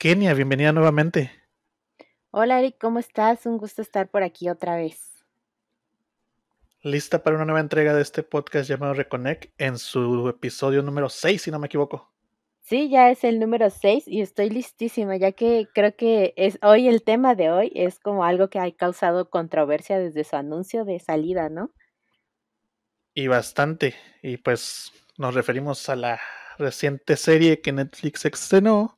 Kenia, bienvenida nuevamente. Hola Eric, ¿cómo estás? Un gusto estar por aquí otra vez. Lista para una nueva entrega de este podcast llamado Reconnect en su episodio número 6, si no me equivoco. Sí, ya es el número 6 y estoy listísima, ya que creo que es hoy el tema de hoy es como algo que ha causado controversia desde su anuncio de salida, ¿no? Y bastante. Y pues nos referimos a la reciente serie que Netflix estrenó,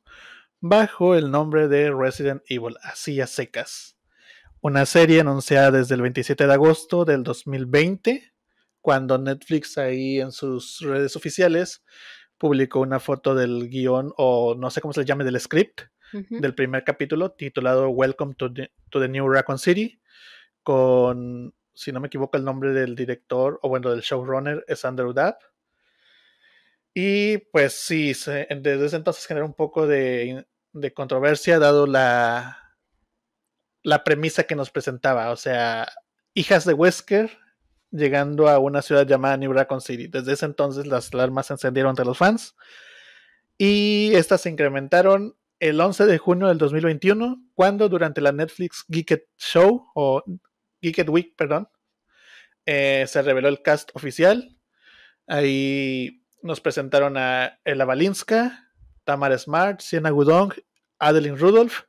bajo el nombre de Resident Evil, así a secas. Una serie anunciada desde el 27 de agosto del 2020, cuando Netflix ahí en sus redes oficiales publicó una foto del guión o no sé cómo se le llame del script del primer capítulo titulado Welcome to the, New Raccoon City con, si no me equivoco, el nombre del director o bueno, del showrunner es Andrew Dabb. Y pues sí, desde entonces genera un poco de, de controversia dado la, la premisa que nos presentaba, o sea, hijas de Wesker llegando a una ciudad llamada New Raccoon City. Desde ese entonces las alarmas se encendieron entre los fans y estas se incrementaron el 11 de junio del 2021, cuando durante la Netflix Geeked Show, o Geeked Week, perdón, eh, se reveló el cast oficial. Ahí nos presentaron a Ella Balinska, Tamara Smart, Siena Gudong, Adeline Rudolph,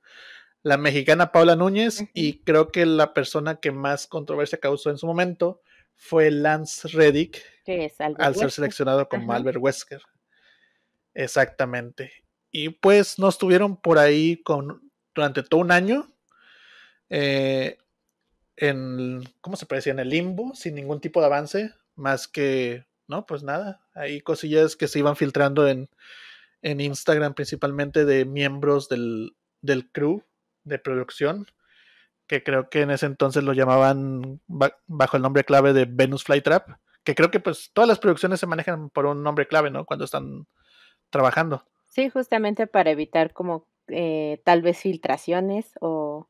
la mexicana Paula Núñez y creo que la persona que más controversia causó en su momento fue Lance Reddick al ser seleccionado como Albert Wesker. Exactamente. Y pues no estuvieron por ahí con, durante todo un año eh, en, ¿cómo se parecía? En el limbo, sin ningún tipo de avance, más que, no, pues nada, hay cosillas que se iban filtrando en, en Instagram principalmente de miembros del, crew de producción, que creo que en ese entonces lo llamaban bajo el nombre clave de Venus Flytrap, que creo que pues todas las producciones se manejan por un nombre clave, ¿no? Cuando están trabajando. Sí, justamente para evitar como eh, tal vez filtraciones o,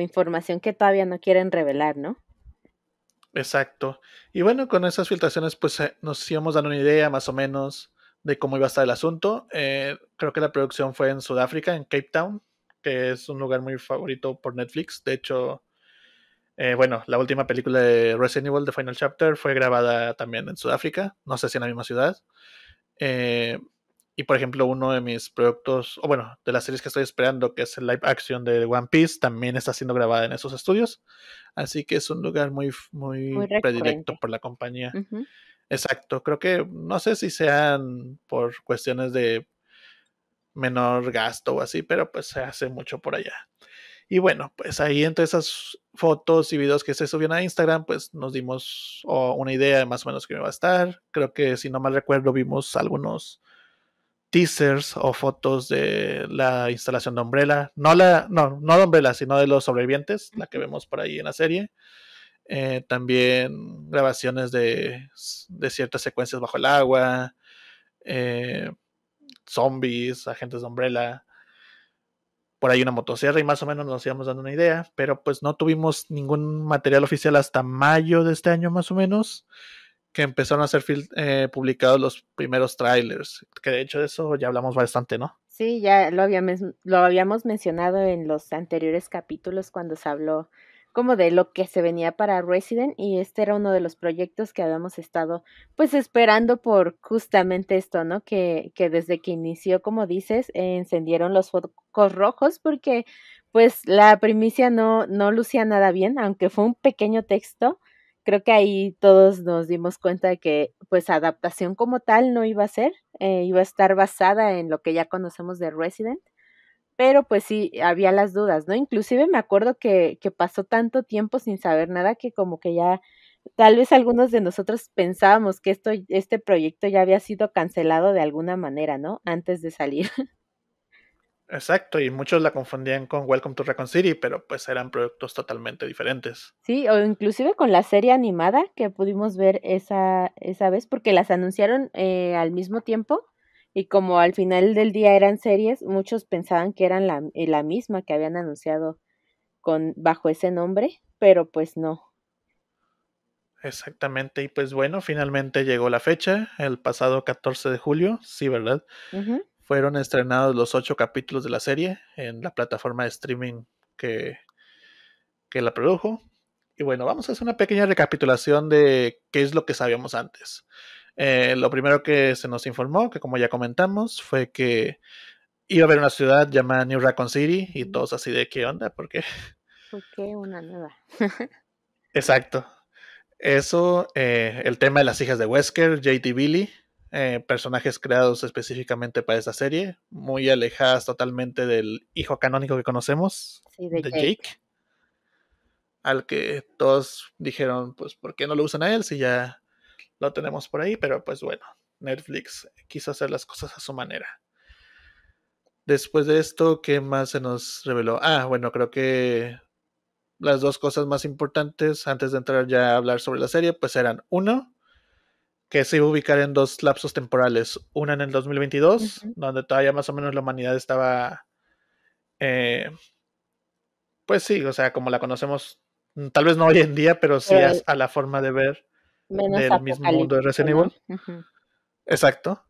información que todavía no quieren revelar, ¿no? Exacto. Y bueno, con esas filtraciones pues eh, nos íbamos dando una idea más o menos de cómo iba a estar el asunto. Eh, creo que la producción fue en Sudáfrica, en Cape Town, que es un lugar muy favorito por Netflix. De hecho, eh, bueno, la última película de Resident Evil, The Final Chapter, fue grabada también en Sudáfrica, no sé si en la misma ciudad. Eh, y por ejemplo, uno de mis productos, o bueno, de las series que estoy esperando, que es el live action de One Piece, también está siendo grabada en esos estudios. Así que es un lugar muy, muy, predilecto por la compañía. Exacto, creo que no sé si sean por cuestiones de menor gasto o así, pero pues se hace mucho por allá. Y bueno, pues ahí entre esas fotos y videos que se subieron a Instagram, pues nos dimos una idea de más o menos que me va a estar. Creo que si no mal recuerdo vimos algunos teasers o fotos de la instalación de Umbrella, no la no no de Umbrella, sino de los sobrevivientes, la que vemos por ahí en la serie. Eh, también grabaciones de, ciertas secuencias bajo el agua, eh, zombies, agentes de Umbrella, por ahí una motosierra y más o menos nos íbamos dando una idea, pero pues no tuvimos ningún material oficial hasta mayo de este año más o menos, que empezaron a ser eh, publicados los primeros trailers, que de hecho de eso ya hablamos bastante, ¿no? Sí, ya lo lo habíamos mencionado en los anteriores capítulos cuando se habló como de lo que se venía para Resident y este era uno de los proyectos que habíamos estado pues esperando por justamente esto, ¿no? Que, desde que inició, como dices, encendieron los focos rojos porque pues la primicia no, no lucía nada bien, aunque fue un pequeño texto. Creo que ahí todos nos dimos cuenta de que pues adaptación como tal no iba a ser, eh, iba a estar basada en lo que ya conocemos de Resident pero pues sí, había las dudas, ¿no? Inclusive me acuerdo que, pasó tanto tiempo sin saber nada que como que ya tal vez algunos de nosotros pensábamos que esto, este proyecto ya había sido cancelado de alguna manera, ¿no? Antes de salir. Exacto, y muchos la confundían con Welcome to Recon City, pero pues eran productos totalmente diferentes. Sí, o inclusive con la serie animada que pudimos ver esa, esa vez, porque las anunciaron eh, al mismo tiempo y como al final del día eran series, muchos pensaban que eran eh, la, misma que habían anunciado con, bajo ese nombre, pero pues no. Exactamente, y pues bueno, finalmente llegó la fecha, el pasado 14 de julio, sí, ¿verdad? Fueron estrenados los ocho capítulos de la serie en la plataforma de streaming que, que la produjo. Y bueno, vamos a hacer una pequeña recapitulación de qué es lo que sabíamos antes. Eh, lo primero que se nos informó, que como ya comentamos, fue que iba a haber una ciudad llamada New Raccoon City y todos así de qué onda, porque. qué? una nueva? Exacto. Eso, eh, el tema de las hijas de Wesker, JT Billy, eh, personajes creados específicamente para esta serie, muy alejadas totalmente del hijo canónico que conocemos, de, Jake. al que todos dijeron, pues, ¿por qué no lo usan a él si ya lo tenemos por ahí, pero pues bueno, Netflix quiso hacer las cosas a su manera. Después de esto, ¿qué más se nos reveló? Ah, bueno, creo que las dos cosas más importantes antes de entrar ya a hablar sobre la serie, pues eran uno, que se iba a ubicar en dos lapsos temporales. Una en el 2022, donde todavía más o menos la humanidad estaba, eh, pues sí, o sea, como la conocemos, mm, tal vez no hoy en día, pero sí a, eh, la forma de ver del mismo mundo de Resident Evil. Exacto.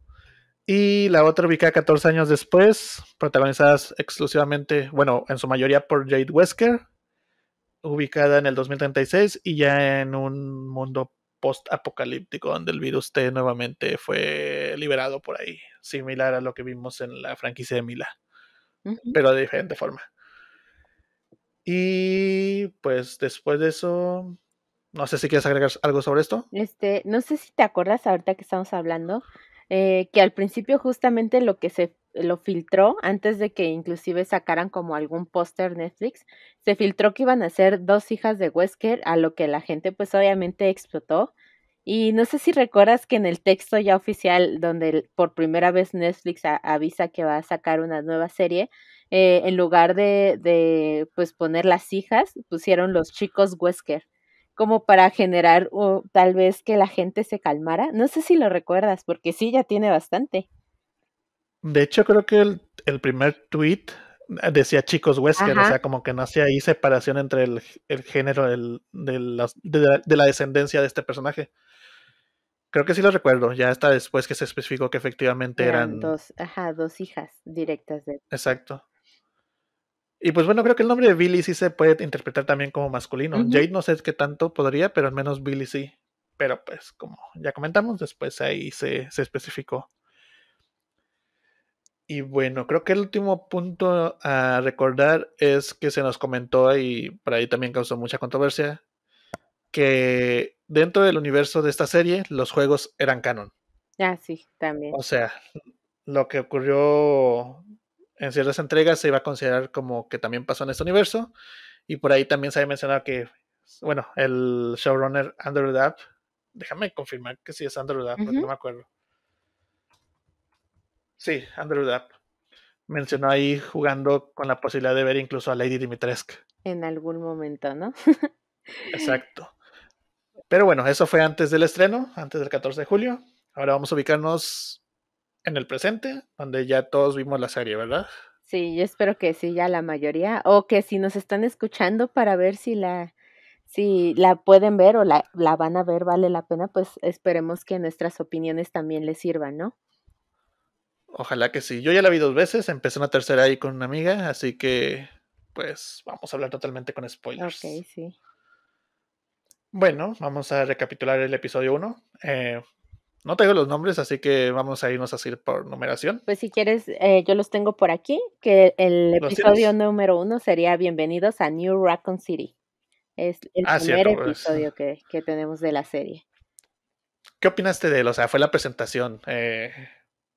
Y la otra ubicada 14 años después, protagonizadas exclusivamente, bueno, en su mayoría por Jade Wesker, ubicada en el 2036 y ya en un mundo post-apocalíptico donde el virus T nuevamente fue liberado por ahí, similar a lo que vimos en la franquicia de Mila, pero de diferente forma. Y pues después de eso, no sé si quieres agregar algo sobre esto. Este, no sé si te acuerdas ahorita que estamos hablando, eh, que al principio justamente lo que se lo filtró, antes de que inclusive sacaran como algún póster Netflix, se filtró que iban a ser dos hijas de Wesker, a lo que la gente pues obviamente explotó. Y no sé si recuerdas que en el texto ya oficial, donde por primera vez Netflix avisa que va a sacar una nueva serie, eh, en lugar de, de pues poner las hijas, pusieron los chicos Wesker como para generar o tal vez que la gente se calmara. No sé si lo recuerdas, porque sí, ya tiene bastante. De hecho, creo que el, primer tweet eh, decía chicos Wesker, o sea, como que no hacía ahí separación entre el, género de, la, de, la, descendencia de este personaje. Creo que sí lo recuerdo, ya está después que se especificó que efectivamente eran... eran... Dos, dos hijas directas de... Exacto. Y pues bueno, creo que el nombre de Billy sí se puede interpretar también como masculino. Jade no sé qué tanto podría, pero al menos Billy sí. Pero pues como ya comentamos, después ahí se, se especificó. Y bueno, creo que el último punto a recordar es que se nos comentó y por ahí también causó mucha controversia que dentro del universo de esta serie los juegos eran canon. Ah, sí, también. O sea, lo que ocurrió en ciertas entregas se iba a considerar como que también pasó en este universo. Y por ahí también se había mencionado que, bueno, el showrunner Andrew Dapp, déjame confirmar que sí es Andrew Dapp, porque no me acuerdo. Sí, Andrew Dapp. Mencionó ahí jugando con la posibilidad de ver incluso a Lady Dimitrescu. En algún momento, ¿no? Exacto. Pero bueno, eso fue antes del estreno, antes del 14 de julio. Ahora vamos a ubicarnos en el presente, donde ya todos vimos la serie, ¿verdad? Sí, yo espero que sí, ya la mayoría, o que si nos están escuchando para ver si la, si la pueden ver o la, van a ver, vale la pena, pues esperemos que nuestras opiniones también les sirvan, ¿no? Ojalá que sí. Yo ya la vi dos veces, empecé una tercera ahí con una amiga, así que pues vamos a hablar totalmente con spoilers. Ok, sí. Bueno, vamos a recapitular el episodio 1. Eh, no tengo los nombres, así que vamos a irnos a así por numeración. Pues si quieres, eh, yo los tengo por aquí, que el episodio número uno sería Bienvenidos a New Raccoon City. Es el ah, primer pues. episodio que, tenemos de la serie. ¿Qué opinaste de él? O sea, fue la presentación, eh,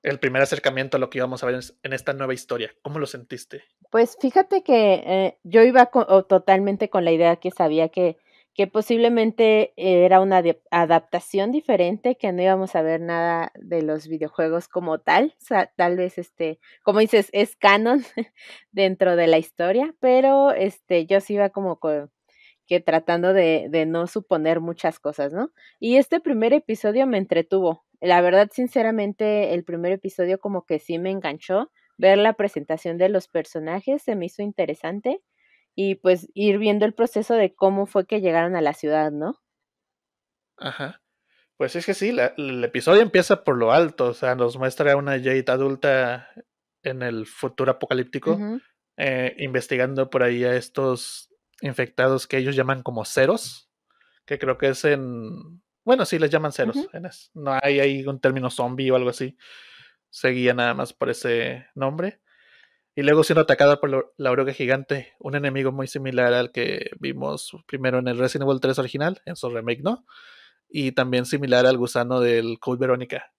el primer acercamiento a lo que íbamos a ver en esta nueva historia. ¿Cómo lo sentiste? Pues fíjate que eh, yo iba totalmente con la idea que sabía que que posiblemente era una adaptación diferente, que no íbamos a ver nada de los videojuegos como tal, tal vez este, como dices, es canon dentro de la historia, pero este, yo sí iba como que tratando de, de no suponer muchas cosas, ¿no? Y este primer episodio me entretuvo, la verdad, sinceramente, el primer episodio como que sí me enganchó, ver la presentación de los personajes se me hizo interesante y pues ir viendo el proceso de cómo fue que llegaron a la ciudad, ¿no? Ajá. Pues es que sí, el episodio empieza por lo alto, o sea, nos muestra a una Jade adulta en el futuro apocalíptico, eh, investigando por ahí a estos infectados que ellos llaman como ceros, que creo que es en... Bueno, sí, les llaman ceros. No hay ahí un término zombie o algo así. Seguía nada más por ese nombre y luego siendo atacada por la oruga gigante, un enemigo muy similar al que vimos primero en el Resident Evil 3 original, en su remake, ¿no? Y también similar al gusano del Cold Verónica.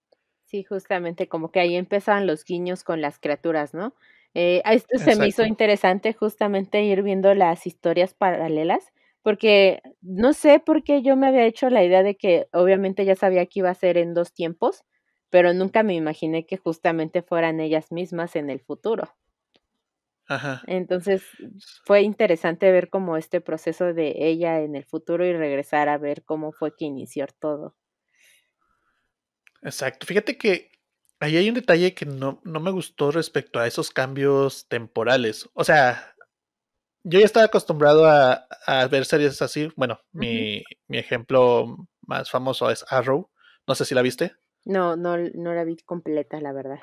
Sí, justamente, como que ahí empezaban los guiños con las criaturas, ¿no? Eh, a esto se me hizo interesante justamente ir viendo las historias paralelas, porque no sé por qué yo me había hecho la idea de que obviamente ya sabía que iba a ser en dos tiempos, pero nunca me imaginé que justamente fueran ellas mismas en el futuro. Entonces fue interesante ver como este proceso de ella en el futuro y regresar a ver cómo fue que inició todo. Exacto. Fíjate que ahí hay un detalle que no, me gustó respecto a esos cambios temporales. O sea, yo ya estaba acostumbrado a, ver series así. Bueno, mi, mi, ejemplo más famoso es Arrow. No sé si la viste. No, no, no la vi completa, la verdad.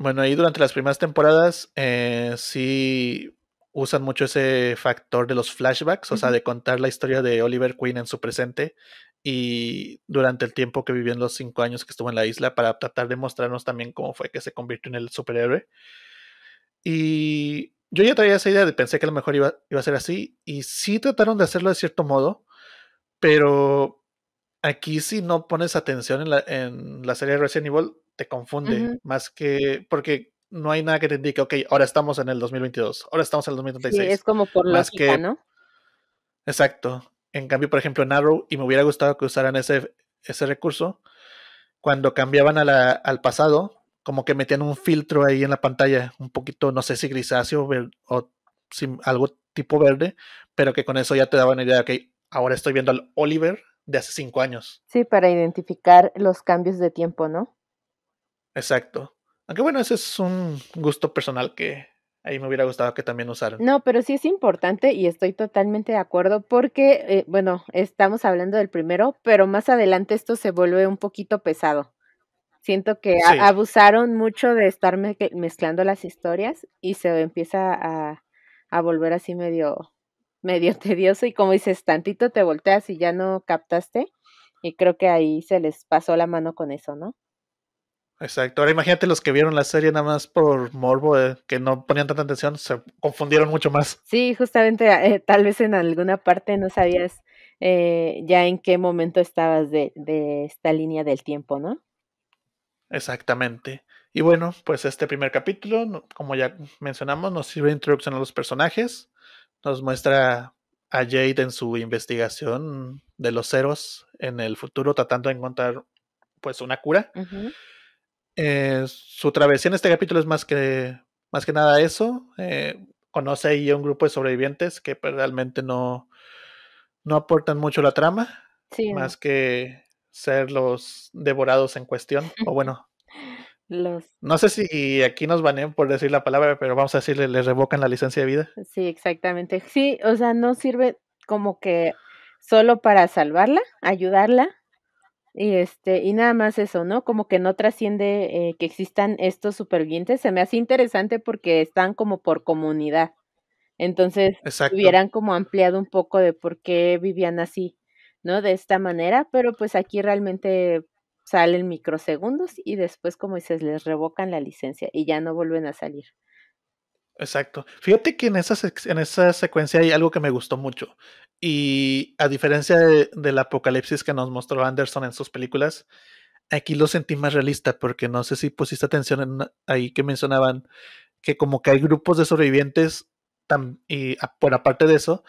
Bueno, ahí durante las primeras temporadas eh, sí usan mucho ese factor de los flashbacks, o sea, de contar la historia de Oliver Queen en su presente y durante el tiempo que vivió en los cinco años que estuvo en la isla para tratar de mostrarnos también cómo fue que se convirtió en el superhéroe. Y yo ya traía esa idea de pensé que a lo mejor iba, iba a ser así y sí trataron de hacerlo de cierto modo, pero aquí si no pones atención en la, en la serie Resident Evil, te confunde más que porque no hay nada que te indique, ok, ahora estamos en el 2022, ahora estamos en el 2036. Sí, es como por las que... ¿no? Exacto. En cambio, por ejemplo, en Arrow, y me hubiera gustado que usaran ese, ese recurso, cuando cambiaban al pasado, como que metían un filtro ahí en la pantalla, un poquito, no sé si grisáceo o, algo tipo verde, pero que con eso ya te daban idea que ahora estoy viendo al Oliver de hace cinco años. Sí, para identificar los cambios de tiempo, ¿no? Exacto. Aunque bueno, ese es un gusto personal que ahí me hubiera gustado que también usaran. No, pero sí es importante y estoy totalmente de acuerdo porque, eh, bueno, estamos hablando del primero, pero más adelante esto se vuelve un poquito pesado. Siento que abusaron mucho de estar mezclando las historias y se empieza a, a volver así medio, medio tedioso y como dices, tantito te volteas y ya no captaste. Y creo que ahí se les pasó la mano con eso, ¿no? Exacto. Ahora imagínate los que vieron la serie nada más por morbo, que no ponían tanta atención, se confundieron mucho más. Sí, justamente, eh, eh, tal vez en alguna parte no sabías eh, ya en qué momento estabas de, de, esta línea del tiempo, ¿no? Exactamente. Y bueno, pues este primer capítulo, como ya mencionamos, nos sirve de introducción a los personajes, nos muestra a Jade en su investigación de los ceros en el futuro, tratando de encontrar pues una cura. Eh, su travesía en este capítulo es más que, más que nada eso. Eh, conoce ahí a un grupo de sobrevivientes que pues, realmente no, no aportan mucho la trama, más que ser los devorados en cuestión. o bueno, no sé si aquí nos banean por decir la palabra, pero vamos a decirle, le revocan la licencia de vida. Sí, exactamente. Sí, o sea, no sirve como que solo para salvarla, ayudarla, y este, y nada más eso, ¿no? Como que no trasciende eh, que existan estos supervivientes. Se me hace interesante porque están como por comunidad. Entonces, hubieran como ampliado un poco de por qué vivían así, ¿no? De esta manera, pero pues aquí realmente salen microsegundos y después, como dices, les revocan la licencia y ya no vuelven a salir. Exacto. Fíjate que en esa, en esa secuencia hay algo que me gustó mucho. Y a diferencia del apocalipsis que nos mostró Anderson en sus películas, aquí lo sentí más realista porque no sé si pusiste atención ahí que mencionaban que como que hay grupos de sobrevivientes y por aparte de eso,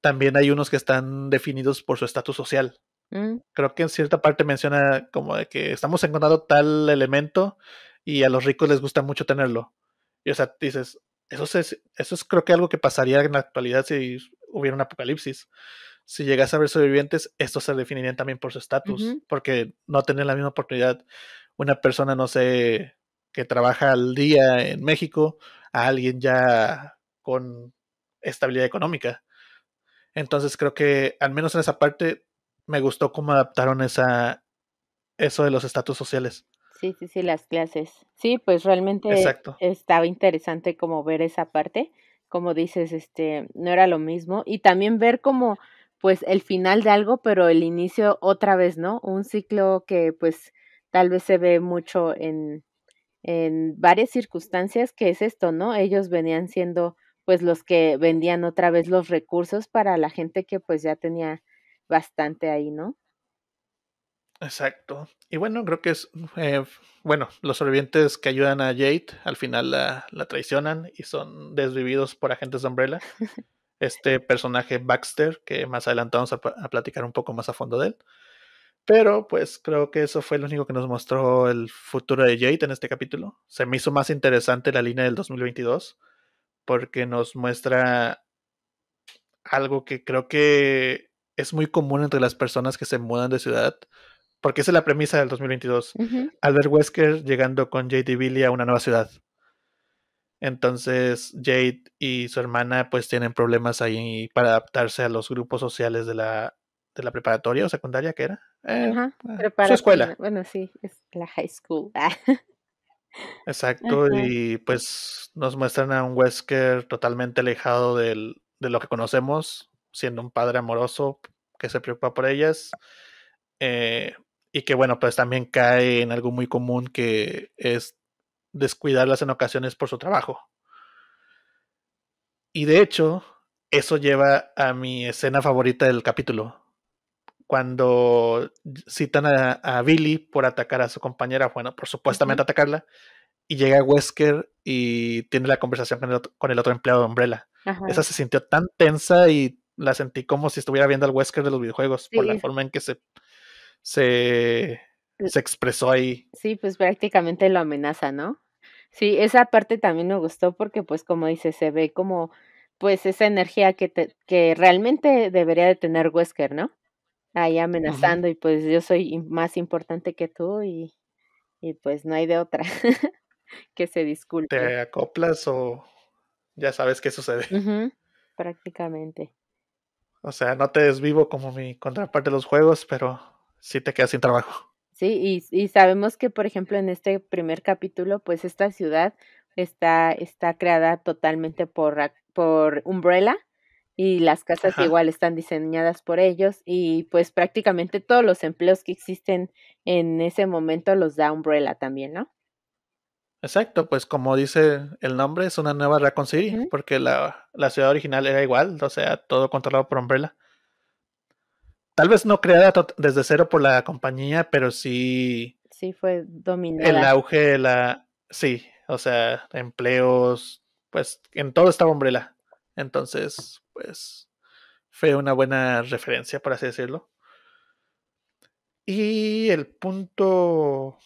también hay unos que están definidos por su estatus social. Mm. Creo que en cierta parte menciona como de que estamos encontrando tal elemento y a los ricos les gusta mucho tenerlo. Y o sea, dices, eso es, eso creo que algo que pasaría en la actualidad si hubiera un apocalipsis. Si llegase a ver sobrevivientes, estos se definirían también por su estatus, porque no tener la misma oportunidad una persona, no sé, que trabaja al día en México, a alguien ya con estabilidad económica. Entonces creo que, al menos en esa parte, me gustó cómo adaptaron esa, eso de los estatus sociales. Sí, sí, sí, las clases. Sí, pues realmente estaba interesante como ver esa parte, como dices, este, no era lo mismo y también ver como pues el final de algo, pero el inicio otra vez, ¿no? Un ciclo que pues tal vez se ve mucho en en varias circunstancias que es esto, ¿no? Ellos venían siendo pues los que vendían otra vez los recursos para la gente que pues ya tenía bastante ahí, ¿no? Exacto. Y bueno, creo que es, eh, bueno, los sobrevivientes que ayudan a Jade al final la, traicionan y son desvividos por agentes de Umbrella. Este personaje Baxter, que más adelante vamos a, a, platicar un poco más a fondo de él. Pero pues creo que eso fue lo único que nos mostró el futuro de Jade en este capítulo. Se me hizo más interesante la línea del 2022 porque nos muestra algo que creo que es muy común entre las personas que se mudan de ciudad porque esa es la premisa del 2022. Albert Wesker llegando con Jade y Billy a una nueva ciudad. Entonces Jade y su hermana pues tienen problemas ahí para adaptarse a los grupos sociales de la, preparatoria o secundaria que era. Eh, eh, su escuela. Bueno, sí, es la high school. Exacto, y pues nos muestran a un Wesker totalmente alejado de lo que conocemos, siendo un padre amoroso que se preocupa por ellas. Eh, y que bueno, pues también cae en algo muy común que es descuidarlas en ocasiones por su trabajo. Y de hecho, eso lleva a mi escena favorita del capítulo, cuando citan a, Billy por atacar a su compañera, bueno, por supuestamente atacarla, y llega Wesker y tiene la conversación con el otro, empleado de Umbrella. Esa se sintió tan tensa y la sentí como si estuviera viendo al Wesker de los videojuegos por la forma en que se se, se expresó ahí. Sí, pues prácticamente lo amenaza, ¿no? Sí, esa parte también me gustó porque pues como dice, se ve como pues esa energía que, que realmente debería de tener Wesker, ¿no? Ahí amenazando y pues yo soy más importante que tú y, pues no hay de otra que se disculpe. ¿Te acoplas o ya sabes qué sucede? Prácticamente. O sea, no te desvivo como mi contraparte de los juegos, pero si te quedas sin trabajo. Sí, y, y sabemos que, por ejemplo, en este primer capítulo, pues esta ciudad está, está creada totalmente por, por Umbrella y las casas igual están diseñadas por ellos y pues prácticamente todos los empleos que existen en ese momento los da Umbrella también, ¿no? Exacto, pues como dice el nombre, es una nueva Raccoon City, porque la, ciudad original era igual, o sea, todo controlado por Umbrella tal vez no creada desde cero por la compañía, pero sí. Sí, fue dominada. El auge de la. Sí, o sea, empleos, pues en todo estaba Umbrella. Entonces, pues fue una buena referencia, por así decirlo. Y el punto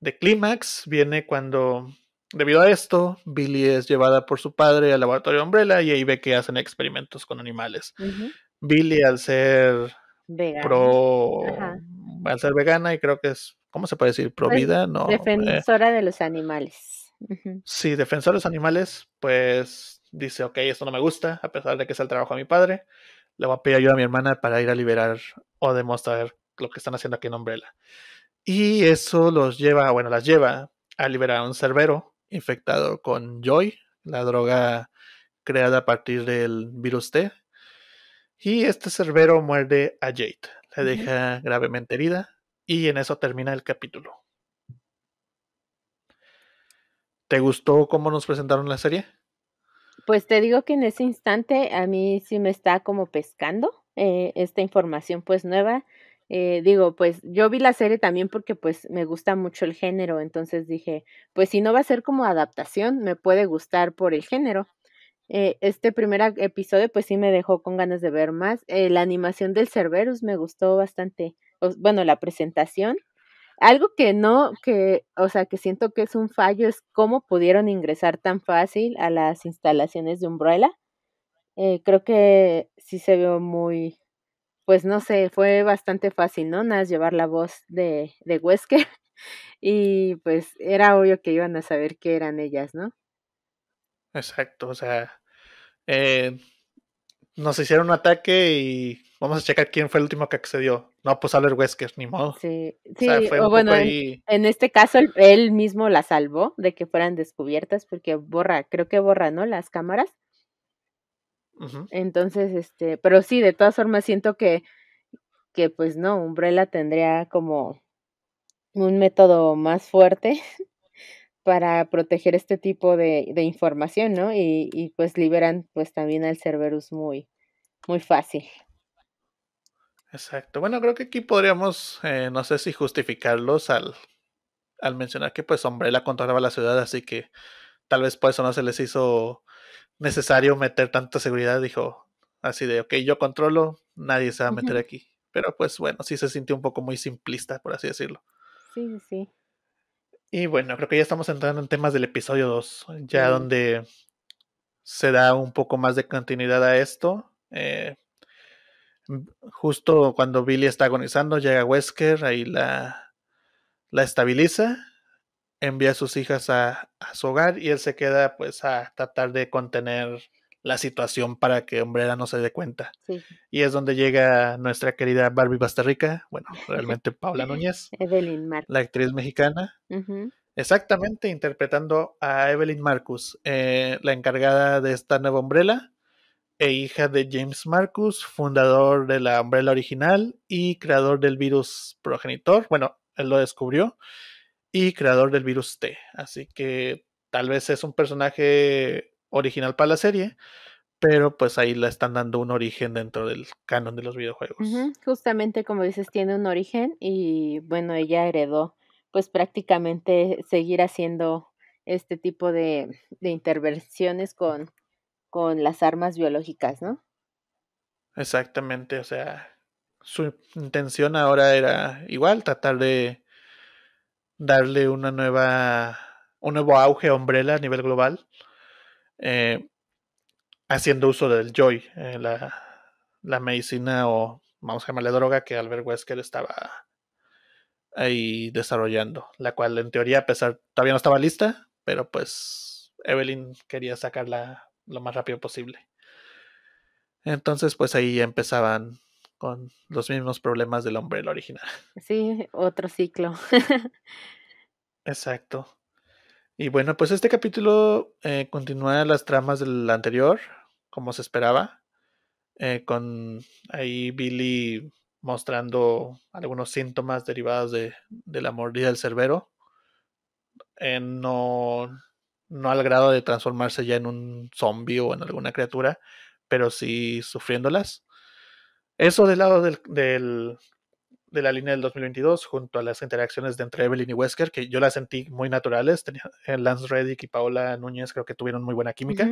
de clímax viene cuando, debido a esto, Billy es llevada por su padre al laboratorio de Umbrella y ahí ve que hacen experimentos con animales. Billy, al ser vegana. pro al ser vegana y creo que es, ¿cómo se puede decir? Pro pues, vida, no. Eh. Defensora de los animales. Sí, defensora de los animales, pues dice, ok, esto no me gusta, a pesar de que es el trabajo de mi padre, le voy a pedir ayuda a mi hermana para ir a liberar o demostrar lo que están haciendo aquí en Umbrella. Y eso los lleva, bueno, las lleva a liberar a un cerbero infectado con Joy, la droga creada a partir del virus T, y este cerbero muerde a Jade, la deja gravemente herida y en eso termina el capítulo. ¿Te gustó cómo nos presentaron la serie? Pues te digo que en ese instante a mí sí me está como pescando eh, esta información pues nueva. Eh, digo, pues yo vi la serie también porque pues me gusta mucho el género, entonces dije, pues si no va a ser como adaptación, me puede gustar por el género. Eh, este primer episodio pues sí me dejó con ganas de ver más. Eh, la animación del Cerberus me gustó bastante. bueno, la presentación. Algo que no, que, o sea, que siento que es un fallo es cómo pudieron ingresar tan fácil a las instalaciones de Umbrella. Eh, creo que sí se vio muy, pues no sé, fue bastante fácil, ¿no? Nada, llevar la voz de, de Wesker y pues era obvio que iban a saber qué eran ellas, ¿no? Exacto, o sea, eh, nos hicieron un ataque y vamos a checar quién fue el último que accedió. No, pues Albert Wesker, ni modo. Sí, sí, o, bueno, en, este caso él, mismo la salvó de que fueran descubiertas porque borra, creo que borra, ¿no? Las cámaras. Entonces, este, pero sí, de todas formas siento que, que pues no, Umbrella tendría como un método más fuerte para proteger este tipo de, información, ¿no? Y, pues liberan pues también al Cerberus muy, muy fácil. Exacto. Bueno, creo que aquí podríamos, eh, no sé si justificarlos al, al mencionar que pues la controlaba la ciudad, así que tal vez por eso no se les hizo necesario meter tanta seguridad, dijo así de, ok, yo controlo, nadie se va a meter aquí. Pero pues bueno, sí se sintió un poco muy simplista, por así decirlo. Sí, sí. Y bueno, creo que ya estamos entrando en temas del episodio 2, ya donde se da un poco más de continuidad a esto. Eh, justo cuando Billy está agonizando, llega Wesker, ahí la, la estabiliza, envía a sus hijas a, a, su hogar y él se queda pues a tratar de contener la situación para que Umbrella no se dé cuenta. Y es donde llega nuestra querida Barbie Bastarrica, bueno, realmente Paula Núñez, Evelyn Marcus. la actriz mexicana, exactamente interpretando a Evelyn Marcus, eh, la encargada de esta nueva Umbrella e hija de James Marcus, fundador de la Umbrella original y creador del virus progenitor, bueno, él lo descubrió, y creador del virus T. Así que tal vez es un personaje original para la serie, pero pues ahí la están dando un origen dentro del canon de los videojuegos. Justamente como dices, tiene un origen y bueno, ella heredó pues prácticamente seguir haciendo este tipo de, de intervenciones con, con las armas biológicas, ¿no? Exactamente, o sea, su intención ahora era igual, tratar de darle una nueva, un nuevo auge a Umbrella a nivel global eh, haciendo uso del Joy, eh, la, medicina o vamos a llamarle droga que Albert Wesker estaba ahí desarrollando, la cual en teoría a pesar todavía no estaba lista, pero pues Evelyn quería sacarla lo más rápido posible. Entonces pues ahí empezaban con los mismos problemas del hombre el original. Sí, otro ciclo. Exacto. Y bueno, pues este capítulo eh, continúa las tramas del anterior, como se esperaba, eh, con ahí Billy mostrando algunos síntomas derivados de, la mordida del cerbero. Eh, no, no al grado de transformarse ya en un zombi o en alguna criatura, pero sí sufriéndolas. Eso del lado del de la línea del 2022 junto a las interacciones de entre Evelyn y Wesker, que yo las sentí muy naturales. Tenía, eh, Lance Reddick y Paola Núñez creo que tuvieron muy buena química.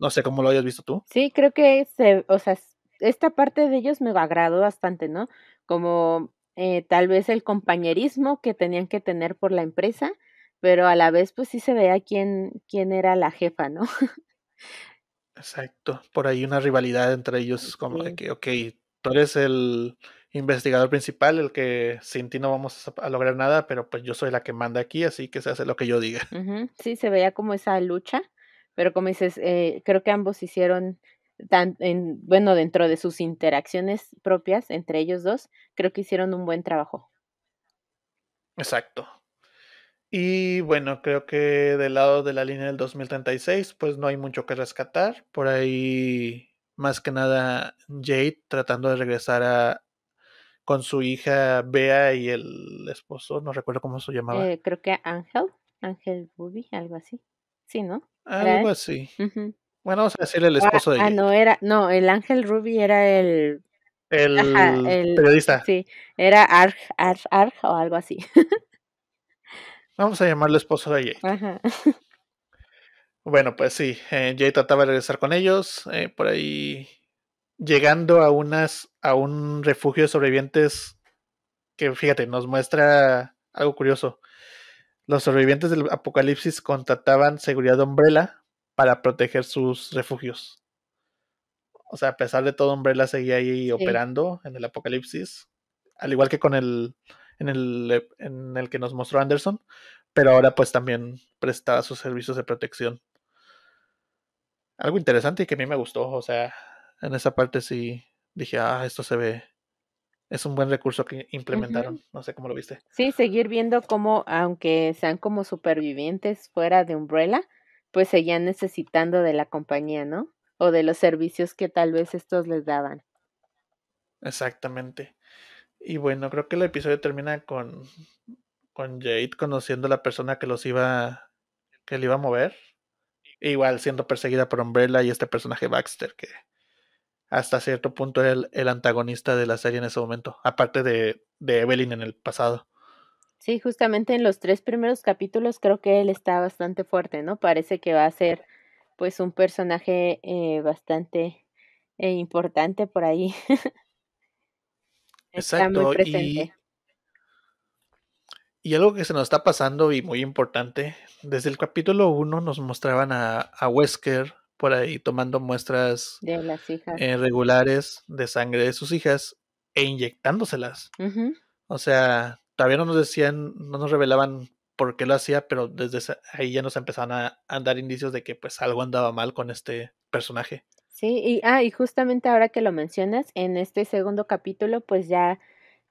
No sé cómo lo hayas visto tú. Sí, creo que, o sea, esta parte de ellos me agradó bastante, ¿no? Como eh, tal vez el compañerismo que tenían que tener por la empresa, pero a la vez pues sí se veía quién, quién era la jefa, ¿no? Exacto, por ahí una rivalidad entre ellos, como de que, ok, tú eres el investigador principal, el que sin ti no vamos a, lograr nada, pero pues yo soy la que manda aquí, así que se hace lo que yo diga. Sí, se veía como esa lucha, pero como dices, eh, creo que ambos hicieron, tan, bueno, dentro de sus interacciones propias entre ellos dos, creo que hicieron un buen trabajo. Exacto. Y bueno, creo que del lado de la línea del 2036, pues no hay mucho que rescatar. Por ahí, más que nada, Jade tratando de regresar a, con su hija Bea y el esposo, no recuerdo cómo se llamaba. Eh, creo que Ángel, Ángel Ruby, algo así. Sí, ¿no? Algo así. Bueno, vamos a decirle el ah, esposo de ah, ella. Ah, no, era, no, el Ángel Ruby era el... El, periodista. Sí, era Arj, Arj, o algo así. vamos a llamarle esposo de Jay. Bueno, pues sí, eh, Jay trataba de regresar con ellos, eh, por ahí llegando a unas a un refugio de sobrevivientes que, fíjate, nos muestra algo curioso. Los sobrevivientes del apocalipsis contrataban seguridad de Umbrella para proteger sus refugios. O sea, a pesar de todo, Umbrella seguía ahí operando en el apocalipsis, al igual que con el en el, en el que nos mostró Anderson, pero ahora pues también prestaba sus servicios de protección. Algo interesante y que a mí me gustó, o sea, en esa parte sí, dije, ah, esto se ve, es un buen recurso que implementaron. No sé cómo lo viste. Sí, seguir viendo cómo, aunque sean como supervivientes fuera de Umbrella, pues seguían necesitando de la compañía, ¿no? O de los servicios que tal vez estos les daban. Exactamente. Y bueno, creo que el episodio termina con, con Jade conociendo a la persona que los iba, que le iba a mover. E igual siendo perseguida por Umbrella y este personaje Baxter que hasta cierto punto era el, antagonista de la serie en ese momento, aparte de, Evelyn en el pasado. Sí, justamente en los tres primeros capítulos creo que él está bastante fuerte, ¿no? Parece que va a ser pues un personaje eh, bastante eh, importante por ahí. Exacto. y, y, algo que se nos está pasando y muy importante, desde el capítulo uno nos mostraban a, a Wesker por ahí tomando muestras de eh, regulares de sangre de sus hijas e inyectándoselas. O sea, todavía no nos decían, no nos revelaban por qué lo hacía, pero desde ahí ya nos empezaban a, dar indicios de que pues algo andaba mal con este personaje. Sí, y, ah, y justamente ahora que lo mencionas, en este segundo capítulo, pues ya,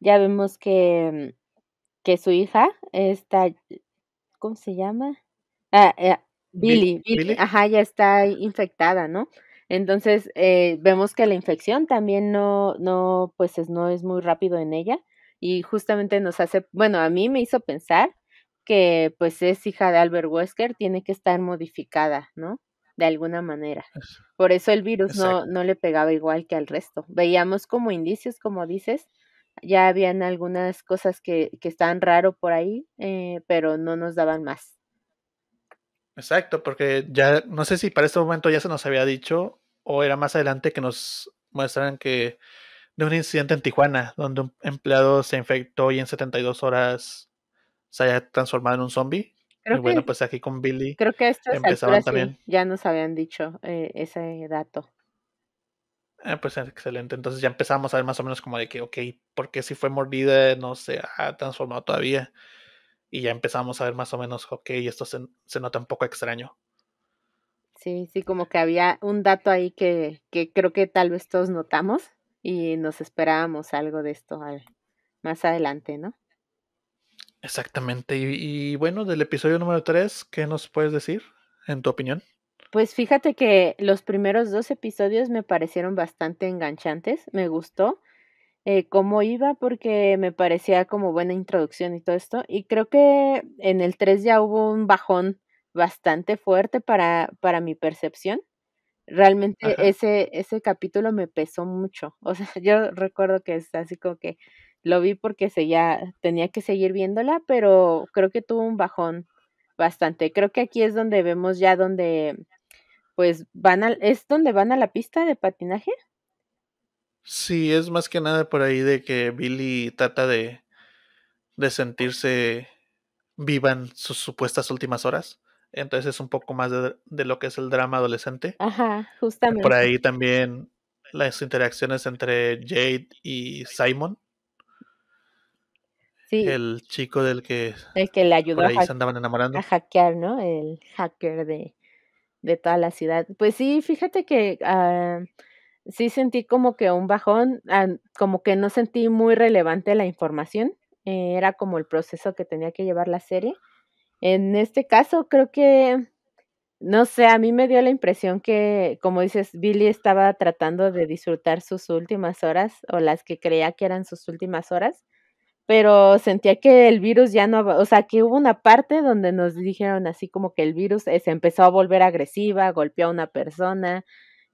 ya vemos que, que su hija, está, ¿cómo se llama? Ah, eh, Billy, ajá, ya está infectada, ¿no? Entonces eh, vemos que la infección también no, no, pues es, no es muy rápido en ella y justamente nos hace, bueno, a mí me hizo pensar que pues es hija de Albert Wesker, tiene que estar modificada, ¿no? De alguna manera. Por eso el virus no, no le pegaba igual que al resto. Veíamos como indicios, como dices, ya habían algunas cosas que, que estaban raro por ahí, eh, pero no nos daban más. Exacto, porque ya no sé si para este momento ya se nos había dicho o era más adelante que nos muestran que de un incidente en Tijuana donde un empleado se infectó y en 72 horas se haya transformado en un zombie. y bueno, pues aquí con Billy creo que empezaban también. ya nos habían dicho eh, ese dato. Ah, pues excelente. Entonces ya empezamos a ver más o menos como de que, ok, porque si fue mordida, no se ha transformado todavía y ya empezamos a ver más o menos, ok, esto se, nota un poco extraño. Sí, sí, como que había un dato ahí que, que creo que tal vez todos notamos y nos esperábamos algo de esto más adelante, ¿no? Exactamente. Y, y, bueno, del episodio número 3, ¿qué nos puedes decir en tu opinión? Pues fíjate que los primeros dos episodios me parecieron bastante enganchantes, me gustó. Eh, cómo iba porque me parecía como buena introducción y todo esto. Y creo que en el 3 ya hubo un bajón bastante fuerte para, para mi percepción. Realmente ese, ese capítulo me pesó mucho. O sea, yo recuerdo que es así como que lo vi porque ya tenía que seguir viéndola, pero creo que tuvo un bajón bastante. Creo que aquí es donde vemos ya donde, pues van al es donde van a la pista de patinaje. Sí, es más que nada por ahí de que Billy trata de, de sentirse vivan sus supuestas últimas horas. Entonces es un poco más de, lo que es el drama adolescente. Ajá, justamente. Por ahí también las interacciones entre Jade y Simon. Sí. El chico del que. El que le ayudó ahí a, se andaban enamorando. a hackear, ¿no? El hacker de, de toda la ciudad. Pues sí, fíjate que. Ah, sí sentí como que un bajón, como que no sentí muy relevante la información, eh, era como el proceso que tenía que llevar la serie. En este caso creo que, no sé, a mí me dio la impresión que, como dices, Billy estaba tratando de disfrutar sus últimas horas o las que creía que eran sus últimas horas, pero sentía que el virus ya no, o sea, que hubo una parte donde nos dijeron así como que el virus eh, se empezó a volver agresiva, golpeó a una persona,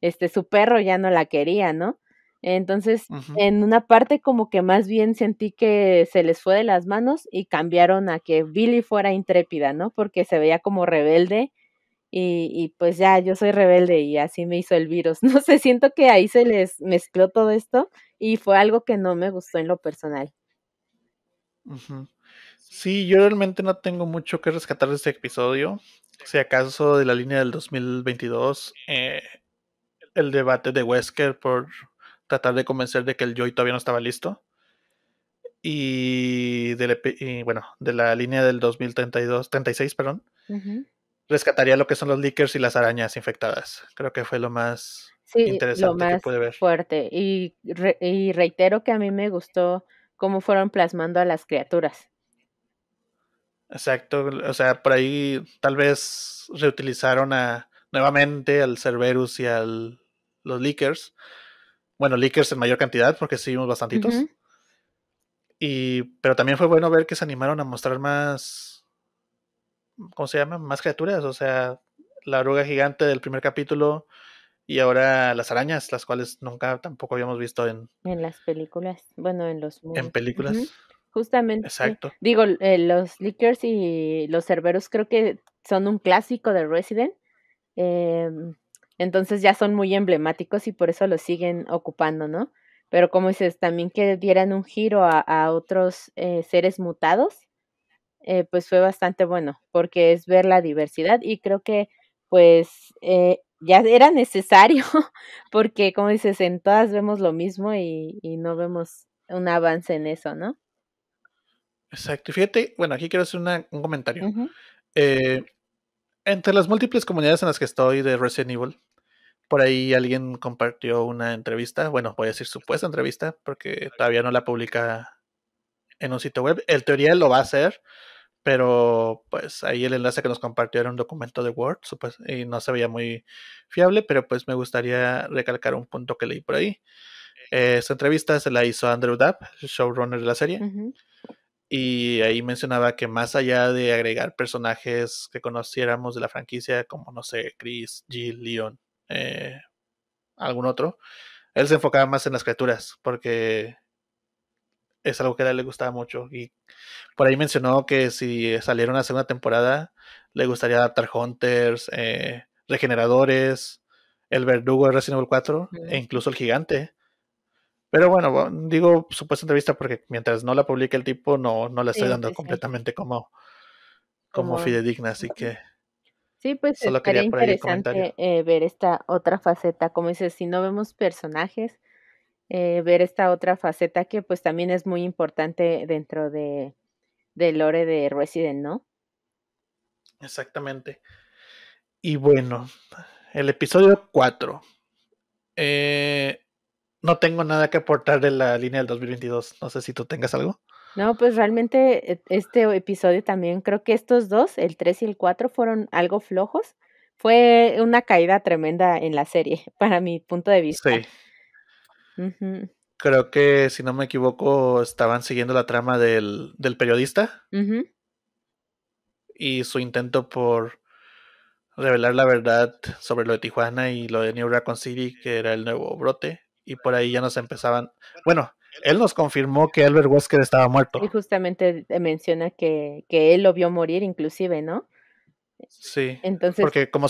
este, su perro ya no la quería, ¿no? Entonces, en una parte como que más bien sentí que se les fue de las manos y cambiaron a que Billy fuera intrépida, ¿no? Porque se veía como rebelde y, y, pues ya yo soy rebelde y así me hizo el virus. No sé, siento que ahí se les mezcló todo esto y fue algo que no me gustó en lo personal. Sí, yo realmente no tengo mucho que rescatar de este episodio. Si acaso de la línea del 2022, eh, el debate de Wesker por tratar de convencer de que el Joy todavía no estaba listo. Y, de e bueno, de la línea del 2032, 36, perdón. Rescataría lo que son los leakers y las arañas infectadas. Creo que fue lo más interesante que pude ver. Fuerte. Y, y reitero que a mí me gustó cómo fueron plasmando a las criaturas. Exacto, o sea, por ahí tal vez reutilizaron a nuevamente al Cerberus y al los leakers. Bueno, leakers en mayor cantidad, porque seguimos bastantitos. Y, pero también fue bueno ver que se animaron a mostrar más. ¿Cómo se llama? Más criaturas. O sea, la oruga gigante del primer capítulo. Y ahora las arañas, las cuales nunca tampoco habíamos visto en. En las películas. Bueno, en los. En películas. Justamente. Exacto. Digo, eh, los leakers y los cerberos creo que son un clásico de Resident. Eh, entonces ya son muy emblemáticos y por eso los siguen ocupando, ¿no? Pero como dices, también que dieran un giro a, otros eh, seres mutados, eh, pues fue bastante bueno, porque es ver la diversidad y creo que pues eh, ya era necesario, porque como dices, en todas vemos lo mismo y, no vemos un avance en eso, ¿no? Exacto. Fíjate, bueno, aquí quiero hacer un comentario entre las múltiples comunidades en las que estoy de Resident Evil, por ahí alguien compartió una entrevista, bueno, voy a decir supuesta entrevista, porque todavía no la publica en un sitio web. El teoría lo va a hacer, pero pues ahí el enlace que nos compartió era un documento de Word, y no se veía muy fiable, pero pues me gustaría recalcar un punto que leí por ahí. Eh, entrevista se la hizo Andrew Dapp, showrunner de la serie. Y ahí mencionaba que más allá de agregar personajes que conociéramos de la franquicia, como no sé, Chris, Jill, Leon, eh, algún otro, él se enfocaba más en las criaturas, porque es algo que a él le gustaba mucho. Y por ahí mencionó que si saliera una segunda temporada, le gustaría adaptar Hunters, eh, Regeneradores, El Verdugo de Resident Evil 4, e incluso El Gigante pero bueno, digo supuesta entrevista porque mientras no la publique el tipo, no, no la estoy dando completamente Como, como, fidedigna, así que. Sí, pues interesante eh, ver esta otra faceta. Como dices, si no vemos personajes, eh, ver esta otra faceta que pues también es muy importante dentro de, lore de Resident, ¿no? Exactamente. Y bueno, el episodio 4. Eh, no tengo nada que aportar de la línea del 2022. No sé si tú tengas algo. No, pues realmente e, este episodio también, creo que estos dos, el 3 y el 4, fueron algo flojos. Fue una caída tremenda en la serie, para mi punto de vista. Sí. Creo que, si no me equivoco, estaban siguiendo la trama del, del periodista y su intento por revelar la verdad sobre lo de Tijuana y lo de New Raccoon City, que era el nuevo brote y por ahí ya nos empezaban. Bueno, él nos confirmó que Albert Wesker estaba muerto. Y justamente menciona que, él lo vio morir inclusive, ¿no? Sí. Entonces, porque como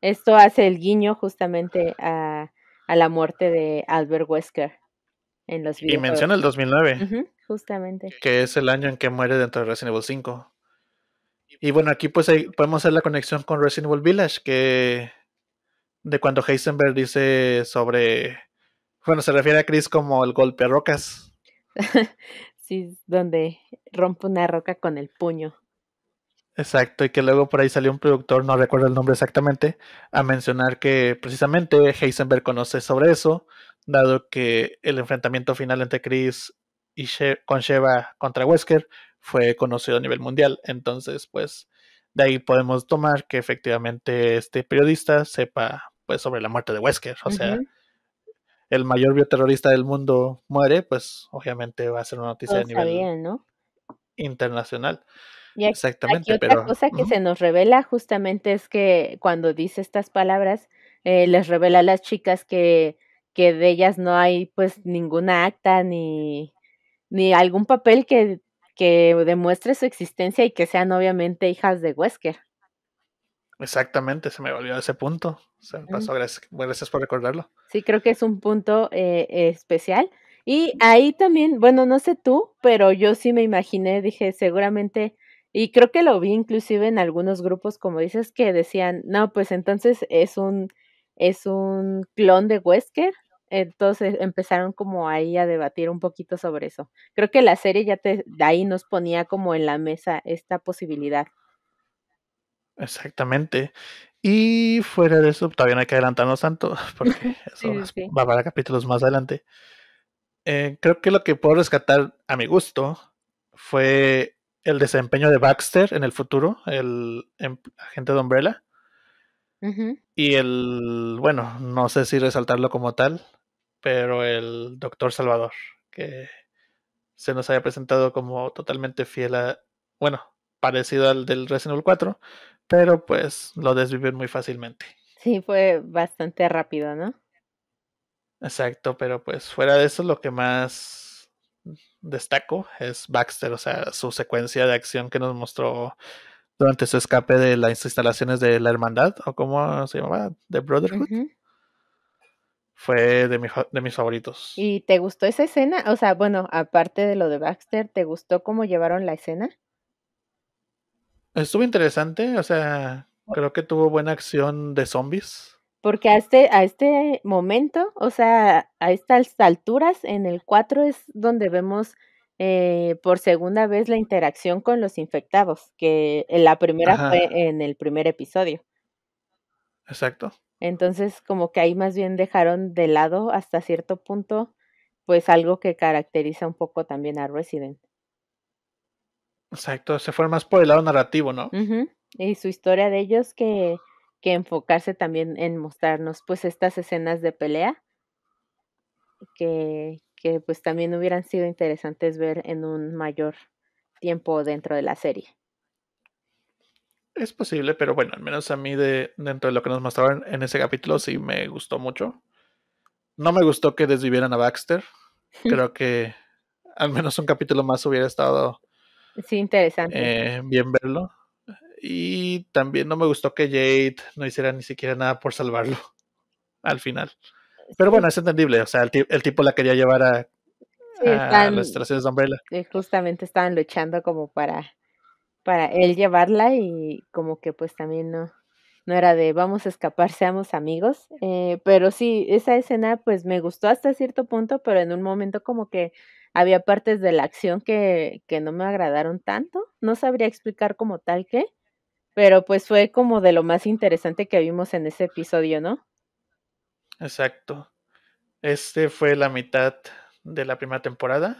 esto hace el guiño justamente a, la muerte de Albert Wesker en los videos. Y menciona el 2009. justamente. Que es el año en que muere dentro de Resident Evil 5. Y bueno, aquí pues podemos hacer la conexión con Resident Evil Village, que de cuando Heisenberg dice sobre, bueno, se refiere a Chris como el golpe a rocas. sí, donde rompe una roca con el puño. Exacto, y que luego por ahí salió un productor, no recuerdo el nombre exactamente, a mencionar que precisamente Heisenberg conoce sobre eso, dado que el enfrentamiento final entre Chris y con Sheva contra Wesker fue conocido a nivel mundial. Entonces, pues, de ahí podemos tomar que efectivamente este periodista sepa pues sobre la muerte de Wesker. O sea, el mayor bioterrorista del mundo muere, pues obviamente va a ser una noticia de nivel internacional. Y Exactamente. otra cosa que se nos revela justamente es que cuando dice estas palabras, eh, les revela a las chicas que, de ellas no hay pues ninguna acta ni, algún papel que, que demuestre su existencia y que sean obviamente hijas de Wesker. Exactamente, se me olvidó ese punto. Se pasó, gracias, gracias por recordarlo. Sí, creo que es un punto eh, especial. Y ahí también, bueno, no sé tú, pero yo sí me imaginé, dije, seguramente, y creo que lo vi inclusive en algunos grupos, como dices, que decían, no, pues entonces es un, es un clon de Wesker. Entonces empezaron como ahí a debatir un poquito sobre eso. Creo que la serie ya te, de ahí nos ponía como en la mesa esta posibilidad. Exactamente. Y fuera de eso, todavía no hay que adelantarnos tanto, porque eso va para capítulos más adelante. Eh, creo que lo que puedo rescatar a mi gusto fue el desempeño de Baxter en el futuro, el em, agente de Umbrella. Y el, bueno, no sé si resaltarlo como tal, pero el doctor Salvador, que se nos haya presentado como totalmente fiel a, bueno, parecido al del Resident Evil 4, pero pues lo desvivió muy fácilmente. Sí, fue bastante rápido, ¿no? Exacto, pero pues fuera de eso lo que más destaco es Baxter, o sea, su secuencia de acción que nos mostró durante su escape de las instalaciones de la hermandad, o como se llamaba, The Brotherhood. Fue de, de mis favoritos. ¿Y te gustó esa escena? O sea, bueno, aparte de lo de Baxter, ¿te gustó cómo llevaron la escena? Estuvo interesante, o sea, creo que tuvo buena acción de zombies. Porque a este, a este momento, o sea, a estas alturas, en el 4 es donde vemos eh, por segunda vez la interacción con los infectados, que la primera fue en el primer episodio. Exacto. Entonces, como que ahí más bien dejaron de lado hasta cierto punto, pues algo que caracteriza un poco también a Resident. Exacto, se fue más por el lado narrativo, ¿no? Y su historia de ellos que, enfocarse también en mostrarnos pues estas escenas de pelea que, que pues también hubieran sido interesantes ver en un mayor tiempo dentro de la serie. Es posible, pero bueno, al menos a mí de, dentro de lo que nos mostraron en ese capítulo sí me gustó mucho. No me gustó que desvivieran a Baxter. Creo que al menos un capítulo más hubiera estado Sí, interesante. Eh, bien verlo. Y también no me gustó que Jade no hiciera ni siquiera nada por salvarlo al final. Pero bueno, es entendible. O sea, el, el tipo la quería llevar a, a las estaciones de Umbrella. Eh, justamente estaban luchando como para, para él llevarla y como que pues también no, no era de vamos a escapar, seamos amigos. Eh, pero sí, esa escena pues me gustó hasta cierto punto, pero en un momento como que había partes de la acción que, que no me agradaron tanto, no sabría explicar como tal qué, pero pues fue como de lo más interesante que vimos en ese episodio, ¿no? Exacto. Este fue la mitad de la primera temporada.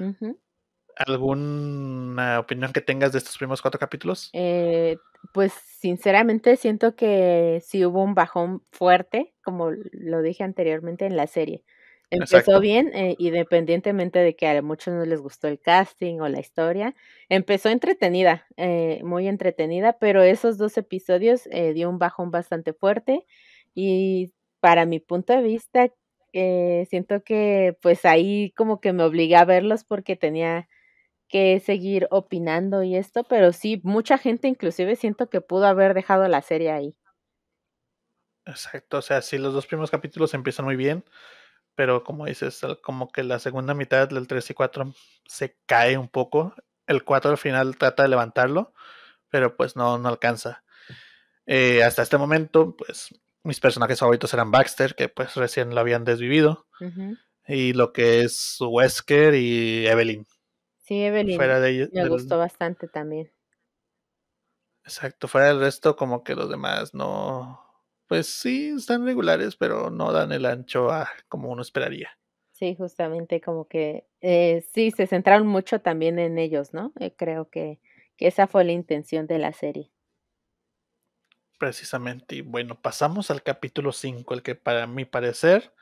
¿Alguna opinión que tengas de estos primeros cuatro capítulos? Eh, pues sinceramente siento que sí hubo un bajón fuerte, como lo dije anteriormente en la serie. Empezó bien, eh, independientemente de que a muchos no les gustó el casting o la historia. Empezó entretenida, eh, muy entretenida, pero esos dos episodios eh, dio un bajón bastante fuerte y para mi punto de vista, eh, siento que pues ahí como que me obligué a verlos porque tenía que seguir opinando y esto, pero sí, mucha gente inclusive siento que pudo haber dejado la serie ahí. Exacto, o sea, sí, los dos primeros capítulos empiezan muy bien, pero como dices, como que la segunda mitad del 3 y 4 se cae un poco. El 4 al final trata de levantarlo, pero pues no, no alcanza. Eh, hasta este momento, pues mis personajes favoritos eran Baxter, que pues recién lo habían desvivido, y lo que es Wesker y Evelyn. Sí, Evelyn. Fuera de ellos, me gustó bastante también. Exacto, fuera del resto como que los demás no, pues sí, están regulares, pero no dan el ancho a ah, como uno esperaría. Sí, justamente como que eh, sí, se centraron mucho también en ellos, ¿no? Eh, creo que, esa fue la intención de la serie. Precisamente, y bueno, pasamos al capítulo 5, el que para mi parecer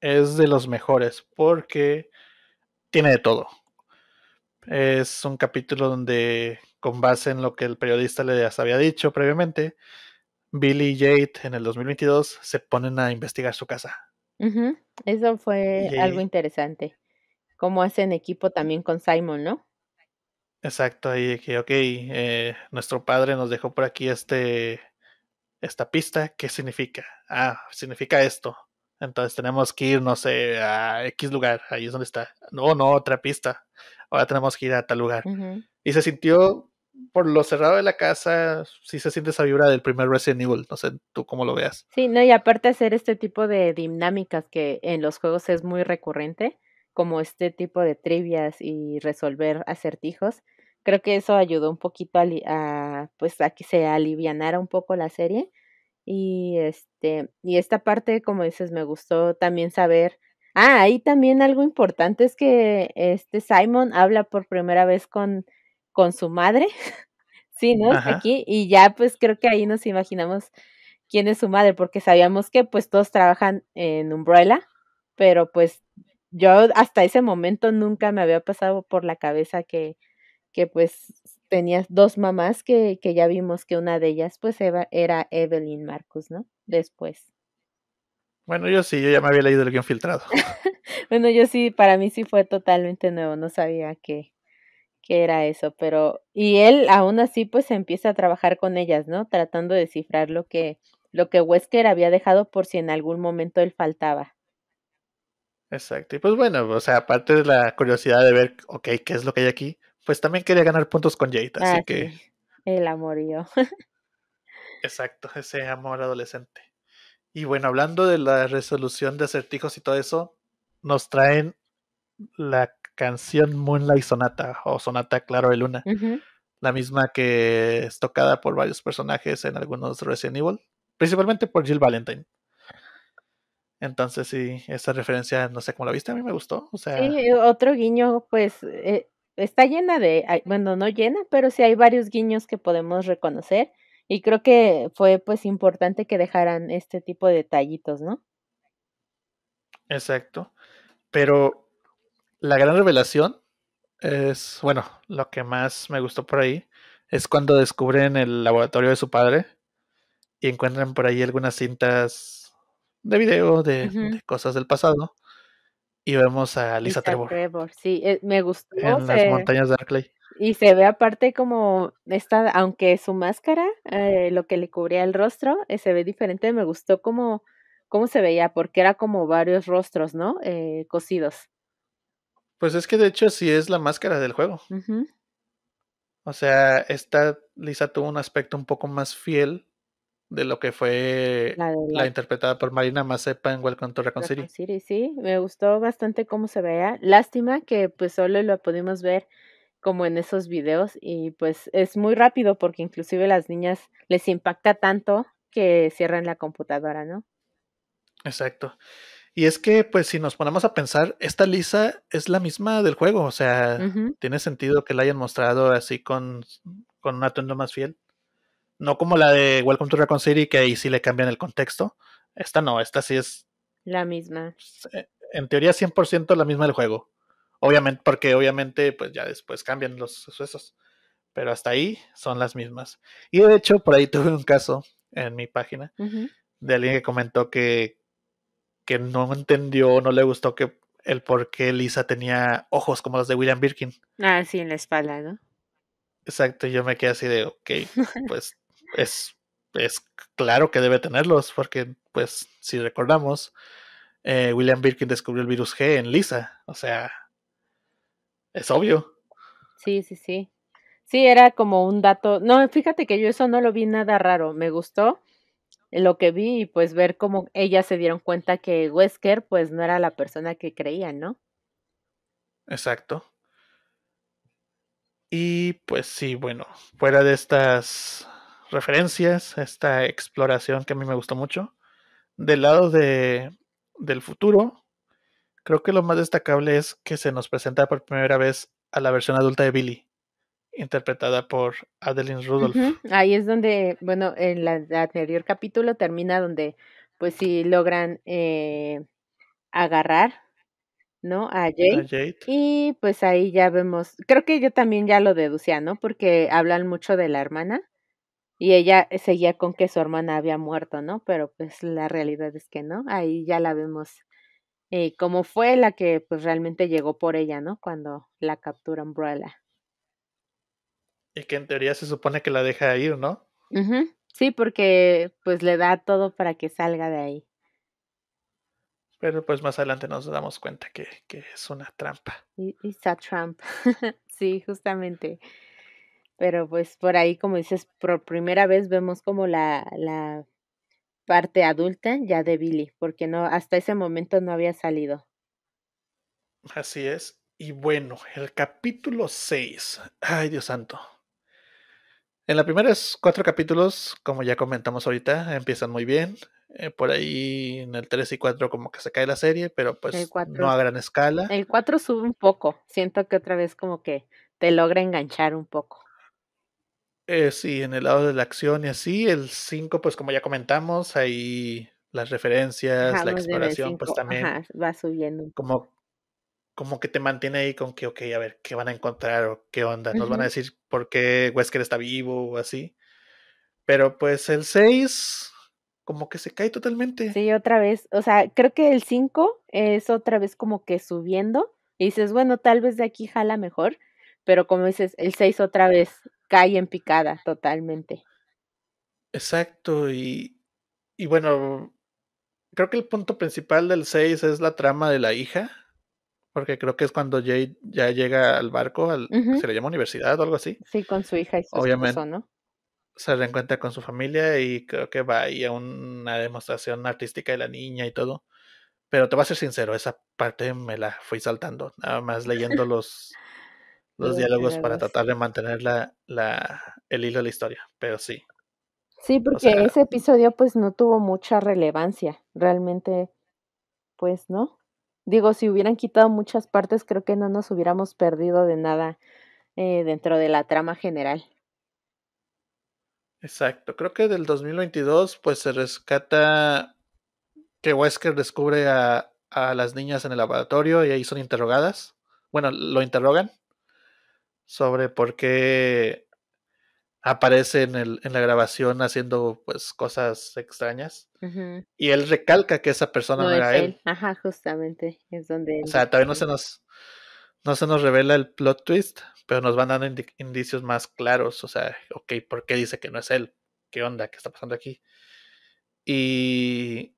es de los mejores, porque tiene de todo. Es un capítulo donde, con base en lo que el periodista le había dicho previamente, Billy y Jade en el 2022 se ponen a investigar su casa. Eso fue algo interesante. Como hacen equipo también con Simon, ¿no? Exacto, ahí que, ok, eh, nuestro padre nos dejó por aquí este, esta pista, ¿qué significa? Ah, significa esto. Entonces tenemos que ir, no sé, a X lugar, ahí es donde está. No, no, otra pista. Ahora tenemos que ir a tal lugar. Y se sintió por lo cerrado de la casa, si se siente esa vibra del primer Resident Evil. No sé tú cómo lo veas. Sí, no, y aparte hacer este tipo de dinámicas que en los juegos es muy recurrente, como este tipo de trivias y resolver acertijos. Creo que eso ayudó un poquito a, pues a que se alivianara un poco la serie. Y este, y esta parte, como dices, me gustó también saber. Ah, ahí también algo importante es que este Simon habla por primera vez con con su madre, sí, ¿no? Aquí, y ya pues creo que ahí nos imaginamos quién es su madre, porque sabíamos que pues todos trabajan en Umbrella, pero pues yo hasta ese momento nunca me había pasado por la cabeza que, que pues tenías dos mamás que, que ya vimos que una de ellas pues era Evelyn Marcus, ¿no? Después. Bueno, yo sí, yo ya me había leído el guión filtrado. bueno, yo sí, para mí sí fue totalmente nuevo, no sabía que, que era eso, pero y él aún así pues empieza a trabajar con ellas, ¿no? Tratando de cifrar lo que lo que Wesker había dejado por si en algún momento él faltaba. Exacto, y pues bueno, o sea, aparte de la curiosidad de ver, ok, qué es lo que hay aquí, pues también quería ganar puntos con Jade, así ah, que... El amorío. Exacto, ese amor adolescente. Y bueno, hablando de la resolución de acertijos y todo eso, nos traen la canción Moonlight Sonata o Sonata Claro de Luna. La misma que es tocada por varios personajes en algunos Resident Evil, principalmente por Jill Valentine. Entonces, sí, esa referencia, no sé cómo la viste, a mí me gustó. O Sí, eh, otro guiño, pues, eh, está llena de, bueno, no llena, pero sí hay varios guiños que podemos reconocer. Y creo que fue, pues, importante que dejaran este tipo de detallitos, ¿no? Exacto. Pero la gran revelación es, bueno, lo que más me gustó por ahí es cuando descubren el laboratorio de su padre y encuentran por ahí algunas cintas de video de, cosas del pasado y vemos a Lisa, Trevor. Sí, eh, me gustó. En las montañas de Arclay. Y se ve aparte como esta, aunque su máscara, eh, lo que le cubría el rostro, eh, se ve diferente. Me gustó como cómo se veía, porque era como varios rostros, ¿no? Eh, cosidos. Pues es que de hecho sí es la máscara del juego. O sea, esta Lisa tuvo un aspecto un poco más fiel de lo que fue la, interpretada por Marina Mazepa en Welcome to Raccoon City. Sí, me gustó bastante cómo se veía. Lástima que pues solo lo pudimos ver como en esos videos y pues es muy rápido porque inclusive las niñas les impacta tanto que cierran la computadora, ¿no? Exacto. Y es que, pues, si nos ponemos a pensar, esta Lisa es la misma del juego. O sea, tiene sentido que la hayan mostrado así con, un atuendo más fiel. No como la de Welcome to Raccoon City, que ahí sí le cambian el contexto. Esta no, esta sí es. La misma. Pues, eh, en teoría, 100% la misma del juego. Obviamente, porque obviamente, pues ya después cambian los sucesos. Pero hasta ahí son las mismas. Y de hecho, por ahí tuve un caso en mi página de alguien que comentó que que no entendió, no le gustó que el por qué Lisa tenía ojos como los de William Birkin. Ah, sí, en la espalda, ¿no? Exacto, yo me quedé así de, ok, pues es, es claro que debe tenerlos, porque pues si recordamos, eh, William Birkin descubrió el virus G en Lisa, o sea, es obvio. Sí, sí, sí. Sí, era como un dato. No, fíjate que yo eso no lo vi nada raro, me gustó lo que vi y pues ver cómo ellas se dieron cuenta que Wesker pues no era la persona que creían, ¿no? Exacto. Y pues sí, bueno, fuera de estas referencias, esta exploración que a mí me gustó mucho, del lado de, del futuro, creo que lo más destacable es que se nos presenta por primera vez a la versión adulta de Billy interpretada por Adeline Rudolph. Ahí es donde, bueno, en el anterior capítulo termina donde, pues sí logran eh, agarrar, ¿no? A Jade, Y pues ahí ya vemos, creo que yo también ya lo deducía, ¿no? Porque hablan mucho de la hermana y ella eh, seguía con que su hermana había muerto, ¿no? Pero pues la realidad es que no, ahí ya la vemos. Eh, cómo como fue la que pues realmente llegó por ella, ¿no? Cuando la capturan Umbrella. Y que en teoría se supone que la deja ir, ¿no? Sí, porque pues le da todo para que salga de ahí. Pero pues más adelante nos damos cuenta que, es una trampa. Y a tramp. sí, justamente. Pero pues por ahí, como dices, por primera vez vemos como la, la parte adulta ya de Billy, porque no, hasta ese momento no había salido. Así es. Y bueno, el capítulo 6. Ay, Dios santo. En los primeros cuatro capítulos, como ya comentamos ahorita, empiezan muy bien. Eh, por ahí en el 3 y 4 como que se cae la serie, pero pues no a gran escala. El 4 sube un poco. Siento que otra vez como que te logra enganchar un poco. Eh, sí, en el lado de la acción y así. El 5, pues como ya comentamos, ahí las referencias, la exploración, pues también. va subiendo. Como como que te mantiene ahí con que, ok, a ver, ¿qué van a encontrar o qué onda? Nos van a decir por qué Wesker está vivo o así. Pero pues el 6 como que se cae totalmente. Sí, otra vez. O sea, creo que el 5 es otra vez como que subiendo. Y dices, bueno, tal vez de aquí jala mejor. Pero como dices, el 6 otra vez cae en picada totalmente. Exacto. Y, y bueno, creo que el punto principal del 6 es la trama de la hija porque creo que es cuando Jade ya llega al barco, al, se le llama universidad o algo así. Sí, con su hija y su Obviamente, esposo, ¿no? Se reencuentra con su familia y creo que va ahí a una demostración artística de la niña y todo. Pero te voy a ser sincero, esa parte me la fui saltando, nada más leyendo los, los diálogos para tratar de mantener la, el hilo de la historia, pero sí. Sí, porque ese episodio pues no tuvo mucha relevancia, realmente, pues no digo, si hubieran quitado muchas partes, creo que no nos hubiéramos perdido de nada eh, dentro de la trama general. Exacto, creo que del 2022 pues se rescata que Wesker descubre a, a las niñas en el laboratorio y ahí son interrogadas. Bueno, lo interrogan sobre por qué aparece en, el, en la grabación haciendo pues cosas extrañas. Y él recalca que esa persona no, era él. Ajá, justamente. Es donde O sea, todavía no se nos no se nos revela el plot twist, pero nos van dando indicios más claros. O sea, ok, ¿por qué dice que no es él? ¿Qué onda? ¿Qué está pasando aquí? Y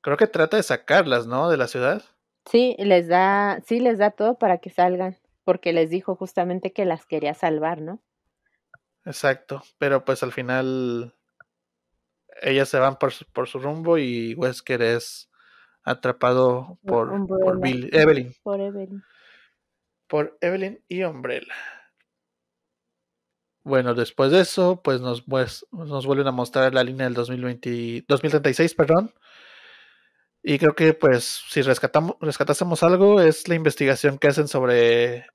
creo que trata de sacarlas, ¿no? De la ciudad. Sí, les da, sí les da todo para que salgan, porque les dijo justamente que las quería salvar, ¿no? Exacto, pero pues al final ellas se van por su, por su rumbo y Wesker es atrapado por, Evelyn. Por Evelyn. y Umbrella. Bueno, después de eso, pues nos, nos vuelven a mostrar la línea del 2020, 2036, perdón. Y creo que pues si rescatamos, rescatásemos algo es la investigación que hacen sobre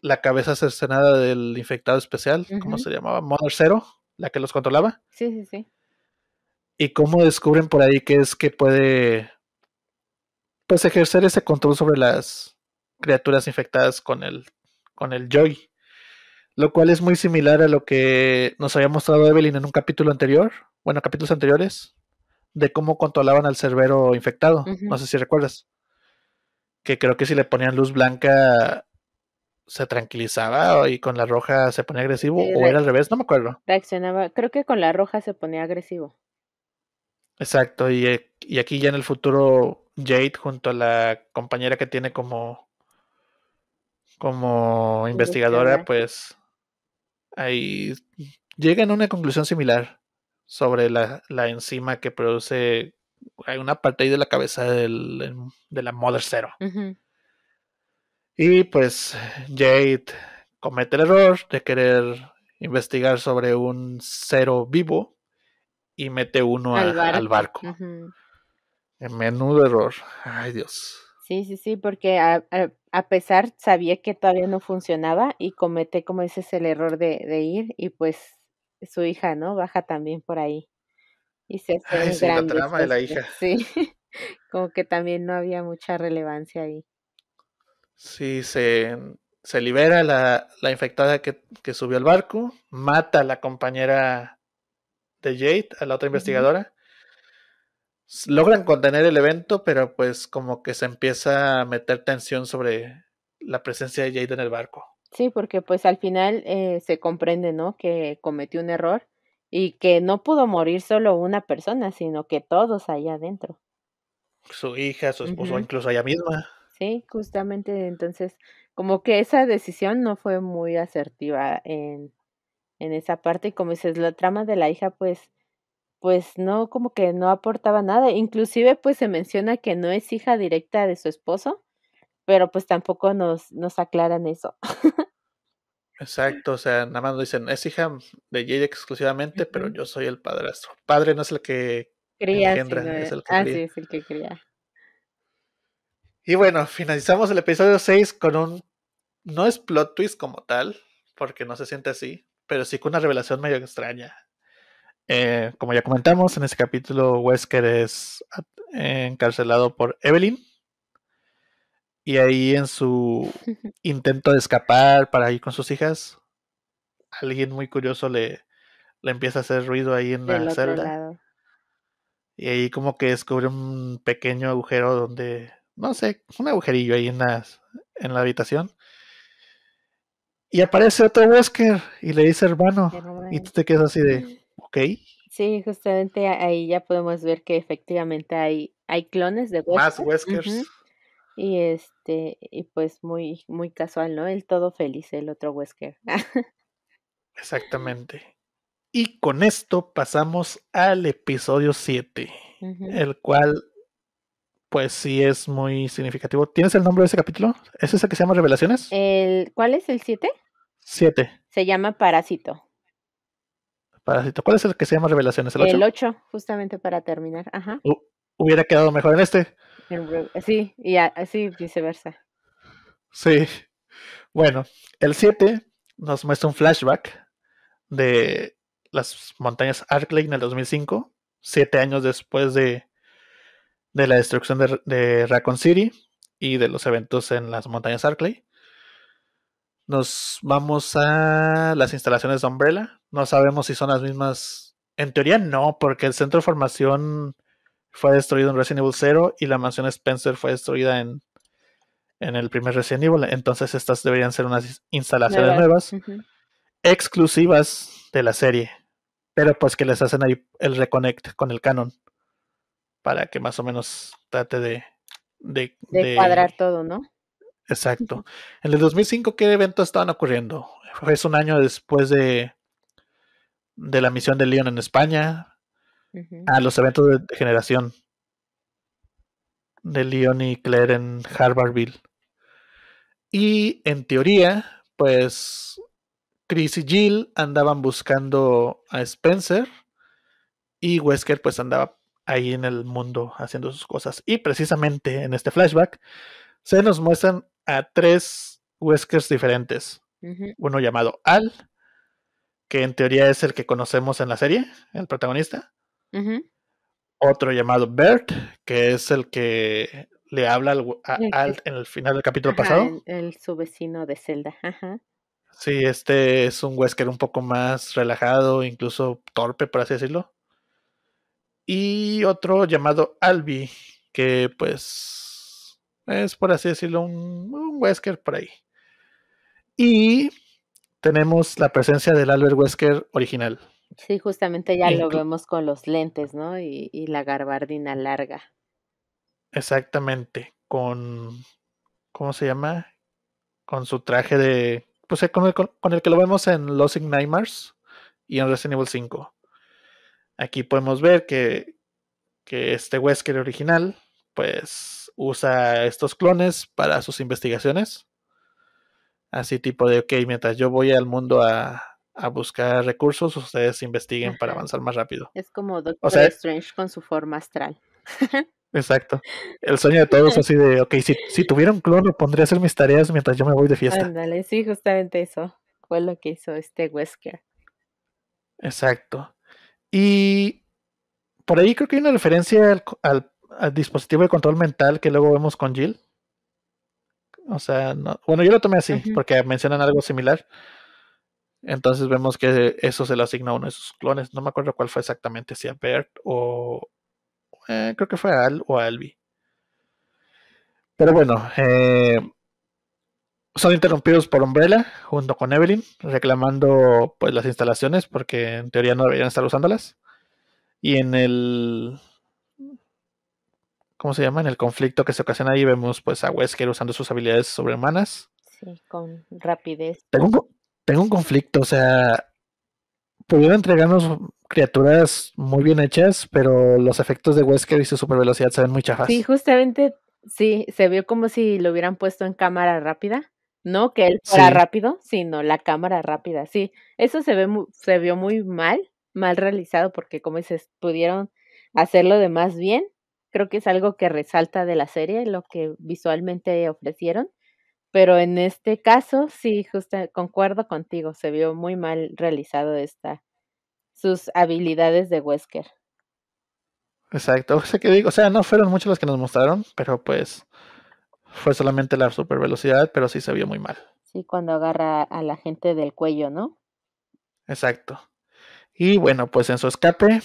la cabeza cercenada del infectado especial, Como ¿cómo se llamaba? Mother Zero, la que los controlaba. Sí, sí, sí. Y cómo descubren por ahí que es que puede pues ejercer ese control sobre las criaturas infectadas con el con el Joy. Lo cual es muy similar a lo que nos había mostrado Evelyn en un capítulo anterior, bueno, capítulos anteriores, de cómo controlaban al cerbero infectado. No sé si recuerdas. Que creo que si le ponían luz blanca se tranquilizaba y con la roja se ponía agresivo o era al revés, no me acuerdo. Reaccionaba, creo que con la roja se ponía agresivo. Exacto, y, eh, aquí ya en el futuro Jade junto a la compañera que tiene como como investigadora, pues ahí llegan a una conclusión similar sobre la, enzima que produce hay una parte ahí de la cabeza de la Mother Zero. Y pues Jade comete el error de querer investigar sobre un cero vivo y mete uno al, barco. menudo error. Ay Dios. Sí, sí, sí, porque a, pesar sabía que todavía no funcionaba y comete, como dices, el error de, ir y pues su hija, ¿no? Baja también por ahí. Y se hace la trama de la hija. Sí, como que también no había mucha relevancia ahí. Si se, libera la, infectada que, subió al barco, mata a la compañera de Jade, a la otra investigadora. Logran contener el evento, pero pues como que se empieza a meter tensión sobre la presencia de Jade en el barco. Sí, porque pues al final eh, se comprende, ¿no? Que cometió un error y que no pudo morir solo una persona, sino que todos allá adentro. Su hija, su esposo, incluso ella misma. Sí, justamente entonces, como que esa decisión no fue muy asertiva en, esa parte, y como dices, la trama de la hija, pues, pues no, como que no aportaba nada. Inclusive, pues se menciona que no es hija directa de su esposo, pero pues tampoco nos, nos aclaran eso. Exacto, o sea, nada más nos dicen, es hija de Jade exclusivamente, pero yo soy el padrastro. Padre no es el que cría, es e el que ah, Sí, es el que cría. Y bueno, finalizamos el episodio 6 con un. No es plot twist como tal, porque no se siente así, pero sí con una revelación medio extraña. Eh, como ya comentamos, en ese capítulo Wesker es encarcelado por Evelyn. Y ahí en su intento de escapar para ir con sus hijas, alguien muy curioso le, le empieza a hacer ruido ahí en la celda. Y ahí como que descubre un pequeño agujero donde no sé, un agujerillo ahí en, las, en la habitación. Y aparece otro Wesker y le dice hermano. y tú te quedas así de, ok. Sí, justamente ahí ya podemos ver que efectivamente hay, hay clones de Wesker. Más Weskers. Y este, y pues muy, muy casual, ¿no? El todo feliz, el otro Wesker. Exactamente. Y con esto pasamos al episodio 7, el cual pues sí es muy significativo. ¿Tienes el nombre de ese capítulo? ¿Es ese que se llama Revelaciones? El, ¿Cuál es el 7? 7. Se llama Parásito. Parásito. ¿Cuál es el que se llama Revelaciones? El 8. justamente para terminar. Ajá. hubiera quedado mejor en este. Sí, y así viceversa. Sí. Bueno, el 7 nos muestra un flashback de las montañas Lake en el 2005, siete años después de de la destrucción de, de, Raccoon City y de los eventos en las montañas Arclay. Nos vamos a las instalaciones de Umbrella. No sabemos si son las mismas. En teoría no, porque el centro de formación fue destruido en Resident Evil 0 y la mansión Spencer fue destruida en, en el primer Resident Evil. Entonces estas deberían ser unas instalaciones nuevas, exclusivas de la serie. Pero pues que les hacen ahí el reconnect con el canon para que más o menos trate de... De, cuadrar todo, ¿no? Exacto. En el 2005, ¿qué eventos estaban ocurriendo? Fue un año después de, de la misión de Leon en España. A ah, los eventos de, generación de Leon y Claire en Harvardville. Y en teoría, pues Chris y Jill andaban buscando a Spencer y Wesker pues andaba ahí en el mundo haciendo sus cosas. Y precisamente en este flashback se nos muestran a tres Weskers diferentes. Uno llamado Al, que en teoría es el que conocemos en la serie, el protagonista. Otro llamado Bert, que es el que le habla a, Al en el final del capítulo pasado. El, su vecino de Zelda. Sí, este es un Wesker un poco más relajado, incluso torpe, por así decirlo y otro llamado Albi, que pues es por así decirlo un, Wesker por ahí. Y tenemos la presencia del Albert Wesker original. Sí, justamente ya lo vemos con los lentes, ¿no? Y, la garbardina larga. Exactamente, con, ¿cómo se llama? Con su traje de, pues con el, que lo vemos en Los Nightmares y en Resident Evil 5. Aquí podemos ver que, este Wesker original, pues usa estos clones para sus investigaciones. Así tipo de, ok, mientras yo voy al mundo a, buscar recursos, ustedes investiguen para avanzar más rápido. Es como Doctor Strange con su forma astral. Exacto. El sueño de todos así de, ok, si, tuviera un clon, lo pondría a hacer mis tareas mientras yo me voy de fiesta. sí, justamente eso fue lo que hizo este Wesker. Exacto. Y por ahí creo que hay una referencia al, dispositivo de control mental que luego vemos con Jill. O sea, bueno, yo lo tomé así, porque mencionan algo similar. Entonces vemos que eso se lo asigna a uno de sus clones. No me acuerdo cuál fue exactamente, si a Bert o. Eh, creo que fue a Al o a Albi. Pero bueno, eh, son interrumpidos por Umbrella junto con Evelyn, reclamando pues las instalaciones porque en teoría no deberían estar usándolas. Y en el ¿cómo se llama? En el conflicto que se ocasiona ahí vemos pues a Wesker usando sus habilidades sobrehumanas. Sí, con rapidez. Tengo, un conflicto, o sea, pudieron entregarnos criaturas muy bien hechas, pero los efectos de Wesker y su supervelocidad se ven muy chafas. Sí, justamente, sí, se vio como si lo hubieran puesto en cámara rápida no que él fuera rápido, sino la cámara rápida, sí. Eso se, ve se vio muy mal, mal realizado, porque como se pudieron hacerlo de más bien. Creo que es algo que resalta de la serie, lo que visualmente ofrecieron. Pero en este caso, sí, justo concuerdo contigo, se vio muy mal realizado esta, sus habilidades de Wesker. Exacto, que digo, o sea, no fueron muchos los que nos mostraron, pero pues fue solamente la super velocidad, pero sí se vio muy mal. Sí, cuando agarra a la gente del cuello, ¿no? Exacto. Y bueno, pues en su escape,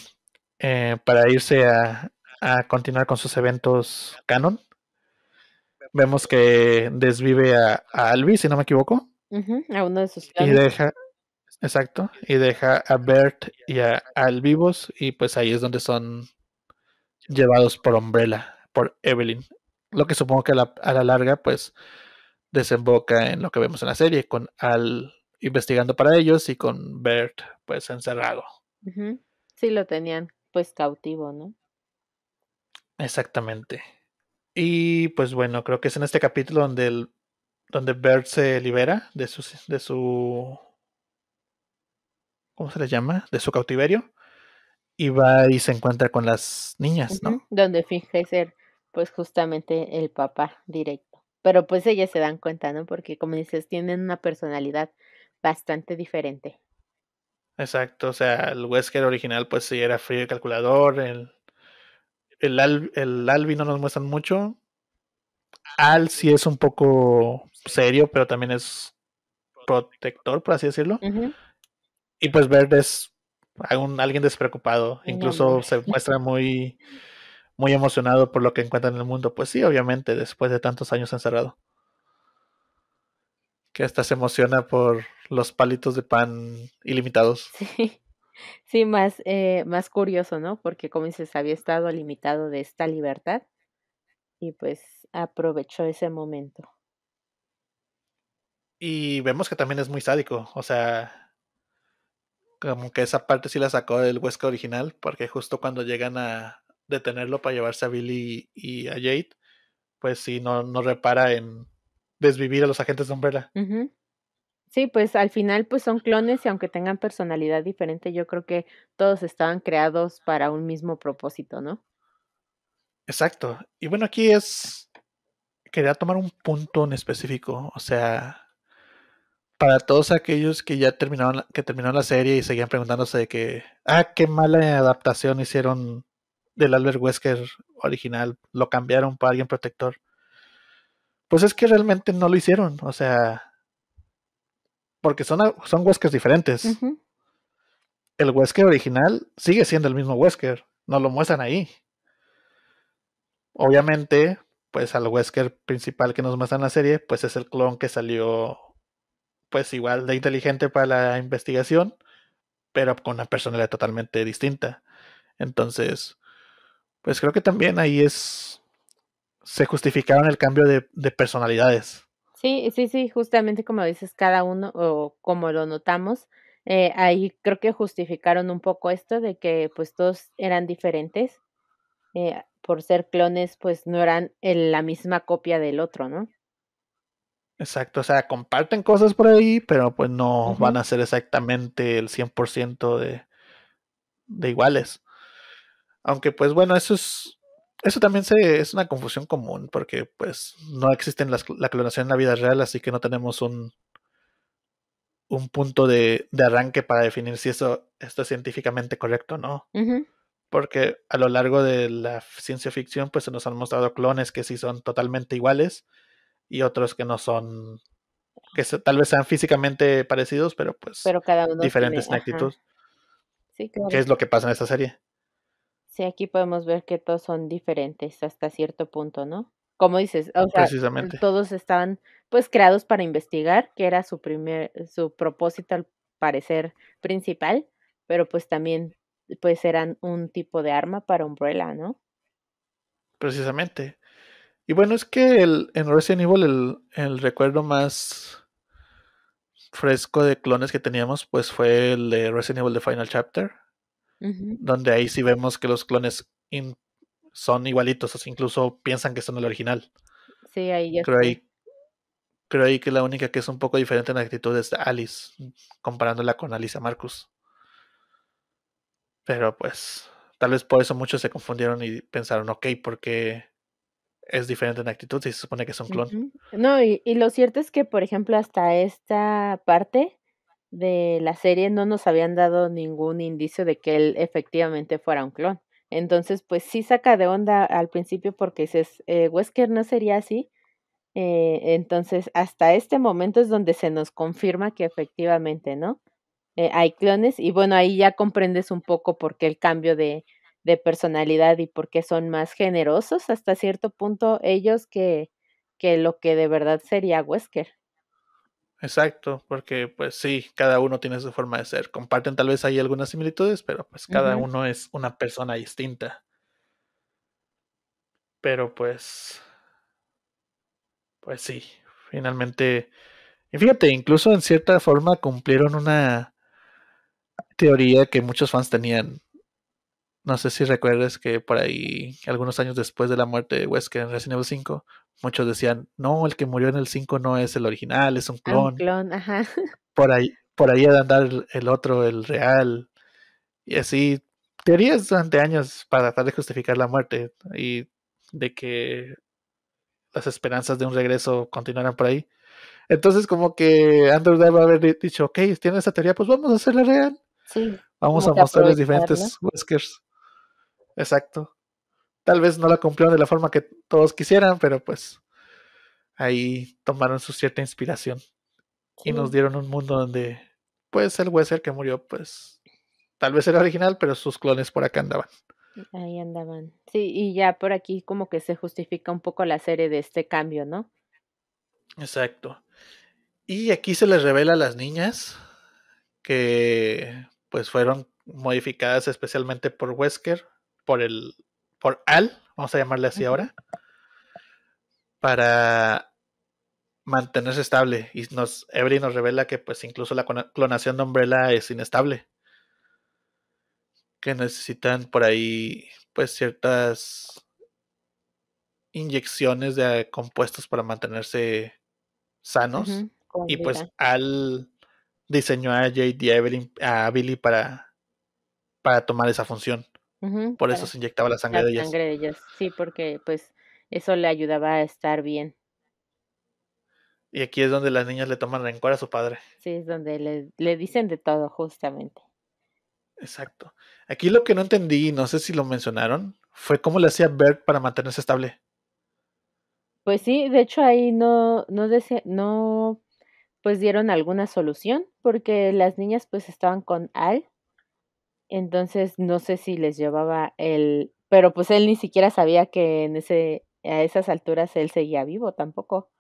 eh, para irse a, a continuar con sus eventos canon, vemos que desvive a, a Albi, si no me equivoco. a uno de sus Y deja, exacto, y deja a Bert y a, a Al vivos, y pues ahí es donde son llevados por Umbrella, por Evelyn. Lo que supongo que a la, larga, pues, desemboca en lo que vemos en la serie, con Al investigando para ellos y con Bert, pues, encerrado. Sí, lo tenían, pues, cautivo, ¿no? Exactamente. Y pues bueno, creo que es en este capítulo donde, el, donde Bert se libera de su, de su... ¿Cómo se le llama? De su cautiverio. Y va y se encuentra con las niñas, ¿no? Donde finge ser pues justamente el papá directo. Pero pues ellas se dan cuenta, ¿no? Porque como dices, tienen una personalidad bastante diferente. Exacto, o sea, el Wesker original pues sí era frío y calculador, el, el, Albi no nos muestran mucho, Al sí es un poco serio, pero también es protector, por así decirlo, y pues Verde es alguien despreocupado, incluso se muestra muy muy emocionado por lo que encuentra en el mundo. Pues sí, obviamente, después de tantos años encerrado. Que hasta se emociona por los palitos de pan ilimitados. Sí, sí más, eh, más curioso, ¿no? Porque como dices, había estado limitado de esta libertad y pues aprovechó ese momento. Y vemos que también es muy sádico, o sea, como que esa parte sí la sacó del Huesca original, porque justo cuando llegan a, detenerlo para llevarse a Billy y, a Jade, pues si no, no repara en desvivir a los agentes de Umbrella. Sí, pues al final pues son clones y aunque tengan personalidad diferente, yo creo que todos estaban creados para un mismo propósito, ¿no? Exacto. Y bueno, aquí es quería tomar un punto en específico, o sea, para todos aquellos que ya terminaron que terminaron la serie y seguían preguntándose de que ah, qué mala adaptación hicieron del Albert Wesker original lo cambiaron para alguien protector. Pues es que realmente no lo hicieron, o sea, porque son, son Weskers diferentes. El Wesker original sigue siendo el mismo Wesker, no lo muestran ahí. Obviamente, pues al Wesker principal que nos muestran en la serie, pues es el clon que salió pues igual de inteligente para la investigación, pero con una personalidad totalmente distinta. Entonces, pues creo que también ahí es. Se justificaron el cambio de, personalidades. Sí, sí, sí, justamente como dices, cada uno, o como lo notamos, eh, ahí creo que justificaron un poco esto de que pues todos eran diferentes. Eh, por ser clones, pues no eran la misma copia del otro, ¿no? Exacto, o sea, comparten cosas por ahí, pero pues no van a ser exactamente el 100% de, de iguales. Aunque pues bueno, eso es eso también se, es una confusión común porque pues no existen la clonación en la vida real, así que no tenemos un, un punto de, de arranque para definir si eso, esto es científicamente correcto o no. Porque a lo largo de la ciencia ficción pues se nos han mostrado clones que sí son totalmente iguales y otros que no son, que tal vez sean físicamente parecidos, pero pues diferentes en actitud. Sí, claro. ¿Qué es lo que pasa en esta serie? Sí, aquí podemos ver que todos son diferentes hasta cierto punto, ¿no? Como dices, Precisamente. todos estaban pues creados para investigar, que era su primer, su propósito al parecer principal, pero pues también pues eran un tipo de arma para Umbrella, ¿no? Precisamente. Y bueno, es que el, en Resident Evil el, el recuerdo más fresco de clones que teníamos pues fue el de Resident Evil The Final Chapter, donde ahí sí vemos que los clones son igualitos, o incluso piensan que son el original. Sí, ahí ya creo ahí, creo que la única que es un poco diferente en actitud es Alice, comparándola con Alicia Marcus. Pero pues, tal vez por eso muchos se confundieron y pensaron, ok, porque es diferente en actitud si se supone que es un clon. No, y, lo cierto es que, por ejemplo, hasta esta parte de la serie no nos habían dado ningún indicio de que él efectivamente fuera un clon. Entonces, pues sí saca de onda al principio porque dices, eh, Wesker no sería así. Eh, entonces, hasta este momento es donde se nos confirma que efectivamente, ¿no? Eh, hay clones y bueno, ahí ya comprendes un poco por qué el cambio de, de personalidad y por qué son más generosos hasta cierto punto ellos que, que lo que de verdad sería Wesker. Exacto, porque pues sí, cada uno tiene su forma de ser. Comparten tal vez ahí algunas similitudes, pero pues cada uno es una persona distinta. Pero pues, pues sí, finalmente. Y fíjate, incluso en cierta forma cumplieron una teoría que muchos fans tenían. No sé si recuerdes que por ahí, algunos años después de la muerte de Wesker en Resident Evil 5, muchos decían, no, el que murió en el 5 no es el original, es un ah, clon. Por ahí, por ahí ha de andar el, otro, el real. Y así, teorías durante años para tratar de justificar la muerte y de que las esperanzas de un regreso continuaran por ahí. Entonces, como que Andrew va haber dicho, ok, tiene esa teoría, pues vamos a hacerla real. Sí, vamos a mostrarles diferentes Whiskers. Exacto. Tal vez no la cumplieron de la forma que todos quisieran, pero pues ahí tomaron su cierta inspiración y nos dieron un mundo donde pues el Wesker que murió pues tal vez era original, pero sus clones por acá andaban. Ahí andaban. Sí, y ya por aquí como que se justifica un poco la serie de este cambio, ¿no? Exacto. Y aquí se les revela a las niñas que pues fueron modificadas especialmente por Wesker, por el por Al, vamos a llamarle así ahora, para mantenerse estable. Y nos, Every nos revela que pues incluso la clonación de Umbrella es inestable. Que necesitan por ahí pues ciertas inyecciones de compuestos para mantenerse sanos. Y pues Al diseñó a y a, Evelyn, a Billy para, para tomar esa función. Por eso se inyectaba la sangre de ellas. sangre de ellas, sí, porque pues eso le ayudaba a estar bien. Y aquí es donde las niñas le toman rencor a su padre. Sí, es donde le, dicen de todo, justamente. Exacto. Aquí lo que no entendí, no sé si lo mencionaron, fue cómo le hacía Bert para mantenerse estable. Pues sí, de hecho ahí no, no, no pues dieron alguna solución, porque las niñas pues estaban con Al, entonces no sé si les llevaba el, pero pues él ni siquiera sabía que en ese, a esas alturas él seguía vivo tampoco.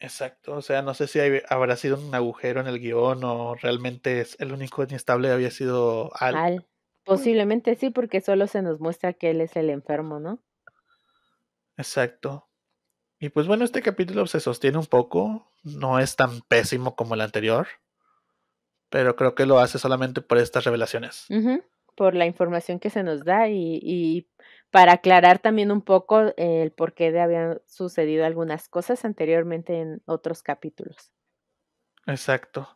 Exacto, o sea, no sé si habrá sido un agujero en el guión o realmente es el único inestable había sido Al. Al. Posiblemente sí, porque solo se nos muestra que él es el enfermo, ¿no? Exacto. Y pues bueno, este capítulo se sostiene un poco, no es tan pésimo como el anterior pero creo que lo hace solamente por estas revelaciones. Por la información que se nos da y, para aclarar también un poco el porqué de habían sucedido algunas cosas anteriormente en otros capítulos. Exacto.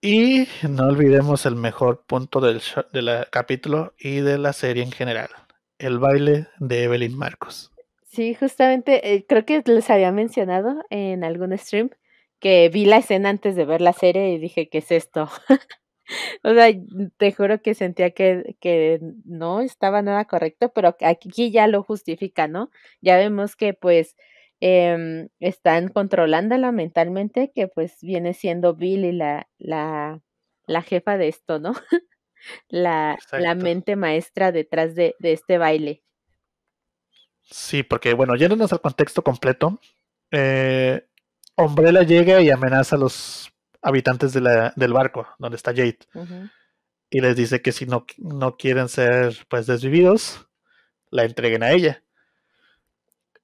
Y no olvidemos el mejor punto del, del ah, capítulo y de la serie en general, el baile de Evelyn Marcos. Sí, justamente, eh, creo que les había mencionado en algún stream que vi la escena antes de ver la serie y dije, ¿qué es esto? o sea, te juro que sentía que, no estaba nada correcto, pero aquí ya lo justifica, ¿no? Ya vemos que pues em, están controlándola mentalmente, que pues viene siendo Billy la, la, la jefa de esto, ¿no? la, la, mente maestra detrás de, de, este baile. Sí, porque bueno, yéndonos al contexto completo, eh, Umbrella llega y amenaza a los habitantes del barco donde está Jade. Y les dice que si no, no quieren ser pues desvividos, la entreguen a ella.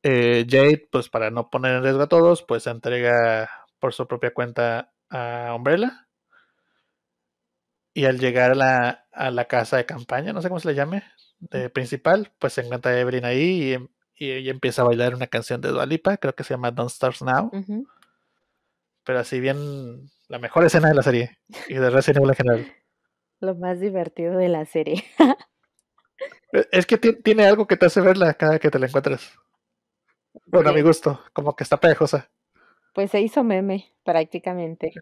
Eh, Jade, pues para no poner en riesgo a todos, pues entrega por su propia cuenta a Umbrella. Y al llegar a la, casa de campaña, no sé cómo se le llame, de principal, pues se encuentra Evelyn ahí em, y, ella empieza a bailar una canción de Dualipa, creo que se llama Don't Stars Now. Pero así bien, la mejor escena de la serie y de Resident Evil en general. Lo más divertido de la serie. E, es que tiene algo que te hace verla cada que te la encuentras. Bueno, a mi gusto, como que está pegajosa. Pues se hizo meme prácticamente.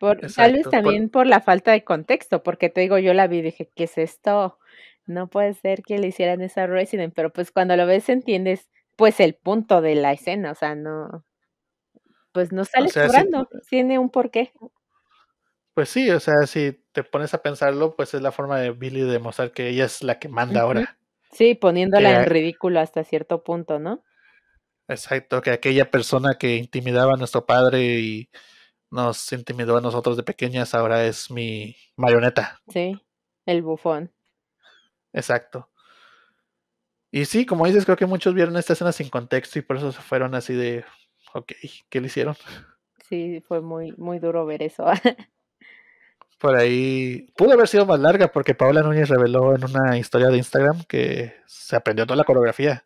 Por, tal vez también por... la falta de contexto, porque te digo, yo la vi y dije, ¿qué es esto? No puede ser que le hicieran esa Resident, pero pues cuando lo ves entiendes pues el punto de la escena, o sea, no, pues no sales o tiene un porqué. Pues sí, o sea, si te pones a pensarlo, pues es la forma de Billy de demostrar que ella es la que manda ahora. Sí, poniéndola en ridículo hasta cierto punto, ¿no? Exacto, que aquella persona que intimidaba a nuestro padre y nos intimidó a nosotros de pequeñas ahora es mi marioneta. Sí, el bufón. Exacto. Y sí, como dices, creo que muchos vieron esta escena sin contexto y por eso se fueron así de ok, ¿qué le hicieron? Sí, fue muy, muy duro ver eso. Por ahí pudo haber sido más larga porque Paola Núñez reveló en una historia de Instagram que se aprendió toda la coreografía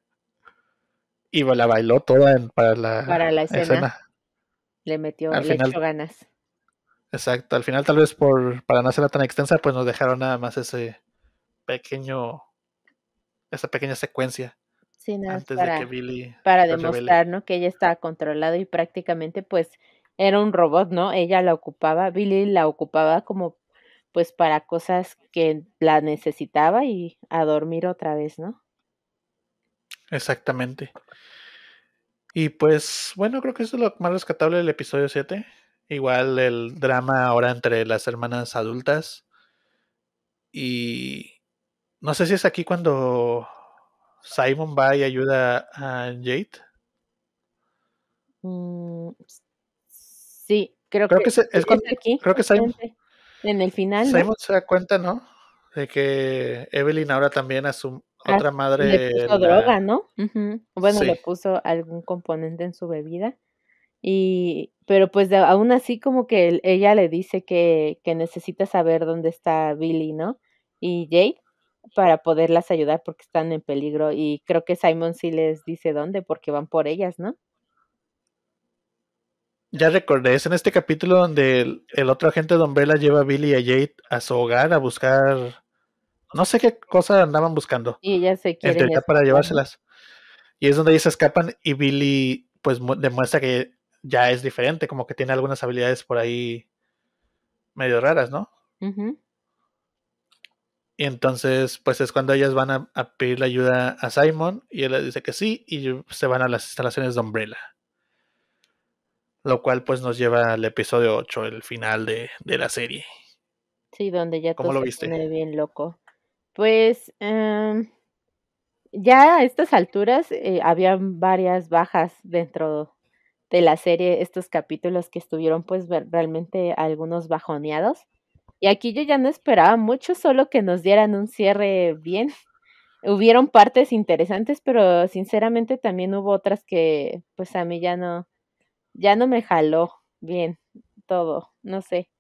y la bailó toda para la, escena. Le metió, ganas. Exacto, al final tal vez por para no hacerla tan extensa, pues nos dejaron nada más ese pequeño, esa pequeña secuencia antes para, de que Billy para demostrar, Que ella estaba controlada y prácticamente pues era un robot, ¿no? Ella la ocupaba, Billy la ocupaba como pues para cosas que la necesitaba y a dormir otra vez, ¿no? Exactamente. Y pues bueno, creo que eso es lo más rescatable del episodio 7. Igual el drama ahora entre las hermanas adultas. Y no sé si es aquí cuando Simon va y ayuda a Jade. Mm, sí, creo, que, es, creo que Simon, en el final. Simon se da cuenta, ¿no? De que Evelyn ahora también a su ah, otra madre. Le puso droga, ¿no? Bueno, le puso algún componente en su bebida. Y, pero pues aún así como que ella le dice que, que necesita saber dónde está Billy, ¿no? Y Jade para poderlas ayudar porque están en peligro y creo que Simon sí les dice dónde porque van por ellas, ¿no? Ya recordé, es en este capítulo donde el, otro agente Don Vela lleva a Billy y a Jade a su hogar a buscar no sé qué cosa andaban buscando. Y ella se quiere para llevárselas. Y es donde ellas escapan y Billy pues demuestra que ya es diferente, como que tiene algunas habilidades por ahí medio raras, ¿no? Y entonces, pues es cuando ellas van a, pedir la ayuda a Simon y él les dice que sí y se van a las instalaciones de Umbrella. Lo cual pues nos lleva al episodio 8, el final de, la serie. Sí, donde ya todo lo viste? bien loco. Pues em, ya a estas alturas eh, había varias bajas dentro de la serie, estos capítulos que estuvieron pues realmente algunos bajoneados. Y aquí yo ya no esperaba mucho, solo que nos dieran un cierre bien. Hubieron partes interesantes, pero sinceramente también hubo otras que pues a mí ya no, ya no me jaló bien todo, no sé.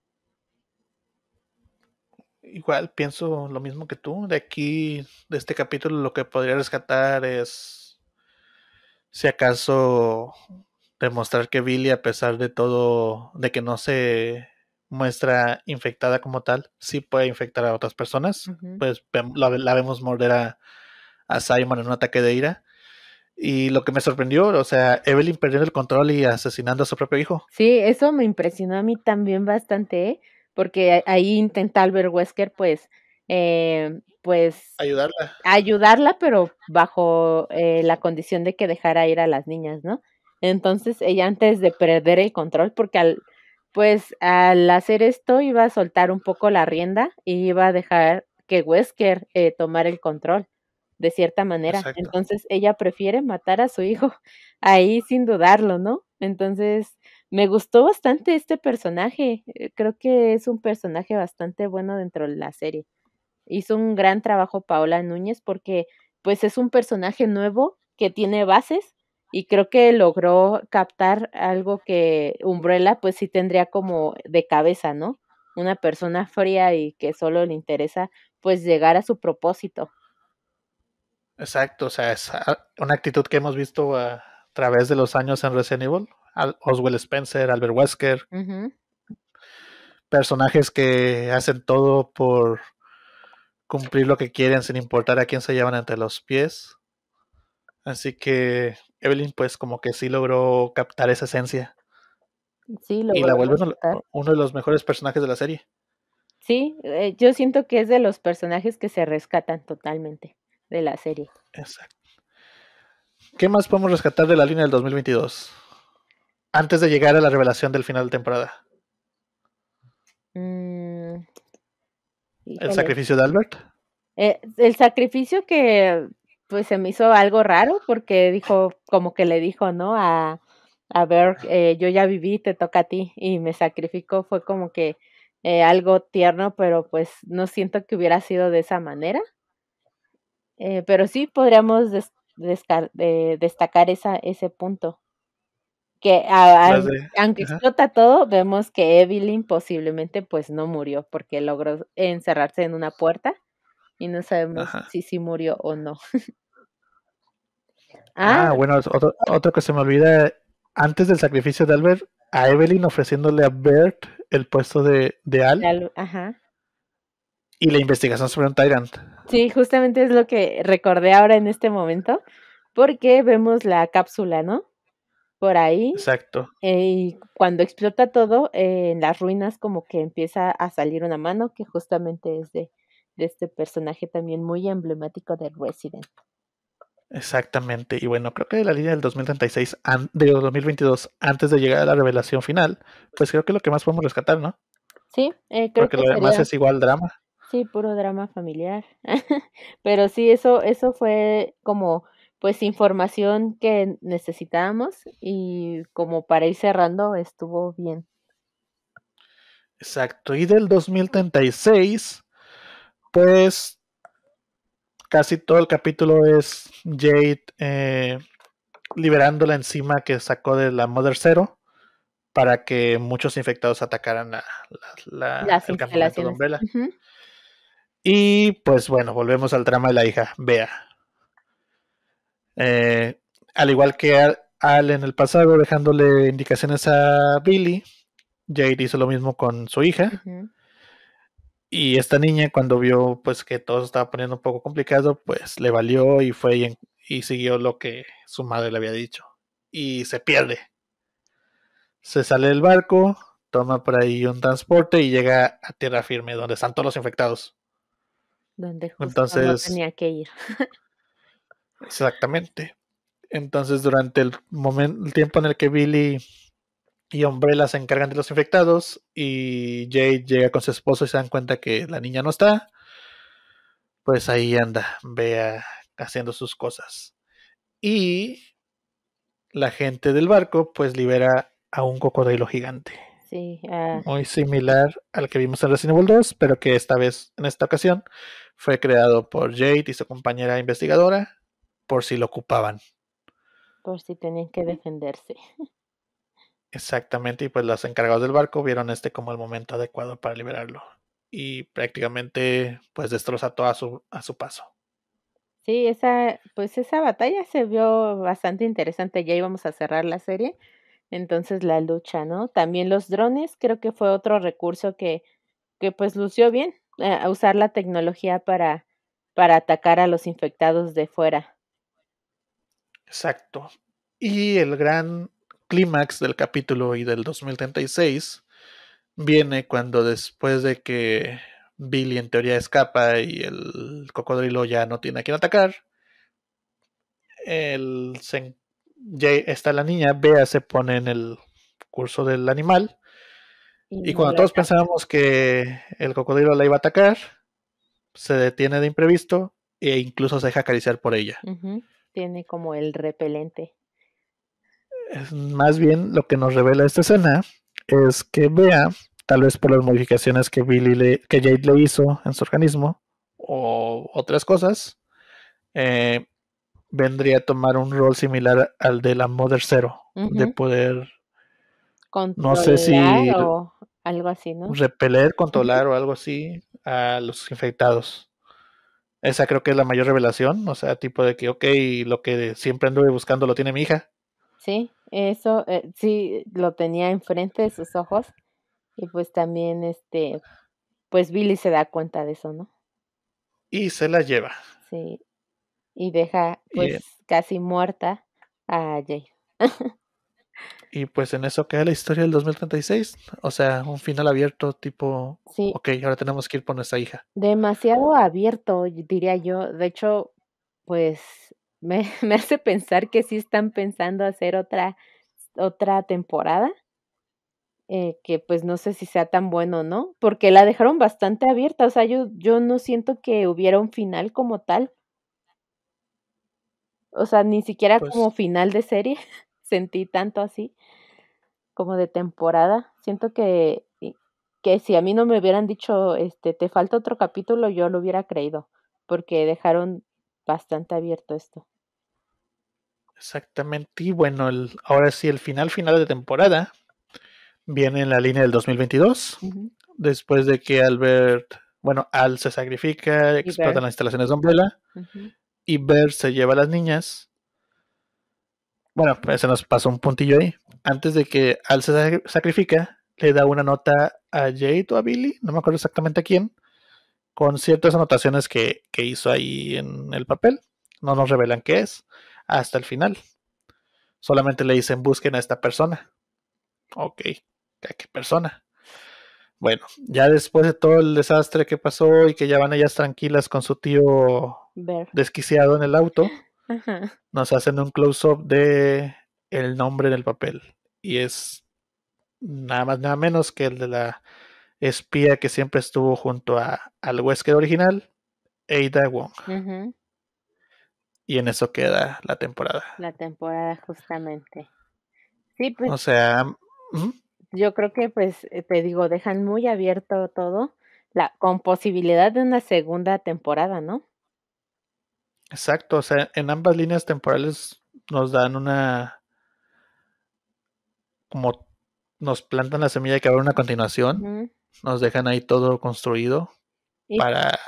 Igual pienso lo mismo que tú. De aquí, de este capítulo, lo que podría rescatar es, si acaso, demostrar que Billy, a pesar de todo, de que no se muestra infectada como tal sí puede infectar a otras personas. Pues la, vemos morder a, a, Simon en un ataque de ira. Y lo que me sorprendió, o sea, Evelyn perdiendo el control y asesinando a su propio hijo. Sí, eso me impresionó a mí también bastante, ¿eh? porque ahí intenta Albert Wesker, pues, eh, pues... Ayudarla. Ayudarla, pero bajo eh, la condición de que dejara ir a las niñas, ¿no? Entonces ella antes de perder el control, porque al, pues al hacer esto iba a soltar un poco la rienda y iba a dejar que Wesker eh, tomar el control de cierta manera. Entonces ella prefiere matar a su hijo ahí sin dudarlo, ¿no? Entonces me gustó bastante este personaje. Eh, creo que es un personaje bastante bueno dentro de la serie. Hizo un gran trabajo Paola Núñez porque pues es un personaje nuevo que tiene bases y creo que logró captar algo que Umbrella pues sí tendría como de cabeza, ¿no? Una persona fría y que solo le interesa pues llegar a su propósito. Exacto, o sea, es ah, una actitud que hemos visto a través de los años en Resident Evil, Oswald Spencer, Albert Wesker, personajes que hacen todo por cumplir lo que quieren sin importar a quién se llevan entre los pies. Así que Evelyn, pues como que sí logró captar esa esencia. Sí, lo y la vuelve uno, de los mejores personajes de la serie. Sí, eh, yo siento que es de los personajes que se rescatan totalmente de la serie. Exacto. ¿Qué más podemos rescatar de la línea del 2022? Antes de llegar a la revelación del final de temporada. Mm, ¿El sacrificio de Albert? Eh, el sacrificio que pues se me hizo algo raro porque dijo, como que le dijo, ¿no? A, a ver, eh, yo ya viví, te toca a ti y me sacrificó, fue como que eh, algo tierno, pero pues no siento que hubiera sido de esa manera. Eh, pero sí podríamos destacar esa, ese punto. Que aunque explota todo, vemos que Evelyn posiblemente pues no murió porque logró encerrarse en una puerta y no sabemos si sí murió o no. Ah, ah, bueno, otro, que se me olvida. Antes del sacrificio de Albert, a Evelyn ofreciéndole a Bert el puesto de, de Al. ajá. Y la investigación sobre un Tyrant. Sí, justamente es lo que recordé ahora en este momento, porque vemos la cápsula, ¿no? Por ahí. Exacto. Eh, y cuando explota todo, eh, en las ruinas como que empieza a salir una mano que justamente es de, de este personaje también muy emblemático de Resident. Exactamente. Y bueno, creo que la línea del 2036, de 2022, antes de llegar a la revelación final, pues creo que lo que más podemos rescatar, ¿no? Sí, eh, creo que lo demás es igual drama. Sí, puro drama familiar. Pero sí, eso, eso fue como pues información que necesitábamos y como para ir cerrando estuvo bien. Exacto. Y del 2036, pues casi todo el capítulo es Jade eh, liberando la enzima que sacó de la Mother Zero para que muchos infectados atacaran a la, el campamento de Y pues bueno, volvemos al drama de la hija, Bea. Eh, al igual que Al en el pasado, dejándole indicaciones a Billy, Jade hizo lo mismo con su hija. Y esta niña cuando vio pues que todo se estaba poniendo un poco complicado, pues le valió y fue y, siguió lo que su madre le había dicho. Y se pierde. Se sale del barco, toma por ahí un transporte y llega a tierra firme donde están todos los infectados. Donde Entonces, no tenía que ir. exactamente. Entonces durante el, momento, el tiempo en el que Billy y Umbrella se encargan de los infectados y Jade llega con su esposo y se dan cuenta que la niña no está, pues ahí anda, vea haciendo sus cosas. Y la gente del barco pues libera a un cocodrilo gigante. Sí, ah. Muy similar al que vimos en Resident Evil 2, pero que esta vez, en esta ocasión, fue creado por Jade y su compañera investigadora por si lo ocupaban. Por si tenían que defenderse. Exactamente, y pues los encargados del barco vieron este como el momento adecuado para liberarlo. Y prácticamente pues destroza todo a su, a su paso. Sí, esa, pues esa batalla se vio bastante interesante. Ya íbamos a cerrar la serie. Entonces la lucha, ¿no? También los drones, creo que fue otro recurso que, que pues lució bien, eh, usar la tecnología para, para atacar a los infectados de fuera. Exacto. Y el gran clímax del capítulo y del 2036 viene cuando después de que Billy en teoría escapa y el cocodrilo ya no tiene a quien atacar, el, ya está la niña, Bea se pone en el curso del animal. Y, cuando todos pensábamos que el cocodrilo la iba a atacar, se detiene de imprevisto e incluso se deja acariciar por ella. Tiene como el repelente más bien lo que nos revela esta escena es que Bea, tal vez por las modificaciones que Billy le, que Jade le hizo en su organismo o otras cosas, eh, vendría a tomar un rol similar al de la Mother Zero, de poder no sé si algo así, ¿no? Repeler, controlar o algo así a los infectados. Esa creo que es la mayor revelación, o sea, tipo de que, ok, lo que siempre anduve buscando lo tiene mi hija. Sí. Eso eh, sí, lo tenía enfrente de sus ojos y pues también este, pues Billy se da cuenta de eso, ¿no? Y se la lleva. Sí. Y deja pues casi muerta a Jay. y pues en eso queda la historia del 2036, o sea, un final abierto tipo, sí. ok, ahora tenemos que ir por nuestra hija. Demasiado abierto, diría yo. De hecho, pues me, hace pensar que sí están pensando hacer otra, otra temporada, eh, que pues no sé si sea tan bueno o no, porque la dejaron bastante abierta, o sea, yo, yo no siento que hubiera un final como tal. O sea, ni siquiera pues como final de serie sentí tanto así como de temporada. Siento que, que si a mí no me hubieran dicho, este, te falta otro capítulo, yo lo hubiera creído, porque dejaron bastante abierto esto. Exactamente, y bueno, ahora sí, el final final de temporada viene en la línea del 2022, después de que Albert, bueno, Al se sacrifica, explotan las instalaciones de Umbrella, y Bert se lleva a las niñas. Bueno, pues se nos pasó un puntillo ahí. Antes de que Al se sacrifica, le da una nota a Jade o a Billy, no me acuerdo exactamente a quién, con ciertas anotaciones que, hizo ahí en el papel. No nos revelan qué es hasta el final. Solamente le dicen busquen a esta persona. Ok, qué persona? Bueno, ya después de todo el desastre que pasó y que ya van ellas tranquilas con su tío desquiciado en el auto, nos hacen un close-up de el nombre el papel. Y es nada más, nada menos que el de la espía que siempre estuvo junto a, al huésped original, Ada Wong. Y en eso queda la temporada. La temporada, justamente. Sí, pues. O sea. Yo creo que, pues, eh, te digo, dejan muy abierto todo, la, con posibilidad de una segunda temporada, ¿no? Exacto, o sea, en ambas líneas temporales nos dan una. como nos plantan la semilla de que habrá una continuación. Nos dejan ahí todo construido para...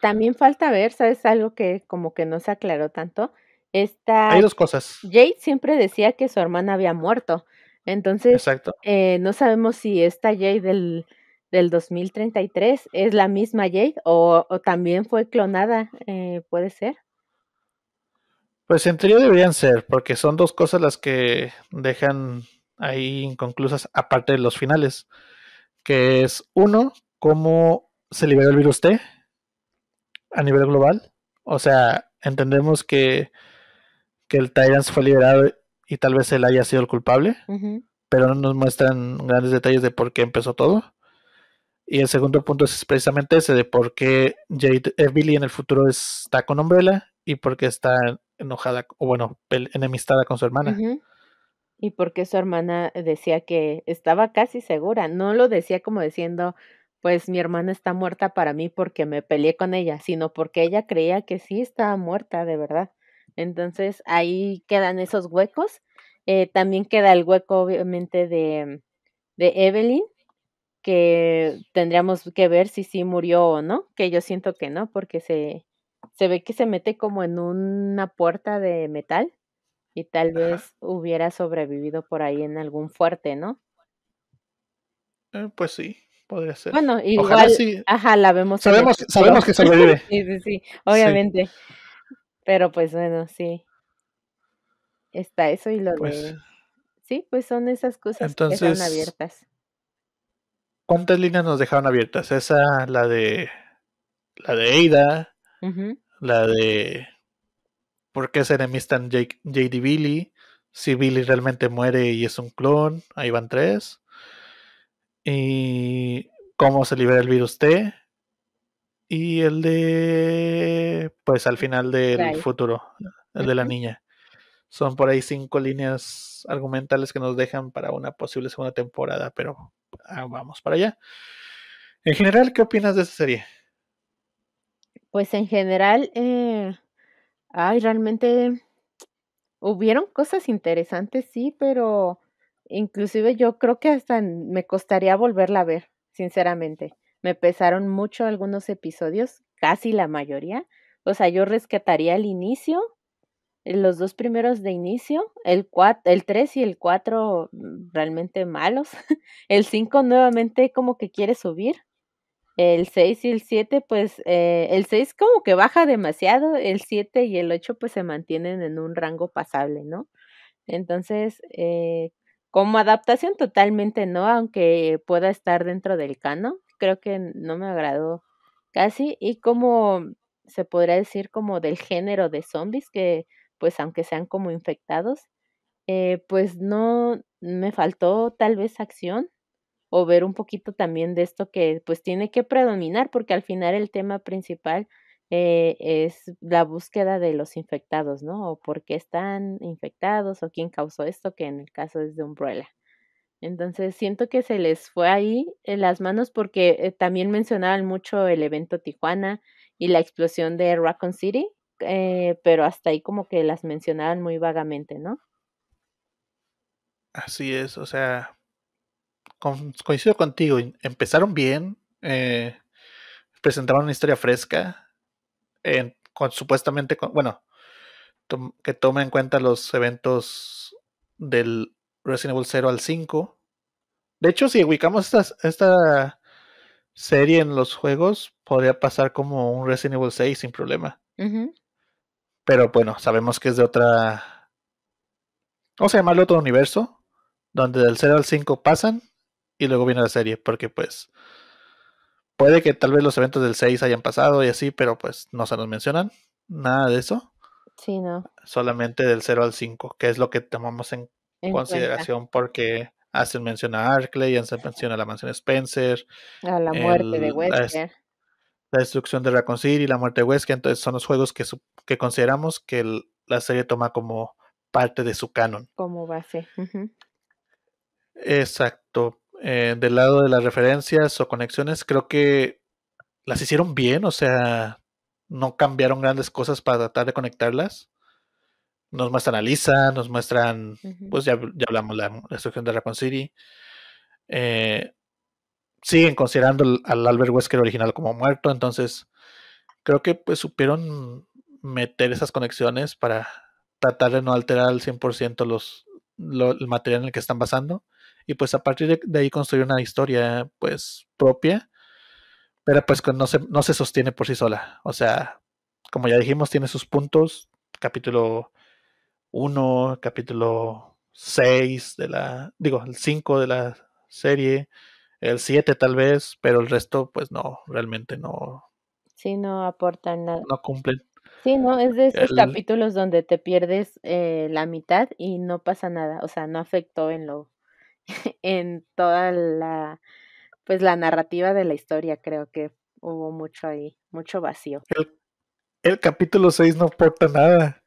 También falta ver, ¿sabes? Algo que como que no se aclaró tanto. Esta... Hay dos cosas. Jade siempre decía que su hermana había muerto. Entonces, Exacto. Eh, no sabemos si esta Jade del, del 2033 es la misma Jade o, también fue clonada, eh, puede ser. Pues en teoría deberían ser, porque son dos cosas las que dejan ahí inconclusas, aparte de los finales que es uno, cómo se liberó el virus T a nivel global. O sea, entendemos que, el Tyrants fue liberado y tal vez él haya sido el culpable, pero no nos muestran grandes detalles de por qué empezó todo. Y el segundo punto es precisamente ese, de por qué Jade, Evilly eh, en el futuro está con Umbrella y por qué está enojada, o bueno, enemistada con su hermana y porque su hermana decía que estaba casi segura, no lo decía como diciendo, pues mi hermana está muerta para mí porque me peleé con ella, sino porque ella creía que sí estaba muerta de verdad. Entonces ahí quedan esos huecos. Eh, también queda el hueco obviamente de, de Evelyn, que tendríamos que ver si sí murió o no, que yo siento que no, porque se, se ve que se mete como en una puerta de metal y tal vez hubiera sobrevivido por ahí en algún fuerte, ¿no? Eh, pues sí, podría ser. Bueno, igual, ajá, la vemos. Sabemos, sabemos que sobrevive. sí, sí, sí, obviamente. Pero pues bueno, sí. Está eso y lo pues de... Sí, pues son esas cosas entonces, que están abiertas. ¿Cuántas líneas nos dejaron abiertas? Esa, la de... La de Eida la de por qué se enemistan Jake, JD Billy, si Billy realmente muere y es un clon, ahí van tres. Y cómo se libera el virus T. Y el de, pues al final del futuro, el de la niña. Son por ahí cinco líneas argumentales que nos dejan para una posible segunda temporada, pero ah, vamos para allá. En general, ¿qué opinas de esta serie? Pues en general, eh, Ay, realmente hubieron cosas interesantes, sí, pero inclusive yo creo que hasta me costaría volverla a ver, sinceramente. Me pesaron mucho algunos episodios, casi la mayoría. O sea, yo rescataría el inicio, eh, los dos primeros de inicio, el, el 3 y el 4 mm, realmente malos. El 5 nuevamente como que quiere subir. El 6 y el 7, pues eh, el 6 como que baja demasiado, el 7 y el 8 pues se mantienen en un rango pasable, ¿no? Entonces, eh, como adaptación totalmente no, aunque pueda estar dentro del cano, creo que no me agradó casi. Y como se podría decir como del género de zombies, que pues aunque sean como infectados, eh, pues no me faltó tal vez acción, o ver un poquito también de esto que pues tiene que predominar porque al final el tema principal eh, es la búsqueda de los infectados, ¿no? O por qué están infectados o quién causó esto, que en el caso es de Umbrella. Entonces siento que se les fue ahí en las manos porque eh, también mencionaban mucho el evento Tijuana y la explosión de Raccoon City, eh, pero hasta ahí como que las mencionaban muy vagamente, ¿no? Así es, o sea, coincido contigo, empezaron bien, eh, presentaron una historia fresca, supuestamente, bueno, que toma en cuenta los eventos del Resident Evil 0 al 5. De hecho, si ubicamos esta, esta serie en los juegos, podría pasar como un Resident Evil 6 sin problema. Pero bueno, sabemos que es de otra... Vamos a llamarlo otro universo, donde del 0 al 5 pasan y luego viene la serie, porque pues puede que tal vez los eventos del 6 hayan pasado y así, pero pues no se nos mencionan nada de eso. Sí, no. Solamente del 0 al 5, que es lo que tomamos en, consideración porque hacen mención a Arkley, hacen mención a la mansión Spencer. A la muerte de Wesker. La, destrucción de Raccoon City, la muerte de Wesker. Entonces son los juegos que, que consideramos que la serie toma como parte de su canon. Como base. Exacto. Eh, del lado de las referencias o conexiones, creo que las hicieron bien, o sea, no cambiaron grandes cosas para tratar de conectarlas. Nos muestran a Lisa, nos muestran, pues ya, hablamos la, la destrucción de Raccoon City. Eh, siguen considerando al Albert Wesker original como muerto, entonces creo que pues supieron meter esas conexiones para tratar de no alterar al 100% los, el material en el que están basando y pues a partir de, ahí construir una historia pues propia, pero pues no se, no se sostiene por sí sola. O sea, como ya dijimos, tiene sus puntos, capítulo 1, capítulo 6 de la, digo, el 5 de la serie, el 7 tal vez, pero el resto pues no, realmente no. Sí, no aportan nada. No cumplen. Sí, no, es de esos capítulos donde te pierdes eh, la mitad y no pasa nada, o sea, no afectó en lo en toda la, pues la narrativa de la historia, creo que hubo mucho ahí, mucho vacío. El, capítulo 6 no aporta nada.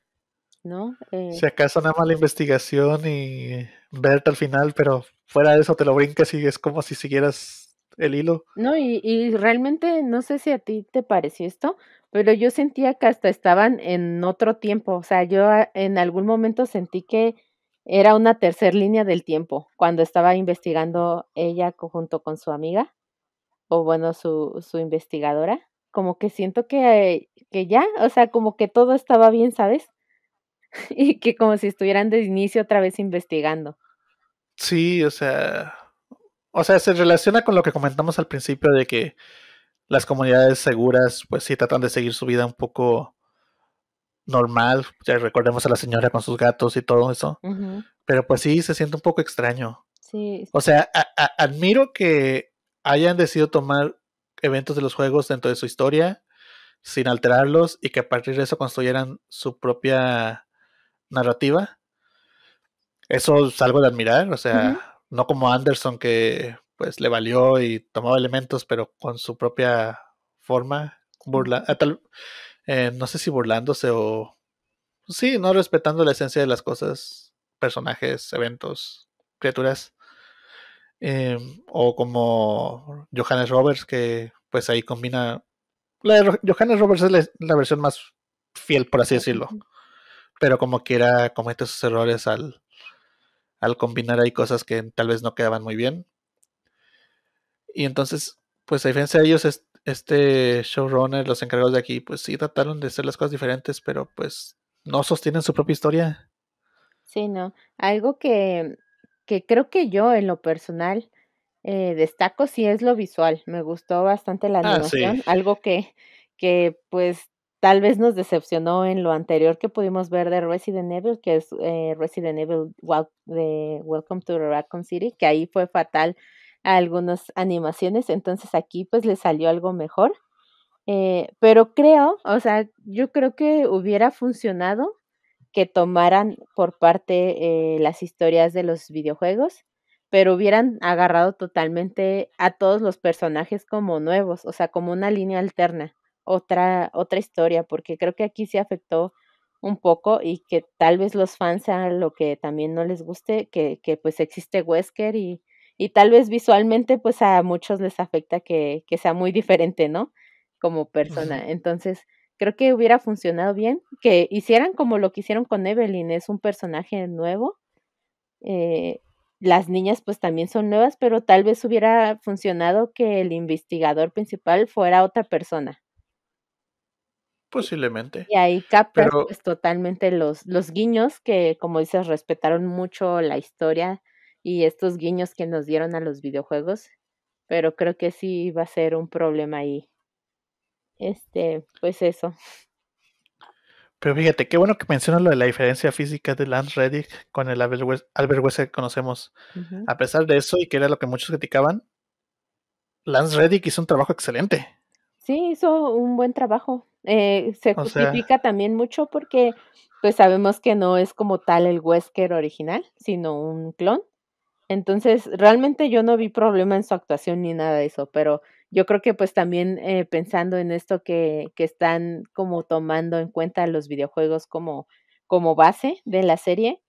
¿No? Eh, si acaso nada más la investigación y verte al final, pero fuera de eso te lo brincas y es como si siguieras el hilo. No, y, y realmente no sé si a ti te pareció esto, pero yo sentía que hasta estaban en otro tiempo, o sea, yo ah, en algún momento sentí que era una tercer línea del tiempo cuando estaba investigando ella junto con su amiga, o bueno, su, investigadora. Como que siento que, que ya, o sea, como que todo estaba bien, ¿sabes? y que como si estuvieran de inicio otra vez investigando. Sí, o sea, o sea, se relaciona con lo que comentamos al principio de que las comunidades seguras pues sí tratan de seguir su vida un poco normal, ya recordemos a la señora con sus gatos y todo eso, pero pues sí, se siente un poco extraño. Sí. O sea, admiro que hayan decidido tomar eventos de los juegos dentro de su historia sin alterarlos y que a partir de eso construyeran su propia narrativa. Eso es algo de admirar, o sea, no como Anderson que pues le valió y tomaba elementos, pero con su propia forma burla. Tal, eh, no sé si burlándose o, pues sí, no respetando la esencia de las cosas, personajes, eventos, criaturas. Eh, o como Johannes Roberts, que pues ahí combina. Johannes Roberts es la, versión más fiel, por así decirlo. Pero como quiera, comete sus errores al, al combinar ahí cosas que tal vez no quedaban muy bien. Y entonces, pues a diferencia de ellos, es, este showrunner, los encargados de aquí, pues sí trataron de hacer las cosas diferentes, pero pues no sostienen su propia historia. Sí, no. Algo que, que creo que yo en lo personal eh, destaco sí es lo visual. Me gustó bastante la ah, animación, algo que, que pues tal vez nos decepcionó en lo anterior que pudimos ver de Resident Evil, que es eh, Resident Evil de Welcome to Raccoon City, que ahí fue fatal algunas animaciones, entonces aquí pues le salió algo mejor. Eh, pero creo, o sea, yo creo que hubiera funcionado que tomaran por parte eh, las historias de los videojuegos, pero hubieran agarrado totalmente a todos los personajes como nuevos, o sea, como una línea alterna, otra, otra historia, porque creo que aquí se afectó un poco y que tal vez los fans sean lo que también no les guste, que, que pues existe Wesker y, y tal vez visualmente pues a muchos les afecta que, sea muy diferente, ¿no? Como persona. Entonces, creo que hubiera funcionado bien, que hicieran como lo que hicieron con Evelyn, es un personaje nuevo. Eh, las niñas pues también son nuevas, pero tal vez hubiera funcionado que el investigador principal fuera otra persona. Posiblemente. Y ahí capta pues totalmente los, los guiños que, como dices, respetaron mucho la historia y estos guiños que nos dieron a los videojuegos, pero creo que sí va a ser un problema ahí. Este, pues eso. Pero fíjate, qué bueno que mencionas lo de la diferencia física de Lance Reddick con el Albert, Wesker que conocemos. A pesar de eso, y que era lo que muchos criticaban, Lance Reddick hizo un trabajo excelente. Sí, hizo un buen trabajo. Eh, se justifica también mucho porque pues sabemos que no es como tal el Wesker original, sino un clon. Entonces, realmente yo no vi problema en su actuación ni nada de eso, pero yo creo que pues también eh, pensando en esto que, que, están como tomando en cuenta los videojuegos como, como base de la serie,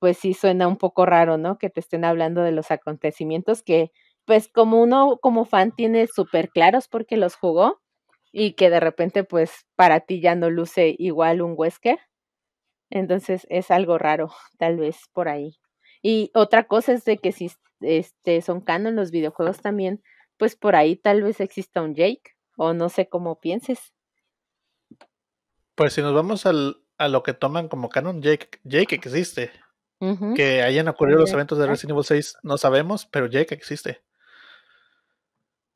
pues sí suena un poco raro, ¿no? Que te estén hablando de los acontecimientos que pues como uno como fan tiene súper claros porque los jugó y que de repente pues para ti ya no luce igual un Wesker. Entonces es algo raro, tal vez por ahí. Y otra cosa es de que si este, son canon los videojuegos también, pues por ahí tal vez exista un Jake, o no sé cómo pienses. Pues si nos vamos al, a lo que toman como canon, Jake, Jake existe. Que hayan ocurrido los eventos de Resident Evil 6, no sabemos, pero Jake existe.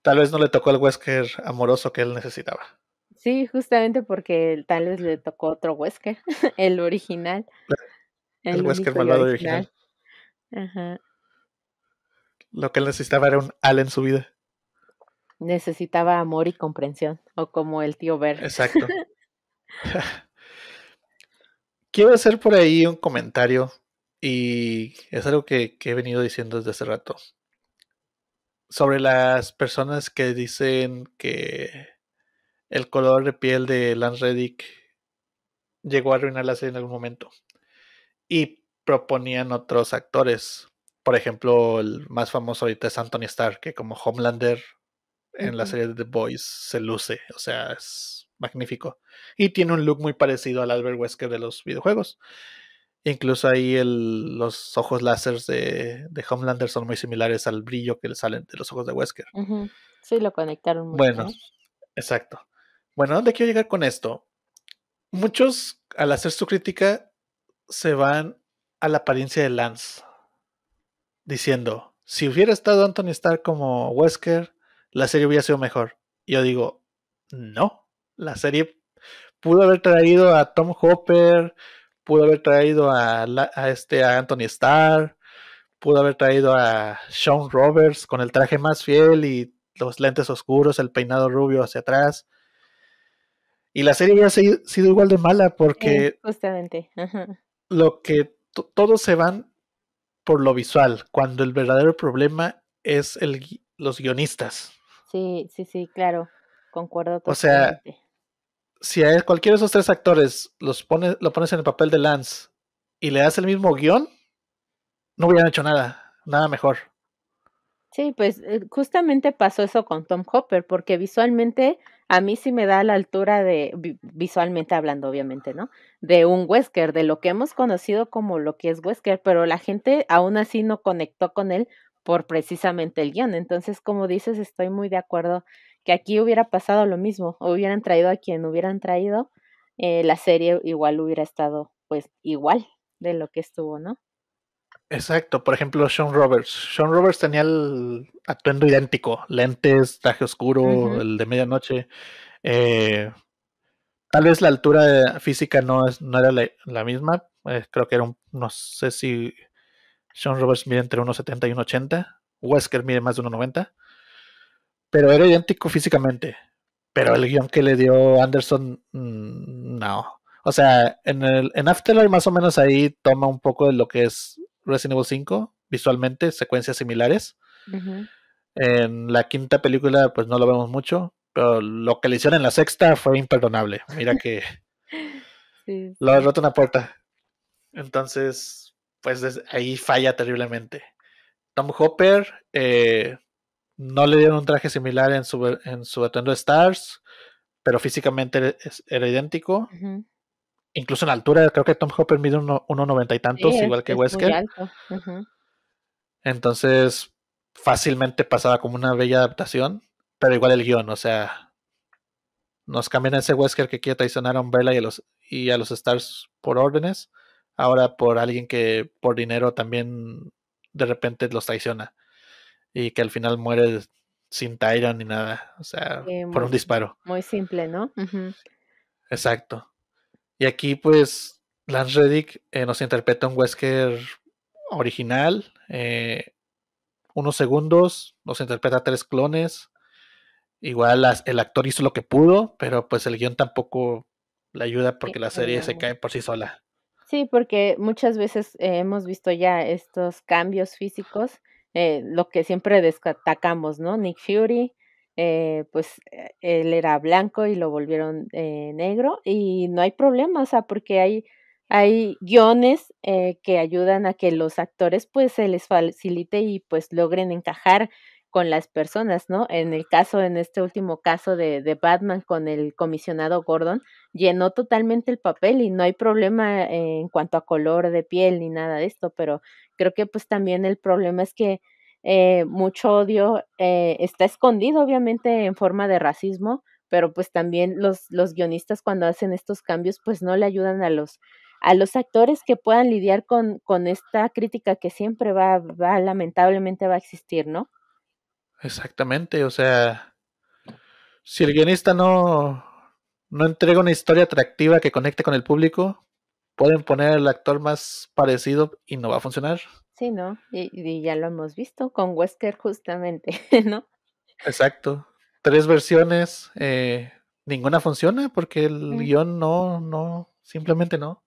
Tal vez no le tocó el Wesker amoroso que él necesitaba. Sí, justamente porque tal vez le tocó otro Wesker, el original. El, Wesker malvado original. Lo que él necesitaba era un Al en su vida. Necesitaba amor y comprensión, o como el tío verde. Exacto. Quiero hacer por ahí un comentario y es algo que, he venido diciendo desde hace rato. Sobre las personas que dicen que el color de piel de Lance Reddick llegó a arruinarla en algún momento. Y proponían otros actores. Por ejemplo, el más famoso ahorita es Anthony Stark que como Homelander en la serie de The Boys se luce, o sea, es magnífico. Y tiene un look muy parecido al Albert Wesker de los videojuegos. Incluso ahí los ojos láser de, Homelander son muy similares al brillo que le salen de los ojos de Wesker. Sí, lo conectaron Bueno, exacto. Bueno, ¿dónde quiero llegar con esto? Muchos, al hacer su crítica, se van a la apariencia de Lance, diciendo, si hubiera estado Anthony Starr como Wesker, la serie hubiera sido mejor. yo digo, no, la serie pudo haber traído a Tom Hopper, pudo haber traído a, este, a Anthony Starr, pudo haber traído a Sean Roberts con el traje más fiel y los lentes oscuros, el peinado rubio hacia atrás. Y la serie hubiera sido igual de mala eh, porque... justamente. Lo que todos se van por lo visual, cuando el verdadero problema es el, los guionistas. Sí, sí, sí, claro, concuerdo totalmente. O sea, si a cualquiera de esos tres actores los pones lo pones en el papel de Lance y le das el mismo guión, no hubieran hecho nada, nada mejor. Sí, pues eh, justamente pasó eso con Tom Hopper, porque visualmente a mí sí me da la altura de, visualmente hablando, obviamente, ¿no? De un Wesker, de lo que hemos conocido como lo que es Wesker, pero la gente aún así no conectó con él por precisamente el guión. Entonces, como dices, estoy muy de acuerdo que aquí hubiera pasado lo mismo, hubieran traído a quien hubieran traído, eh, la serie igual hubiera estado pues igual de lo que estuvo, ¿no? Exacto, por ejemplo, Sean Roberts. Sean Roberts tenía el atuendo idéntico, lentes, traje oscuro, el de medianoche. Eh, tal vez la altura física no, es, no era la, misma, eh, creo que era un, no sé si Sean Roberts mide entre 1,70 y 1,80, Wesker mide más de 1,90, pero era idéntico físicamente, pero el guión que le dio Anderson, mm, no. O sea, en, el, en Afterlife más o menos ahí toma un poco de lo que es Resident Evil 5, visualmente, secuencias similares. En la quinta película, pues no lo vemos mucho, pero lo que le hicieron en la sexta fue imperdonable. Mira que lo derrota una puerta. Entonces, pues ahí falla terriblemente. Tom Hopper eh, no le dieron un traje similar en su, en su Stars, pero físicamente era, idéntico incluso en altura, creo que Tom Hopper mide 1,90 y tantos, igual que Wesker. Entonces, fácilmente pasaba como una bella adaptación, pero igual el guión, o sea, nos cambian ese Wesker que quiere traicionar a Umbrella y a los, y a los Stars por órdenes, ahora por alguien que por dinero también de repente los traiciona y que al final muere sin Tyron ni nada, o sea, por un disparo. Muy simple, ¿no? Exacto. Y aquí, pues, Lance Reddick eh, nos interpreta un Wesker original. Eh, unos segundos, nos interpreta tres clones. Igual el actor hizo lo que pudo, pero pues el guión tampoco le ayuda porque la serie se cae por sí sola. Sí, porque muchas veces eh, hemos visto ya estos cambios físicos, lo que siempre destacamos, ¿no? Nick Fury, eh, pues eh, él era blanco y lo volvieron eh, negro y no hay problema, o sea, porque hay, hay guiones que ayudan a que los actores pues se les facilite y pues logren encajar con las personas, ¿no? En el caso, en este último caso de, de Batman con el comisionado Gordon, llenó totalmente el papel y no hay problema en cuanto a color de piel ni nada de esto, pero creo que pues también el problema es que eh, mucho odio, eh, está escondido obviamente en forma de racismo, pero pues también los, guionistas cuando hacen estos cambios pues no le ayudan a los, a los actores que puedan lidiar con, esta crítica que siempre va, va, lamentablemente va a existir, ¿no? Exactamente, o sea, si el guionista no, no entrega una historia atractiva que conecte con el público, pueden poner al actor más parecido y no va a funcionar. Sí, ¿no? Y, ya lo hemos visto con Wesker justamente, ¿no? Exacto. Tres versiones, eh, ninguna funciona porque el mm. guión no, no, simplemente no.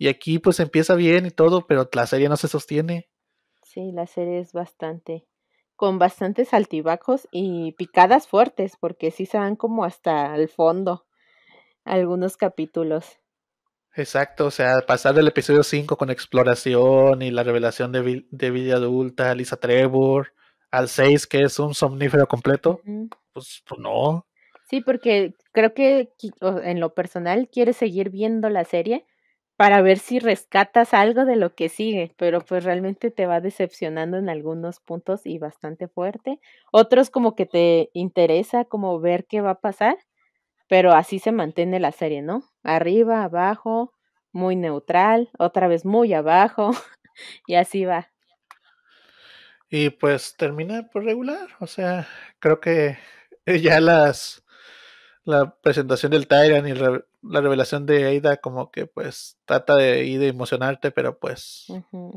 Y aquí pues empieza bien y todo, pero la serie no se sostiene. Sí, la serie es bastante, con bastantes altibajos y picadas fuertes, porque sí se van como hasta el fondo algunos capítulos. Exacto, o sea, pasar del episodio 5 con exploración y la revelación de, vida adulta, Lisa Trevor, al 6 que es un somnífero completo, pues, pues, no. Sí, porque creo que en lo personal quieres seguir viendo la serie para ver si rescatas algo de lo que sigue, pero pues realmente te va decepcionando en algunos puntos y bastante fuerte. Otros como que te interesa como ver qué va a pasar pero así se mantiene la serie, ¿no? Arriba, abajo, muy neutral, otra vez muy abajo, y así va. Y pues termina por pues, regular, o sea, creo que ya las la presentación del Tyrant y la revelación de Aida como que pues trata de ir de emocionarte, pero pues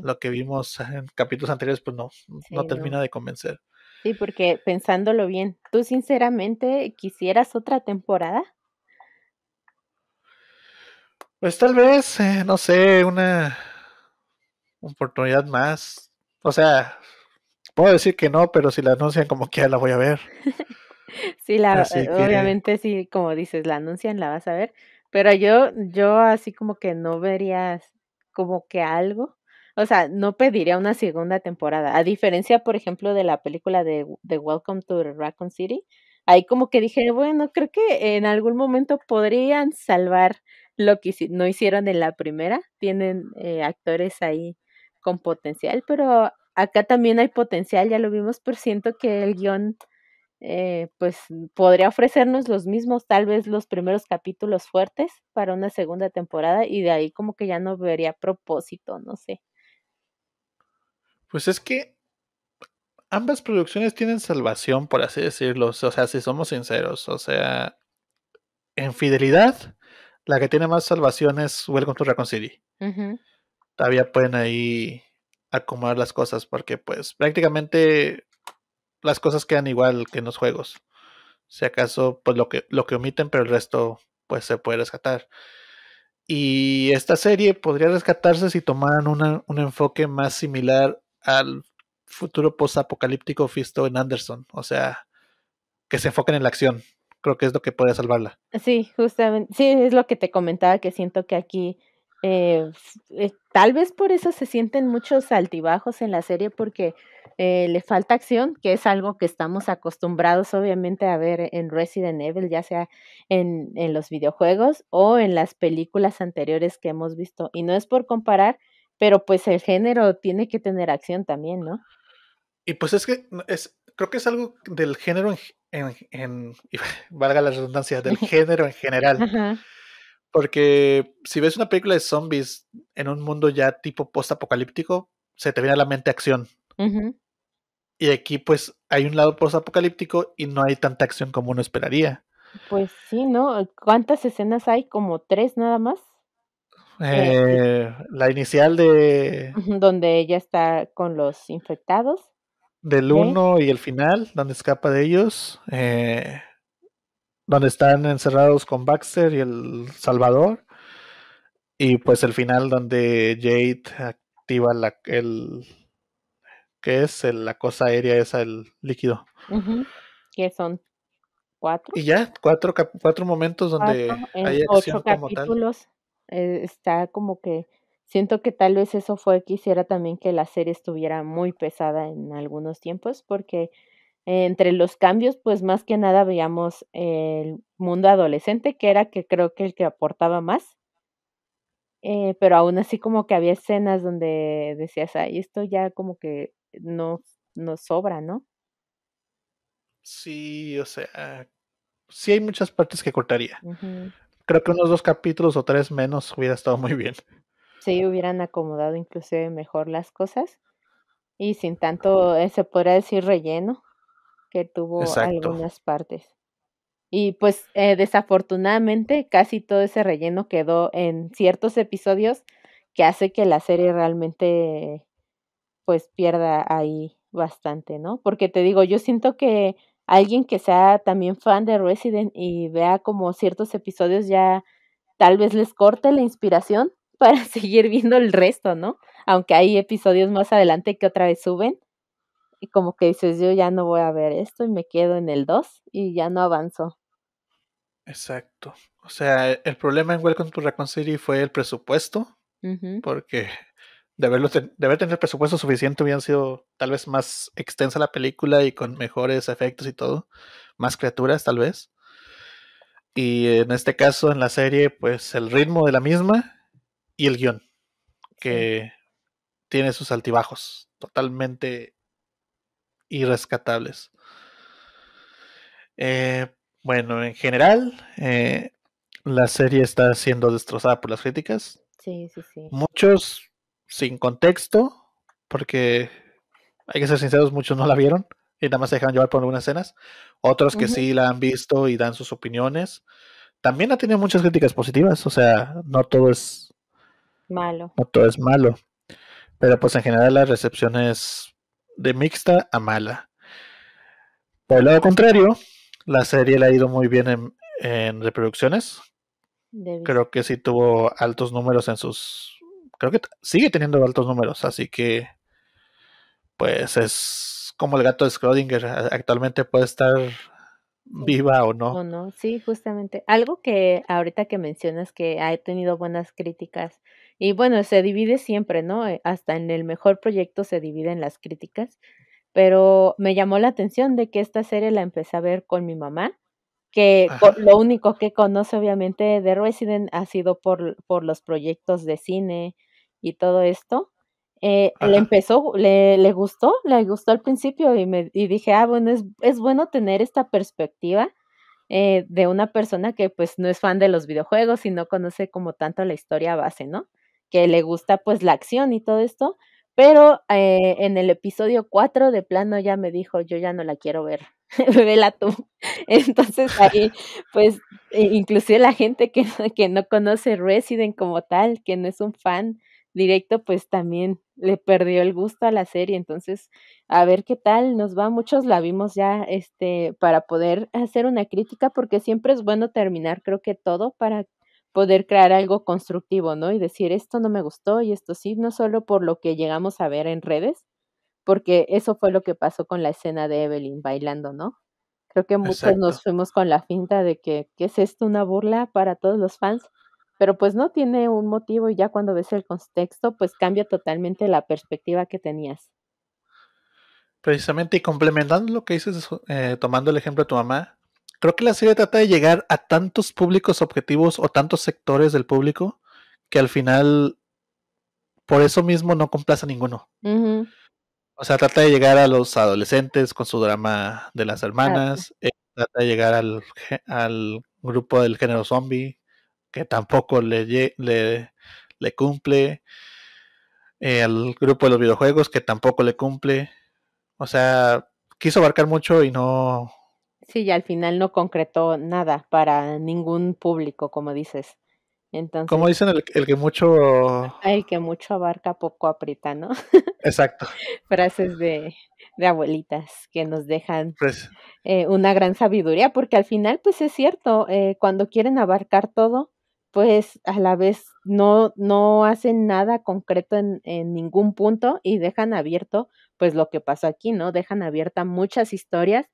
lo que vimos en capítulos anteriores pues no, no termina de convencer. Sí, porque pensándolo bien, ¿tú sinceramente quisieras otra temporada? Pues tal vez, eh, no sé, una oportunidad más. O sea, puedo decir que no, pero si la anuncian como que ya la voy a ver. sí, la, eh, obviamente sí, como dices, la anuncian, la vas a ver. Pero yo, yo así como que no verías como que algo o sea, no pediría una segunda temporada. A diferencia, por ejemplo, de la película de, Welcome to Raccoon City, ahí como que dije, bueno, creo que en algún momento podrían salvar lo que no hicieron en la primera. Tienen eh, actores ahí con potencial, pero acá también hay potencial, ya lo vimos, pero siento que el guión, eh, pues podría ofrecernos los mismos, tal vez los primeros capítulos fuertes para una segunda temporada y de ahí como que ya no vería propósito, no sé. Pues es que ambas producciones tienen salvación, por así decirlo. O sea, si somos sinceros, o sea, en fidelidad, la que tiene más salvación es Welcome to Raccoon City. Todavía pueden ahí acomodar las cosas porque pues prácticamente las cosas quedan igual que en los juegos. Si acaso, pues lo que, lo que omiten, pero el resto pues se puede rescatar. Y esta serie podría rescatarse si tomaran un enfoque más similar al futuro post-apocalíptico visto en Anderson. O sea, que se enfoquen en la acción. Creo que es lo que podría salvarla. Sí, justamente. Sí, es lo que te comentaba, que siento que aquí eh, eh, tal vez por eso se sienten muchos altibajos en la serie porque eh, le falta acción, que es algo que estamos acostumbrados obviamente a ver en Resident Evil, ya sea en, en los videojuegos o en las películas anteriores que hemos visto. Y no es por comparar, pero pues el género tiene que tener acción también, ¿no? Y pues es que es, creo que es algo del género en, valga la redundancia, del género en general. Porque si ves una película de zombies en un mundo ya tipo post-apocalíptico, se te viene a la mente acción. Y aquí pues hay un lado post-apocalíptico y no hay tanta acción como uno esperaría. Pues sí, ¿no? ¿Cuántas escenas hay? Como tres nada más. Eh, la inicial de... Donde ella está con los infectados. Del 1 y el final, donde escapa de ellos. Eh, donde están encerrados con Baxter y el Salvador. Y pues el final donde Jade activa la, el... ¿Qué es? la cosa aérea esa, el líquido. Que son cuatro. Y ya, cuatro, cuatro momentos donde hay acción como tal. Eh, está como que siento que tal vez eso fue que también que la serie estuviera muy pesada en algunos tiempos, porque entre los cambios, pues más que nada veíamos el mundo adolescente, que era que creo que el que aportaba más. Eh, pero aún así como que había escenas donde decías, ay, esto ya como que no sobra, ¿no? Sí, o sea, sí hay muchas partes que cortaría creo que unos dos capítulos o tres menos hubiera estado muy bien. Sí, hubieran acomodado inclusive mejor las cosas y sin tanto, eh, se podría decir, relleno que tuvo algunas partes. Y pues eh, desafortunadamente casi todo ese relleno quedó en ciertos episodios que hace que la serie realmente pues pierda ahí bastante, ¿no? Porque te digo, yo siento que alguien que sea también fan de Resident y vea como ciertos episodios ya tal vez les corte la inspiración para seguir viendo el resto, ¿no? Aunque hay episodios más adelante que otra vez suben y como que dices, yo ya no voy a ver esto y me quedo en el 2 y ya no avanzo. Exacto. O sea, el problema en Welcome to Raccoon City fue el presupuesto, porque de, tener haber presupuesto suficiente, hubieran sido tal vez más extensa la película y con mejores efectos y todo, más criaturas tal vez. Y en este caso, en la serie, pues el ritmo de la misma y el guión, que tiene sus altibajos totalmente irrescatables. Eh, bueno, en general, eh, la serie está siendo destrozada por las críticas. Sí, sí, sí. Muchos sin contexto, porque hay que ser sinceros, muchos no la vieron y nada más se dejaron llevar por algunas escenas. Otros que sí la han visto y dan sus opiniones. También ha tenido muchas críticas positivas, o sea, no todo es malo. todo es malo. Pero pues en general la recepción es de mixta a mala. Por el lado contrario, la serie le ha ido muy bien en reproducciones. Creo que sí tuvo altos números en sus creo que sigue teniendo altos números, así que pues es como el gato de Schrödinger, actualmente puede estar viva o no. O no, sí, justamente. Algo que ahorita que mencionas que ha tenido buenas críticas y bueno, se divide siempre, ¿no? Eh, hasta en el mejor proyecto se dividen las críticas, pero me llamó la atención de que esta serie la empecé a ver con mi mamá que lo único que conoce obviamente de Resident ha sido por, por los proyectos de cine, y todo esto, eh, le empezó, le, gustó, le gustó al principio y, me, y dije, ah, bueno, es, bueno tener esta perspectiva eh, de una persona que pues no es fan de los videojuegos y no conoce como tanto la historia base, ¿no? Que le gusta pues la acción y todo esto, pero eh, en el episodio 4 de plano ya me dijo, yo ya no la quiero ver, vela tú. Entonces ahí pues e inclusive la gente que, que no conoce Resident como tal, que no es un fan directo, pues también le perdió el gusto a la serie. Entonces, a ver qué tal nos va. Muchos la vimos ya, este, para poder hacer una crítica, porque siempre es bueno terminar, creo que todo, para poder crear algo constructivo, ¿no? Y decir, esto no me gustó y esto sí, no solo por lo que llegamos a ver en redes, porque eso fue lo que pasó con la escena de Evelyn bailando, ¿no? Creo que muchos nos fuimos con la finta de que, ¿qué es esto? ¿Una burla para todos los fans? pero pues no tiene un motivo y ya cuando ves el contexto, pues cambia totalmente la perspectiva que tenías. Precisamente, y complementando lo que dices, eh, tomando el ejemplo de tu mamá, creo que la serie trata de llegar a tantos públicos objetivos o tantos sectores del público que al final, por eso mismo, no complace a ninguno. O sea, trata de llegar a los adolescentes con su drama de las hermanas, eh, trata de llegar al, al grupo del género zombie, que tampoco le, le, cumple, El eh, grupo de los videojuegos que tampoco le cumple, o sea, quiso abarcar mucho y no... Sí, y al final no concretó nada para ningún público, como dices. Entonces, como dicen, el, que mucho... El que mucho abarca, poco aprieta, ¿no? Exacto. Frases de, abuelitas que nos dejan pues eh, una gran sabiduría, porque al final, pues es cierto, eh, cuando quieren abarcar todo, pues a la vez no, no hacen nada concreto en, ningún punto y dejan abierto pues lo que pasó aquí, ¿no? Dejan abierta muchas historias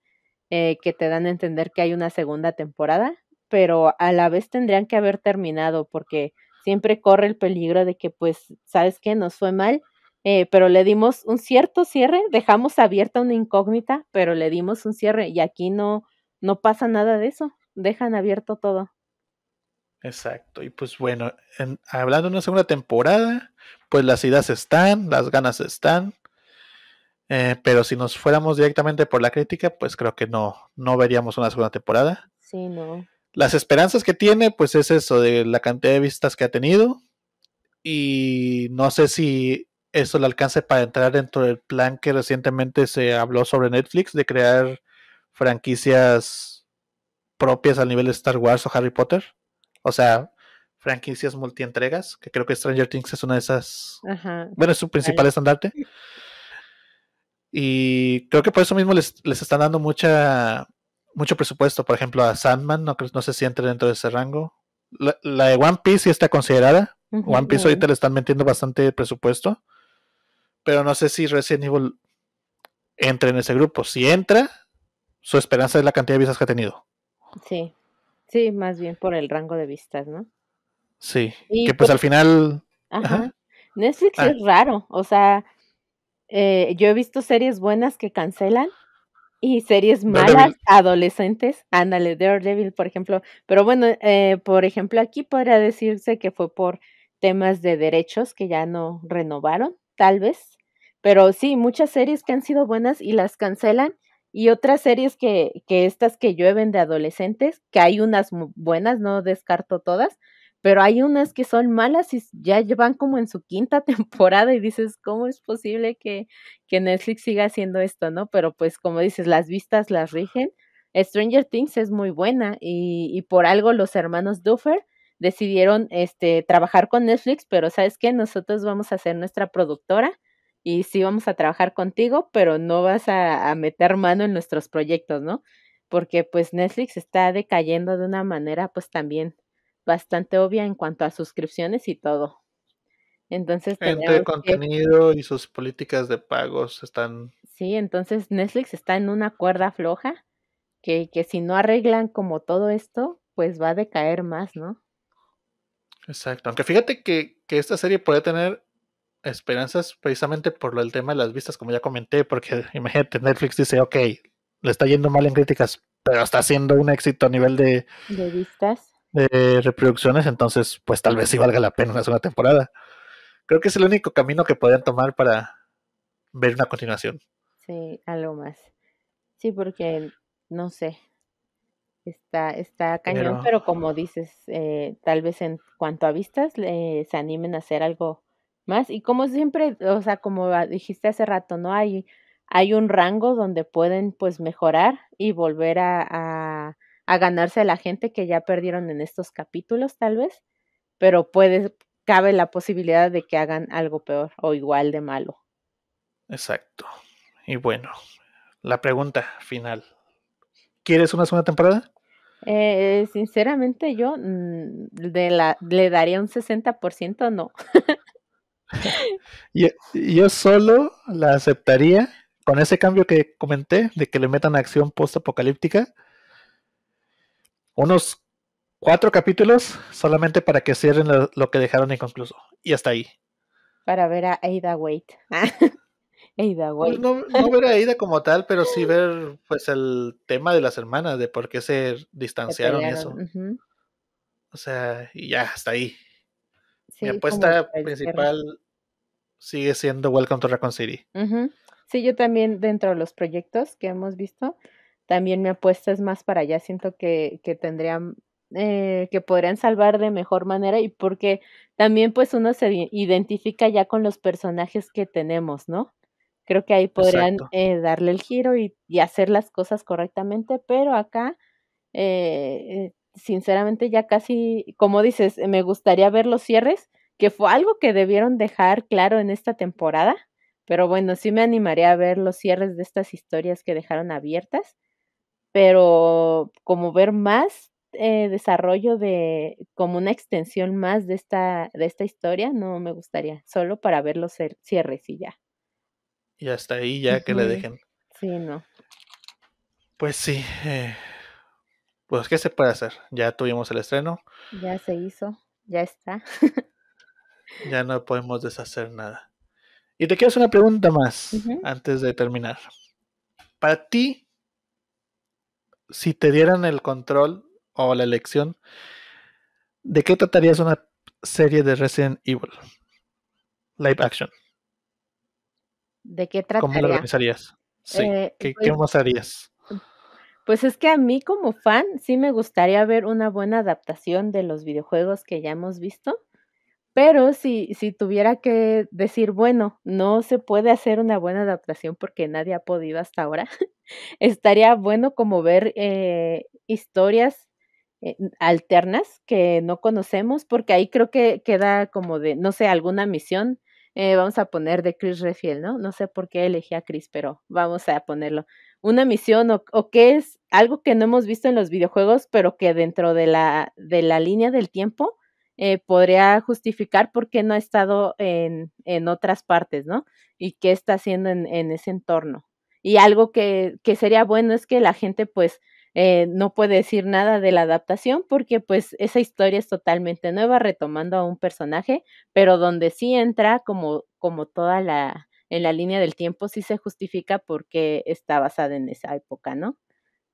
eh, que te dan a entender que hay una segunda temporada, pero a la vez tendrían que haber terminado porque siempre corre el peligro de que pues, ¿sabes qué? Nos fue mal, eh, pero le dimos un cierto cierre, dejamos abierta una incógnita, pero le dimos un cierre y aquí no, no pasa nada de eso, dejan abierto todo. Exacto. Y pues bueno, hablando de una segunda temporada, pues las ideas están, las ganas están. Eh, pero si nos fuéramos directamente por la crítica, pues creo que no, no veríamos una segunda temporada. Sí, no. Las esperanzas que tiene, pues es eso, de la cantidad de vistas que ha tenido. Y no sé si eso le alcance para entrar dentro del plan que recientemente se habló sobre Netflix de crear franquicias propias al nivel de Star Wars o Harry Potter. O sea, franquicias multientregas, que creo que Stranger Things es una de esas. Bueno, es su principal estandarte. Y creo que por eso mismo les, están dando mucha mucho presupuesto. Por ejemplo, a Sandman, no, no sé si entra dentro de ese rango. La, de One Piece sí está considerada. One Piece ahorita le están metiendo bastante presupuesto. Pero no sé si Resident Evil entra en ese grupo. Si entra, su esperanza es la cantidad de visas que ha tenido. Sí. Sí, más bien por el rango de vistas, ¿no? Sí, que pues al final... Ajá. Netflix ah. es raro, o sea, eh, yo he visto series buenas que cancelan y series malas, adolescentes, ándale, Daredevil, por ejemplo, pero bueno, eh, por ejemplo, aquí podría decirse que fue por temas de derechos que ya no renovaron, tal vez, pero sí, muchas series que han sido buenas y las cancelan y otras series que, estas que llueven de adolescentes, que hay unas buenas, no descarto todas, pero hay unas que son malas y ya llevan como en su quinta temporada y dices, ¿cómo es posible que, Netflix siga haciendo esto, no? Pero pues como dices, las vistas las rigen. Stranger Things es muy buena y, por algo los hermanos Duffer decidieron este, trabajar con Netflix, pero sabes que nosotros vamos a ser nuestra productora y sí vamos a trabajar contigo, pero no vas a, meter mano en nuestros proyectos, ¿no? Porque pues Netflix está decayendo de una manera pues también bastante obvia en cuanto a suscripciones y todo. Entonces, entre contenido y sus políticas de pagos están. Sí, entonces Netflix está en una cuerda floja que, que si no arreglan como todo esto, pues va a decaer más, ¿no? Exacto. Aunque fíjate que, que esta serie puede tener esperanzas precisamente por el tema de las vistas, como ya comenté, porque imagínate, Netflix dice, ok, le está yendo mal en críticas, pero está haciendo un éxito a nivel de, de vistas. De reproducciones, entonces pues tal vez sí valga la pena una segunda temporada. Creo que es el único camino que podrían tomar para ver una continuación. Sí, algo más. Sí, porque no sé. Está, está cañón, pero, como dices, eh, tal vez en cuanto a vistas se animen a hacer algo más. Y como siempre, o sea, como dijiste hace rato, ¿no? Hay, hay un rango donde pueden pues mejorar y volver a, a, ganarse a la gente que ya perdieron en estos capítulos, tal vez, pero puede, cabe la posibilidad de que hagan algo peor o igual de malo. Exacto. Y bueno, la pregunta final. ¿Quieres una segunda temporada? Eh, sinceramente yo mm, de la, le daría un 60% no. yo, solo la aceptaría con ese cambio que comenté, de que le metan acción post-apocalíptica, unos cuatro capítulos solamente para que cierren lo, que dejaron inconcluso. Y hasta ahí. Para ver a Ada Wait. Pues no, ver a Aida como tal, pero sí ver pues el tema de las hermanas, de por qué se distanciaron y eso. O sea, y ya, hasta ahí. Mi apuesta principal sigue siendo Welcome to Raccoon City. Sí, yo también dentro de los proyectos que hemos visto, también me apuesta es más para allá. Siento que, que tendrían, eh, que podrían salvar de mejor manera y porque también pues uno se identifica ya con los personajes que tenemos, ¿no? Creo que ahí podrían eh, darle el giro y, y, hacer las cosas correctamente, pero acá, eh, eh sinceramente, ya casi, como dices, me gustaría ver los cierres, que fue algo que debieron dejar claro en esta temporada, pero bueno, sí me animaría a ver los cierres de estas historias que dejaron abiertas, pero como ver más eh, desarrollo de, como una extensión más de esta, de esta historia, no me gustaría, solo para ver los cierres y ya. Y hasta ahí ya que le dejen. Sí, no. Pues sí, eh, pues ¿qué se puede hacer? Ya tuvimos el estreno. Ya se hizo, ya está. ya no podemos deshacer nada. Y te quiero hacer una pregunta más antes de terminar. Para ti, si te dieran el control o la elección, ¿de qué tratarías una serie de Resident Evil? Live action. ¿De qué trataría? ¿Cómo lo organizarías? Eh, ¿Qué, ¿Qué, pues más harías? Pues es que a mí como fan sí me gustaría ver una buena adaptación de los videojuegos que ya hemos visto pero si, si tuviera que decir, bueno, no se puede hacer una buena adaptación porque nadie ha podido hasta ahora, estaría bueno como ver eh, historias eh, alternas que no conocemos, porque ahí creo que queda como de, no sé, alguna misión. Eh, vamos a poner de Chris Refiel, ¿no? No sé por qué elegí a Chris, pero vamos a ponerlo. Una misión o, o qué es algo que no hemos visto en los videojuegos, pero que dentro de la, de la línea del tiempo eh, podría justificar por qué no ha estado en, en, otras partes, ¿no? Y qué está haciendo en, en ese entorno. Y algo que, que, sería bueno es que la gente pues eh, no puede decir nada de la adaptación porque pues esa historia es totalmente nueva, retomando a un personaje, pero donde sí entra como, como toda la, en la línea del tiempo sí se justifica porque está basada en esa época, ¿no?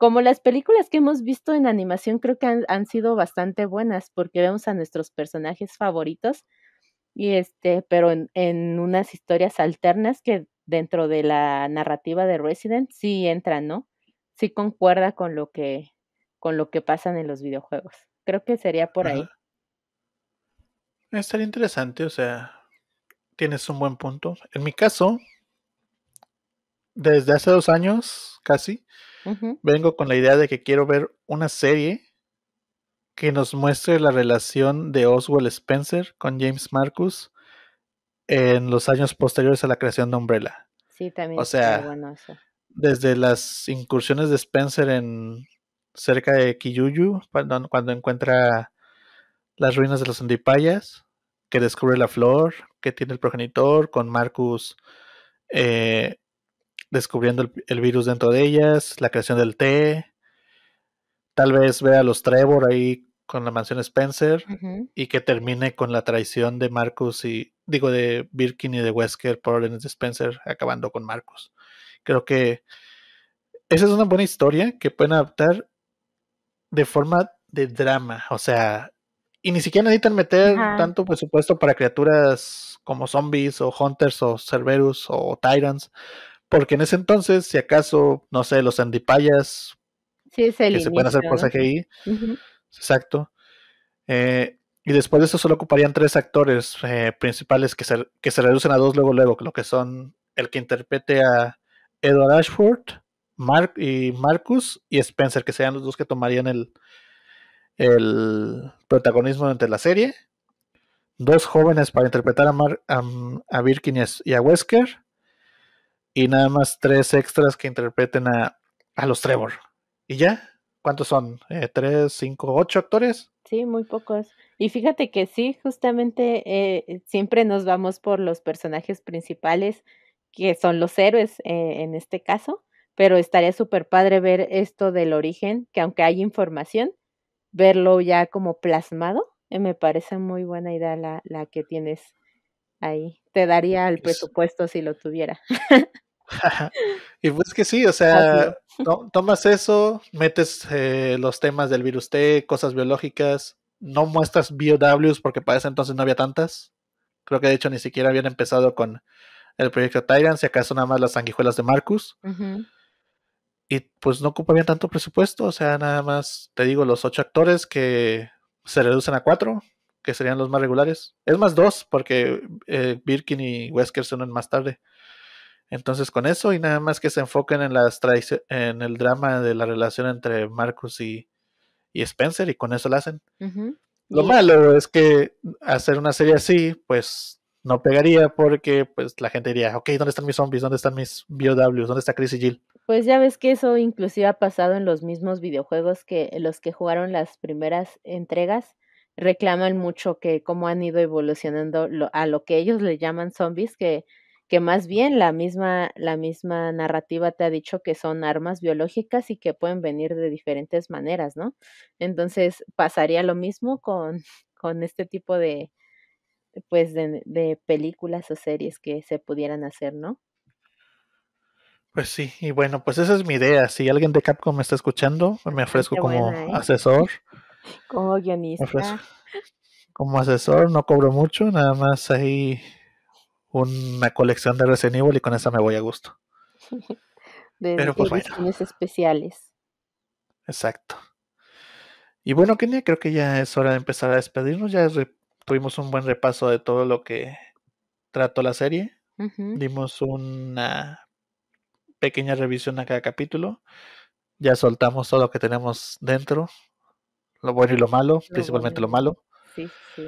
como las películas que hemos visto en animación, creo que han, sido bastante buenas porque vemos a nuestros personajes favoritos y este, pero en, unas historias alternas que dentro de la narrativa de Resident sí entran, ¿no? Sí concuerda con lo que con lo que pasan en los videojuegos. Creo que sería por ahí... ahí. Estaría interesante, o sea, tienes un buen punto. En mi caso, desde hace dos años, casi, Vengo con la idea de que quiero ver una serie que nos muestre la relación de Oswald Spencer con James Marcus en los años posteriores a la creación de Umbrella. Sí, también. O sea, desde las incursiones de Spencer en cerca de Kiyuyu, cuando, encuentra las ruinas de los Andipayas, que descubre la flor, que tiene el progenitor, con Marcus eh, descubriendo el, virus dentro de ellas, la creación del té. Tal vez vea a los Trevor ahí con la mansión Spencer y que termine con la traición de Marcus y, digo, de Birkin y de Wesker por órdenes de Spencer, acabando con Marcus. Creo que esa es una buena historia que pueden adaptar de forma de drama, o sea, y ni siquiera necesitan meter tanto presupuesto para criaturas como zombies o hunters o cerberus o tyrants. Porque en ese entonces, si acaso, no sé, los andipayas sí, se que se pueden hacer por CGI, exacto. Eh, y después de eso solo ocuparían tres actores eh, principales que se, que se reducen a dos luego, luego, lo que son el que interprete a Edward Ashford, y Marcus y Spencer, que serían los dos que tomarían el, el protagonismo durante la serie. Dos jóvenes para interpretar a, Mar, a, a Birkin y a Wesker y nada más tres extras que interpreten a, los Trevor. ¿Y ya? ¿Cuántos son? Eh, ¿Tres, cinco, ocho actores? Sí, muy pocos. Y fíjate que sí, justamente eh, siempre nos vamos por los personajes principales, que son los héroes eh, en este caso, pero estaría súper padre ver esto del origen, que aunque hay información, verlo ya como plasmado, eh, me parece muy buena idea la, la que tienes ahí. Te daría el presupuesto si lo tuviera. y pues que sí, o sea, tomas eso, metes eh, los temas del virus T, cosas biológicas, no muestras B.O.W.s porque para ese entonces no había tantas. Creo que de hecho ni siquiera habían empezado con el proyecto Tyrant, si acaso nada más las sanguijuelas de Marcus. Y pues no ocupaban tanto presupuesto, o sea, nada más, te digo, los ocho actores que se reducen a cuatro, que serían los más regulares. Es más dos, porque eh, Birkin y Wesker se unen más tarde. Entonces con eso y nada más que se enfoquen en, las en el drama de la relación entre Marcus y, Spencer y con eso lo hacen. Lo malo es que hacer una serie así, pues no pegaría porque pues la gente diría, ok, ¿dónde están mis zombies? ¿Dónde están mis BOWs? ¿Dónde está Chris y Jill? Pues ya ves que eso inclusive ha pasado en los mismos videojuegos que los que jugaron las primeras entregas, reclaman mucho que cómo han ido evolucionando a lo que ellos le llaman zombies, que, que más bien la misma, la misma narrativa te ha dicho que son armas biológicas y que pueden venir de diferentes maneras, ¿no? Entonces pasaría lo mismo con, con este tipo de pues de, películas o series que se pudieran hacer, ¿no? Pues sí, y bueno, pues esa es mi idea. Si alguien de Capcom me está escuchando, me ofrezco como ¿eh? asesor como guionista. Como asesor no cobro mucho, nada más hay una colección de Resident y con esa me voy a gusto. de Pero pues, especiales. Exacto. Y bueno, Kenia, creo que ya es hora de empezar a despedirnos. Ya tuvimos un buen repaso de todo lo que trató la serie. Dimos una pequeña revisión a cada capítulo. Ya soltamos todo lo que tenemos dentro. Lo bueno y lo malo, principalmente lo malo. Sí, sí.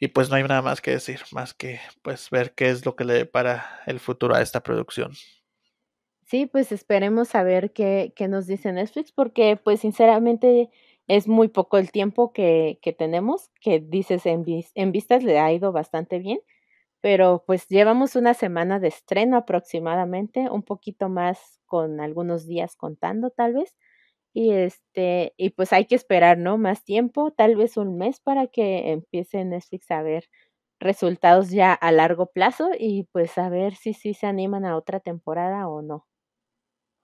Y pues no hay nada más que decir, más que pues ver qué es lo que le depara el futuro a esta producción. Sí, pues esperemos a ver qué, nos dice Netflix, porque pues sinceramente es muy poco el tiempo que, que tenemos, que dices en, en vistas le ha ido bastante bien, pero pues llevamos una semana de estreno aproximadamente, un poquito más con algunos días contando tal vez, y este, y pues hay que esperar, ¿no? Más tiempo, tal vez un mes para que empiece Netflix a ver resultados ya a largo plazo y pues a ver si sí se animan a otra temporada o no.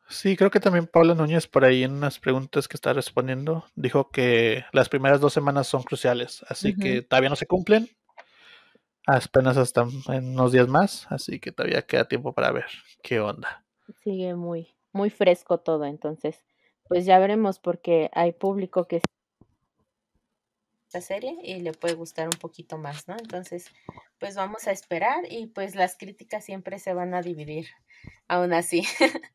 Sí, creo que también Paula Núñez por ahí en unas preguntas que está respondiendo dijo que las primeras dos semanas son cruciales, así que todavía no se cumplen, apenas hasta en unos días más, así que todavía queda tiempo para ver qué onda. Sigue muy, muy fresco todo, entonces pues ya veremos porque hay público que esta serie y le puede gustar un poquito más, ¿no? Entonces, pues vamos a esperar y pues las críticas siempre se van a dividir, aún así.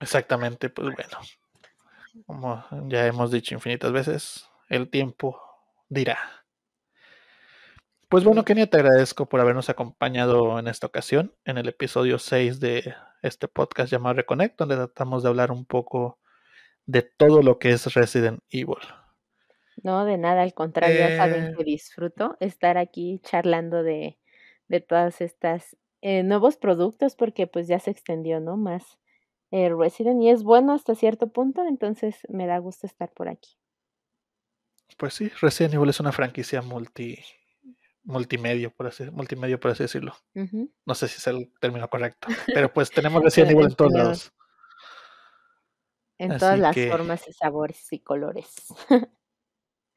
Exactamente, pues bueno, como ya hemos dicho infinitas veces, el tiempo dirá. Pues bueno, Kenia, te agradezco por habernos acompañado en esta ocasión, en el episodio 6 de este podcast llamado Reconnect, donde tratamos de hablar un poco de todo lo que es Resident Evil. No, de nada, al contrario, saben eh que disfruto estar aquí charlando de, de todas estas eh, nuevos productos porque pues ya se extendió, ¿no? Más eh, Resident y es bueno hasta cierto punto, entonces me da gusto estar por aquí. Pues sí, Resident Evil es una franquicia multi multimedio, por así, multimedio, por así decirlo. No sé si es el término correcto, pero pues tenemos recién igual en todos lados. En todas las formas y sabores y colores.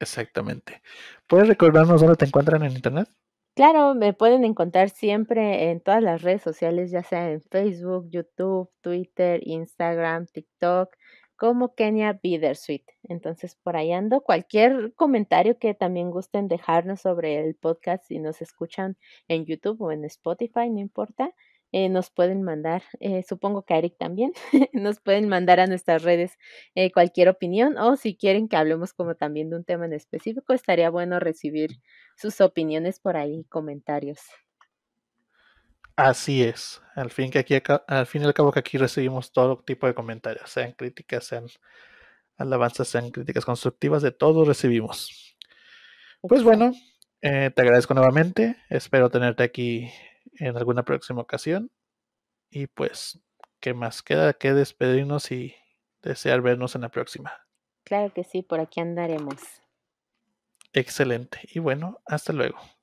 Exactamente. ¿Puedes recordarnos dónde te encuentran en internet? Claro, me pueden encontrar siempre en todas las redes sociales, ya sea en Facebook, YouTube, Twitter, Instagram, TikTok como Kenya Suite. Entonces, por ahí ando. Cualquier comentario que también gusten dejarnos sobre el podcast, si nos escuchan en YouTube o en Spotify, no importa, eh, nos pueden mandar, eh, supongo que Eric también, nos pueden mandar a nuestras redes eh, cualquier opinión o si quieren que hablemos como también de un tema en específico, estaría bueno recibir sus opiniones por ahí, comentarios. Así es. Al fin, que aquí, al fin y al cabo que aquí recibimos todo tipo de comentarios, sean críticas, sean alabanzas, sean críticas constructivas, de todo recibimos. Pues bueno, eh, te agradezco nuevamente, espero tenerte aquí en alguna próxima ocasión y pues, ¿qué más queda que despedirnos y desear vernos en la próxima? Claro que sí, por aquí andaremos. Excelente. Y bueno, hasta luego.